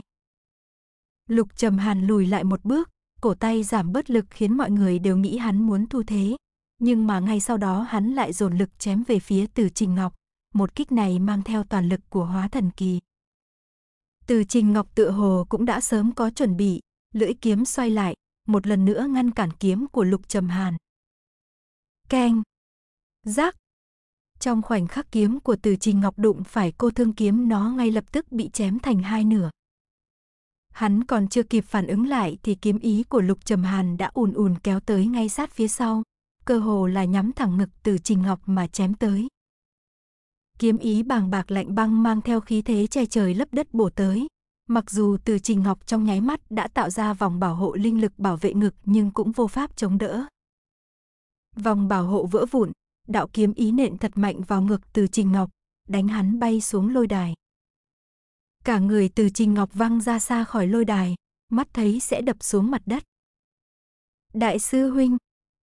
Lục Trầm Hàn lùi lại một bước, cổ tay giảm bớt lực khiến mọi người đều nghĩ hắn muốn thu thế, nhưng mà ngay sau đó hắn lại dồn lực chém về phía Từ Trình Ngọc, một kích này mang theo toàn lực của Hóa Thần Kỳ. Từ Trình Ngọc tựa hồ cũng đã sớm có chuẩn bị, lưỡi kiếm xoay lại, một lần nữa ngăn cản kiếm của Lục Trầm Hàn. Keng! Giác! Trong khoảnh khắc kiếm của Từ Trình Ngọc đụng phải cô thương kiếm nó ngay lập tức bị chém thành hai nửa. Hắn còn chưa kịp phản ứng lại thì kiếm ý của Lục Trầm Hàn đã ùn ùn kéo tới ngay sát phía sau, cơ hồ là nhắm thẳng ngực Từ Trình Ngọc mà chém tới. Kiếm ý bàng bạc lạnh băng mang theo khí thế che trời lấp đất bổ tới, Mặc dù từ trình ngọc trong nháy mắt đã tạo ra vòng bảo hộ linh lực bảo vệ ngực nhưng cũng vô pháp chống đỡ. Vòng bảo hộ vỡ vụn, đạo kiếm ý nện thật mạnh vào ngực từ trình ngọc, đánh hắn bay xuống lôi đài. Cả người từ trình ngọc văng ra xa khỏi lôi đài, mắt thấy sẽ đập xuống mặt đất. Đại sư huynh,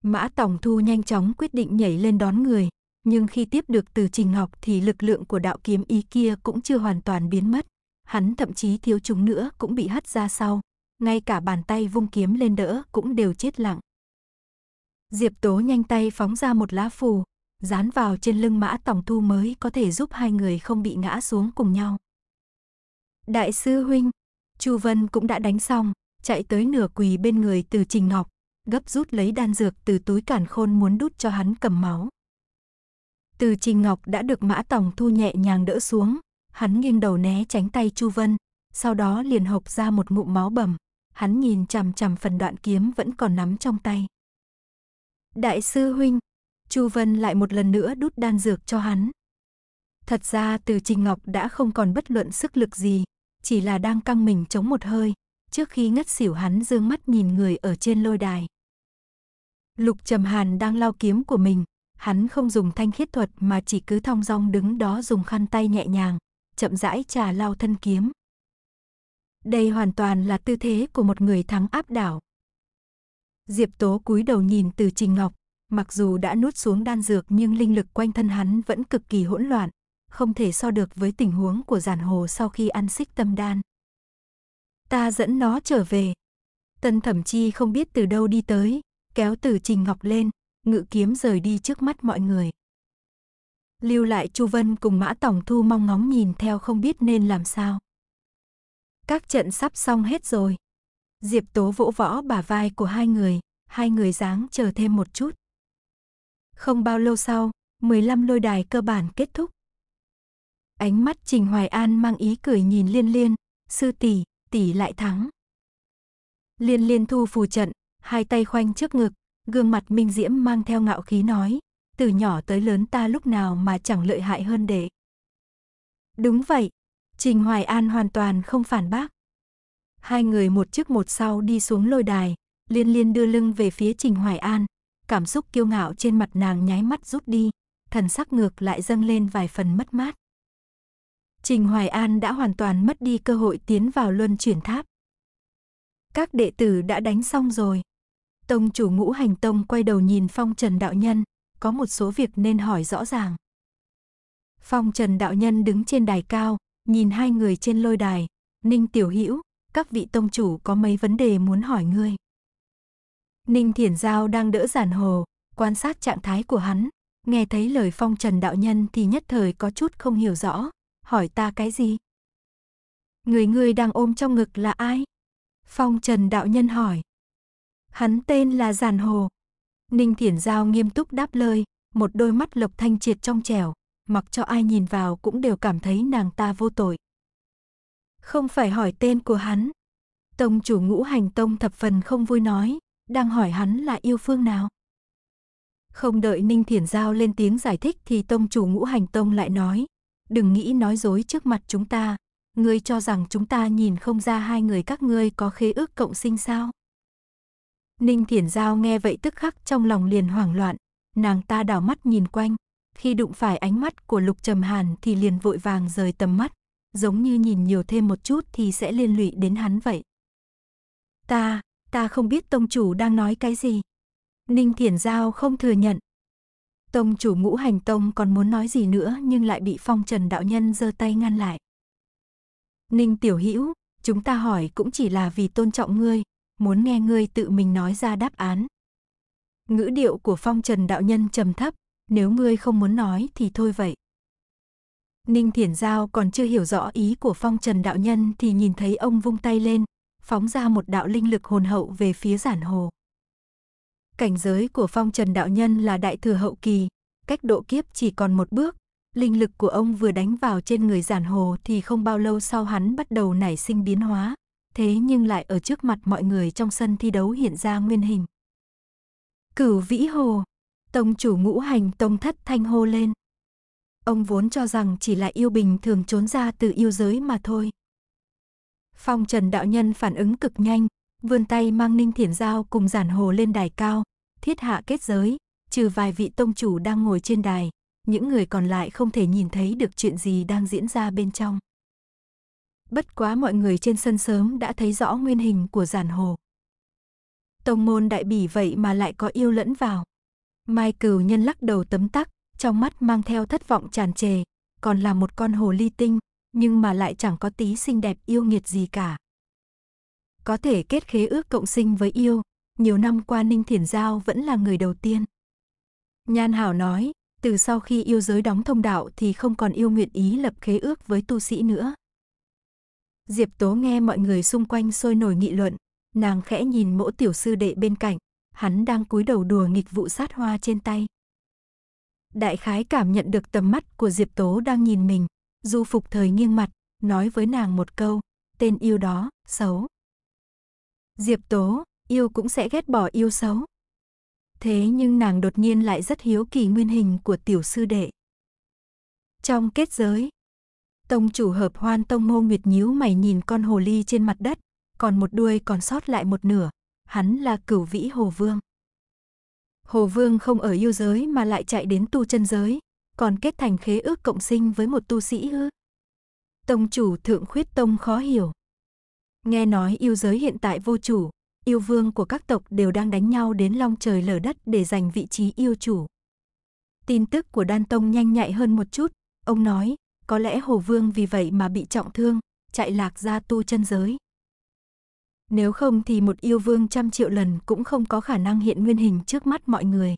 Mã Tổng Thu nhanh chóng quyết định nhảy lên đón người, nhưng khi tiếp được từ Trình Ngọc thì lực lượng của đạo kiếm ý kia cũng chưa hoàn toàn biến mất hắn thậm chí thiếu chúng nữa cũng bị hất ra sau, ngay cả bàn tay vung kiếm lên đỡ cũng đều chết lặng. Diệp Tố nhanh tay phóng ra một lá phù, dán vào trên lưng mã tổng thu mới có thể giúp hai người không bị ngã xuống cùng nhau. Đại sư huynh, Chu Vân cũng đã đánh xong, chạy tới nửa quỳ bên người từ Trình Ngọc, gấp rút lấy đan dược từ túi cản khôn muốn đút cho hắn cầm máu. Từ Trình Ngọc đã được Mã Tổng thu nhẹ nhàng đỡ xuống, Hắn nghiêng đầu né tránh tay Chu Vân, sau đó liền hộc ra một ngụm máu bầm. Hắn nhìn chằm chằm phần đoạn kiếm vẫn còn nắm trong tay. Đại sư huynh, Chu Vân lại một lần nữa đút đan dược cho hắn. Thật ra từ Trình Ngọc đã không còn bất luận sức lực gì, chỉ là đang căng mình chống một hơi, trước khi ngất xỉu hắn dương mắt nhìn người ở trên lôi đài. Lục Trầm Hàn đang lao kiếm của mình, hắn không dùng thanh khiết thuật mà chỉ cứ thong dong đứng đó dùng khăn tay nhẹ nhàng, chậm rãi trà lao thân kiếm. Đây hoàn toàn là tư thế của một người thắng áp đảo. Diệp Tố cúi đầu nhìn từ Trình Ngọc, mặc dù đã nuốt xuống đan dược nhưng linh lực quanh thân hắn vẫn cực kỳ hỗn loạn, không thể so được với tình huống của giản hồ sau khi ăn xích tâm đan. Ta dẫn nó trở về. Tân thẩm chi không biết từ đâu đi tới, kéo từ Trình Ngọc lên, ngự kiếm rời đi trước mắt mọi người lưu lại Chu Vân cùng Mã Tổng Thu mong ngóng nhìn theo không biết nên làm sao. Các trận sắp xong hết rồi. Diệp Tố vỗ võ bả vai của hai người, hai người dáng chờ thêm một chút. Không bao lâu sau, 15 lôi đài cơ bản kết thúc. Ánh mắt Trình Hoài An mang ý cười nhìn Liên Liên, sư tỷ, tỷ lại thắng. Liên Liên thu phù trận, hai tay khoanh trước ngực, gương mặt minh diễm mang theo ngạo khí nói, từ nhỏ tới lớn ta lúc nào mà chẳng lợi hại hơn đệ. Đúng vậy, Trình Hoài An hoàn toàn không phản bác. Hai người một trước một sau đi xuống lôi đài, liên liên đưa lưng về phía Trình Hoài An, cảm xúc kiêu ngạo trên mặt nàng nháy mắt rút đi, thần sắc ngược lại dâng lên vài phần mất mát. Trình Hoài An đã hoàn toàn mất đi cơ hội tiến vào luân chuyển tháp. Các đệ tử đã đánh xong rồi. Tông chủ ngũ hành tông quay đầu nhìn phong trần đạo nhân, có một số việc nên hỏi rõ ràng. Phong Trần Đạo Nhân đứng trên đài cao, nhìn hai người trên lôi đài, Ninh Tiểu Hữu các vị tông chủ có mấy vấn đề muốn hỏi ngươi. Ninh Thiển Giao đang đỡ giản hồ, quan sát trạng thái của hắn, nghe thấy lời phong trần đạo nhân thì nhất thời có chút không hiểu rõ, hỏi ta cái gì? Người ngươi đang ôm trong ngực là ai? Phong trần đạo nhân hỏi. Hắn tên là giản hồ, Ninh Thiển Giao nghiêm túc đáp lời, một đôi mắt lộc thanh triệt trong trẻo, mặc cho ai nhìn vào cũng đều cảm thấy nàng ta vô tội. Không phải hỏi tên của hắn. Tông chủ ngũ hành tông thập phần không vui nói, đang hỏi hắn là yêu phương nào. Không đợi Ninh Thiển Giao lên tiếng giải thích thì tông chủ ngũ hành tông lại nói, đừng nghĩ nói dối trước mặt chúng ta, ngươi cho rằng chúng ta nhìn không ra hai người các ngươi có khế ước cộng sinh sao? Ninh Thiển Giao nghe vậy tức khắc trong lòng liền hoảng loạn, nàng ta đảo mắt nhìn quanh, khi đụng phải ánh mắt của Lục Trầm Hàn thì liền vội vàng rời tầm mắt, giống như nhìn nhiều thêm một chút thì sẽ liên lụy đến hắn vậy. Ta, ta không biết tông chủ đang nói cái gì. Ninh Thiển Giao không thừa nhận. Tông chủ ngũ hành tông còn muốn nói gì nữa nhưng lại bị phong trần đạo nhân giơ tay ngăn lại. Ninh Tiểu Hữu chúng ta hỏi cũng chỉ là vì tôn trọng ngươi, muốn nghe ngươi tự mình nói ra đáp án. Ngữ điệu của phong trần đạo nhân trầm thấp, nếu ngươi không muốn nói thì thôi vậy. Ninh Thiển Giao còn chưa hiểu rõ ý của phong trần đạo nhân thì nhìn thấy ông vung tay lên, phóng ra một đạo linh lực hồn hậu về phía giản hồ. Cảnh giới của phong trần đạo nhân là đại thừa hậu kỳ, cách độ kiếp chỉ còn một bước, linh lực của ông vừa đánh vào trên người giản hồ thì không bao lâu sau hắn bắt đầu nảy sinh biến hóa, thế nhưng lại ở trước mặt mọi người trong sân thi đấu hiện ra nguyên hình. Cửu Vĩ Hồ, tông chủ ngũ hành tông thất thanh hô lên. Ông vốn cho rằng chỉ là yêu bình thường trốn ra từ yêu giới mà thôi. Phong Trần đạo nhân phản ứng cực nhanh, vươn tay mang ninh thiểm dao cùng giản hồ lên đài cao, thiết hạ kết giới, trừ vài vị tông chủ đang ngồi trên đài, những người còn lại không thể nhìn thấy được chuyện gì đang diễn ra bên trong bất quá mọi người trên sân sớm đã thấy rõ nguyên hình của giản hồ. Tông môn đại bỉ vậy mà lại có yêu lẫn vào. Mai cửu nhân lắc đầu tấm tắc, trong mắt mang theo thất vọng tràn trề, còn là một con hồ ly tinh, nhưng mà lại chẳng có tí xinh đẹp yêu nghiệt gì cả. Có thể kết khế ước cộng sinh với yêu, nhiều năm qua Ninh Thiển Giao vẫn là người đầu tiên. Nhan Hảo nói, từ sau khi yêu giới đóng thông đạo thì không còn yêu nguyện ý lập khế ước với tu sĩ nữa. Diệp Tố nghe mọi người xung quanh sôi nổi nghị luận, nàng khẽ nhìn mỗ tiểu sư đệ bên cạnh, hắn đang cúi đầu đùa nghịch vụ sát hoa trên tay. Đại khái cảm nhận được tầm mắt của Diệp Tố đang nhìn mình, du phục thời nghiêng mặt, nói với nàng một câu, tên yêu đó, xấu. Diệp Tố, yêu cũng sẽ ghét bỏ yêu xấu. Thế nhưng nàng đột nhiên lại rất hiếu kỳ nguyên hình của tiểu sư đệ. Trong kết giới, Tông chủ hợp hoan tông mô Nguyệt nhíu mày nhìn con hồ ly trên mặt đất, còn một đuôi còn sót lại một nửa, hắn là cửu vĩ hồ vương. Hồ vương không ở yêu giới mà lại chạy đến tu chân giới, còn kết thành khế ước cộng sinh với một tu sĩ ư. Tông chủ thượng khuyết tông khó hiểu. Nghe nói yêu giới hiện tại vô chủ, yêu vương của các tộc đều đang đánh nhau đến long trời lở đất để giành vị trí yêu chủ. Tin tức của Đan Tông nhanh nhạy hơn một chút, ông nói, có lẽ Hồ Vương vì vậy mà bị trọng thương, chạy lạc ra tu chân giới. Nếu không thì một yêu vương trăm triệu lần cũng không có khả năng hiện nguyên hình trước mắt mọi người.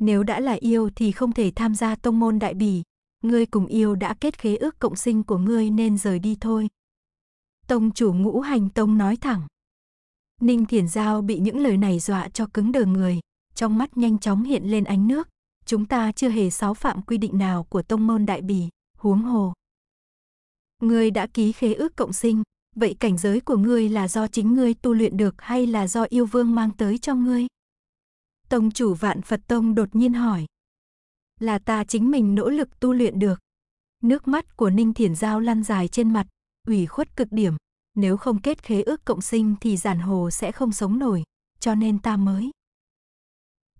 Nếu đã là yêu thì không thể tham gia tông môn đại bỉ, ngươi cùng yêu đã kết khế ước cộng sinh của ngươi nên rời đi thôi. Tông chủ ngũ hành tông nói thẳng. Ninh Thiển Giao bị những lời này dọa cho cứng đờ người, trong mắt nhanh chóng hiện lên ánh nước. Chúng ta chưa hề xáo phạm quy định nào của tông môn đại bỉ huống hồ. Ngươi đã ký khế ước cộng sinh, vậy cảnh giới của ngươi là do chính ngươi tu luyện được hay là do yêu vương mang tới cho ngươi? Tông chủ vạn Phật Tông đột nhiên hỏi. Là ta chính mình nỗ lực tu luyện được. Nước mắt của Ninh Thiển Giao lăn dài trên mặt, ủy khuất cực điểm. Nếu không kết khế ước cộng sinh thì giản hồ sẽ không sống nổi, cho nên ta mới.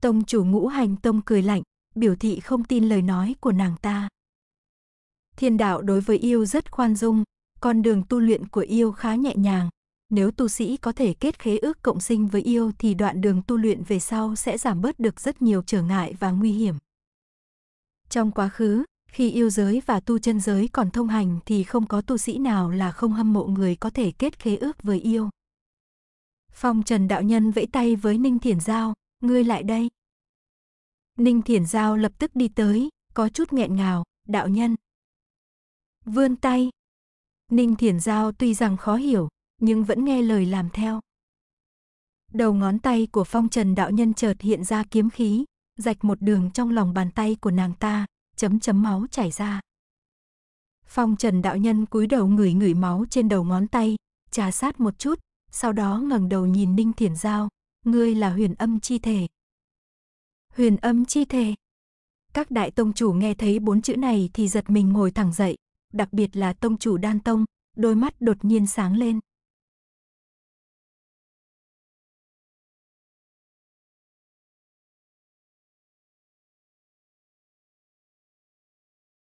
Tông chủ ngũ hành tông cười lạnh, biểu thị không tin lời nói của nàng ta. Thiên đạo đối với yêu rất khoan dung, con đường tu luyện của yêu khá nhẹ nhàng. Nếu tu sĩ có thể kết khế ước cộng sinh với yêu thì đoạn đường tu luyện về sau sẽ giảm bớt được rất nhiều trở ngại và nguy hiểm. Trong quá khứ, khi yêu giới và tu chân giới còn thông hành thì không có tu sĩ nào là không hâm mộ người có thể kết khế ước với yêu. Phong Trần Đạo Nhân vẫy tay với Ninh Thiển Giao, ngươi lại đây. Ninh Thiển Giao lập tức đi tới, có chút nghẹn ngào, đạo nhân, Vươn tay. Ninh Thiển Giao tuy rằng khó hiểu, nhưng vẫn nghe lời làm theo. Đầu ngón tay của phong trần đạo nhân chợt hiện ra kiếm khí, rạch một đường trong lòng bàn tay của nàng ta, chấm chấm máu chảy ra. Phong trần đạo nhân cúi đầu ngửi ngửi máu trên đầu ngón tay, trà sát một chút, sau đó ngẩng đầu nhìn Ninh Thiển Giao, ngươi là huyền âm chi thể. Huyền âm chi thể. Các đại tông chủ nghe thấy bốn chữ này thì giật mình ngồi thẳng dậy, đặc biệt là tông chủ đan tông, đôi mắt đột nhiên sáng lên.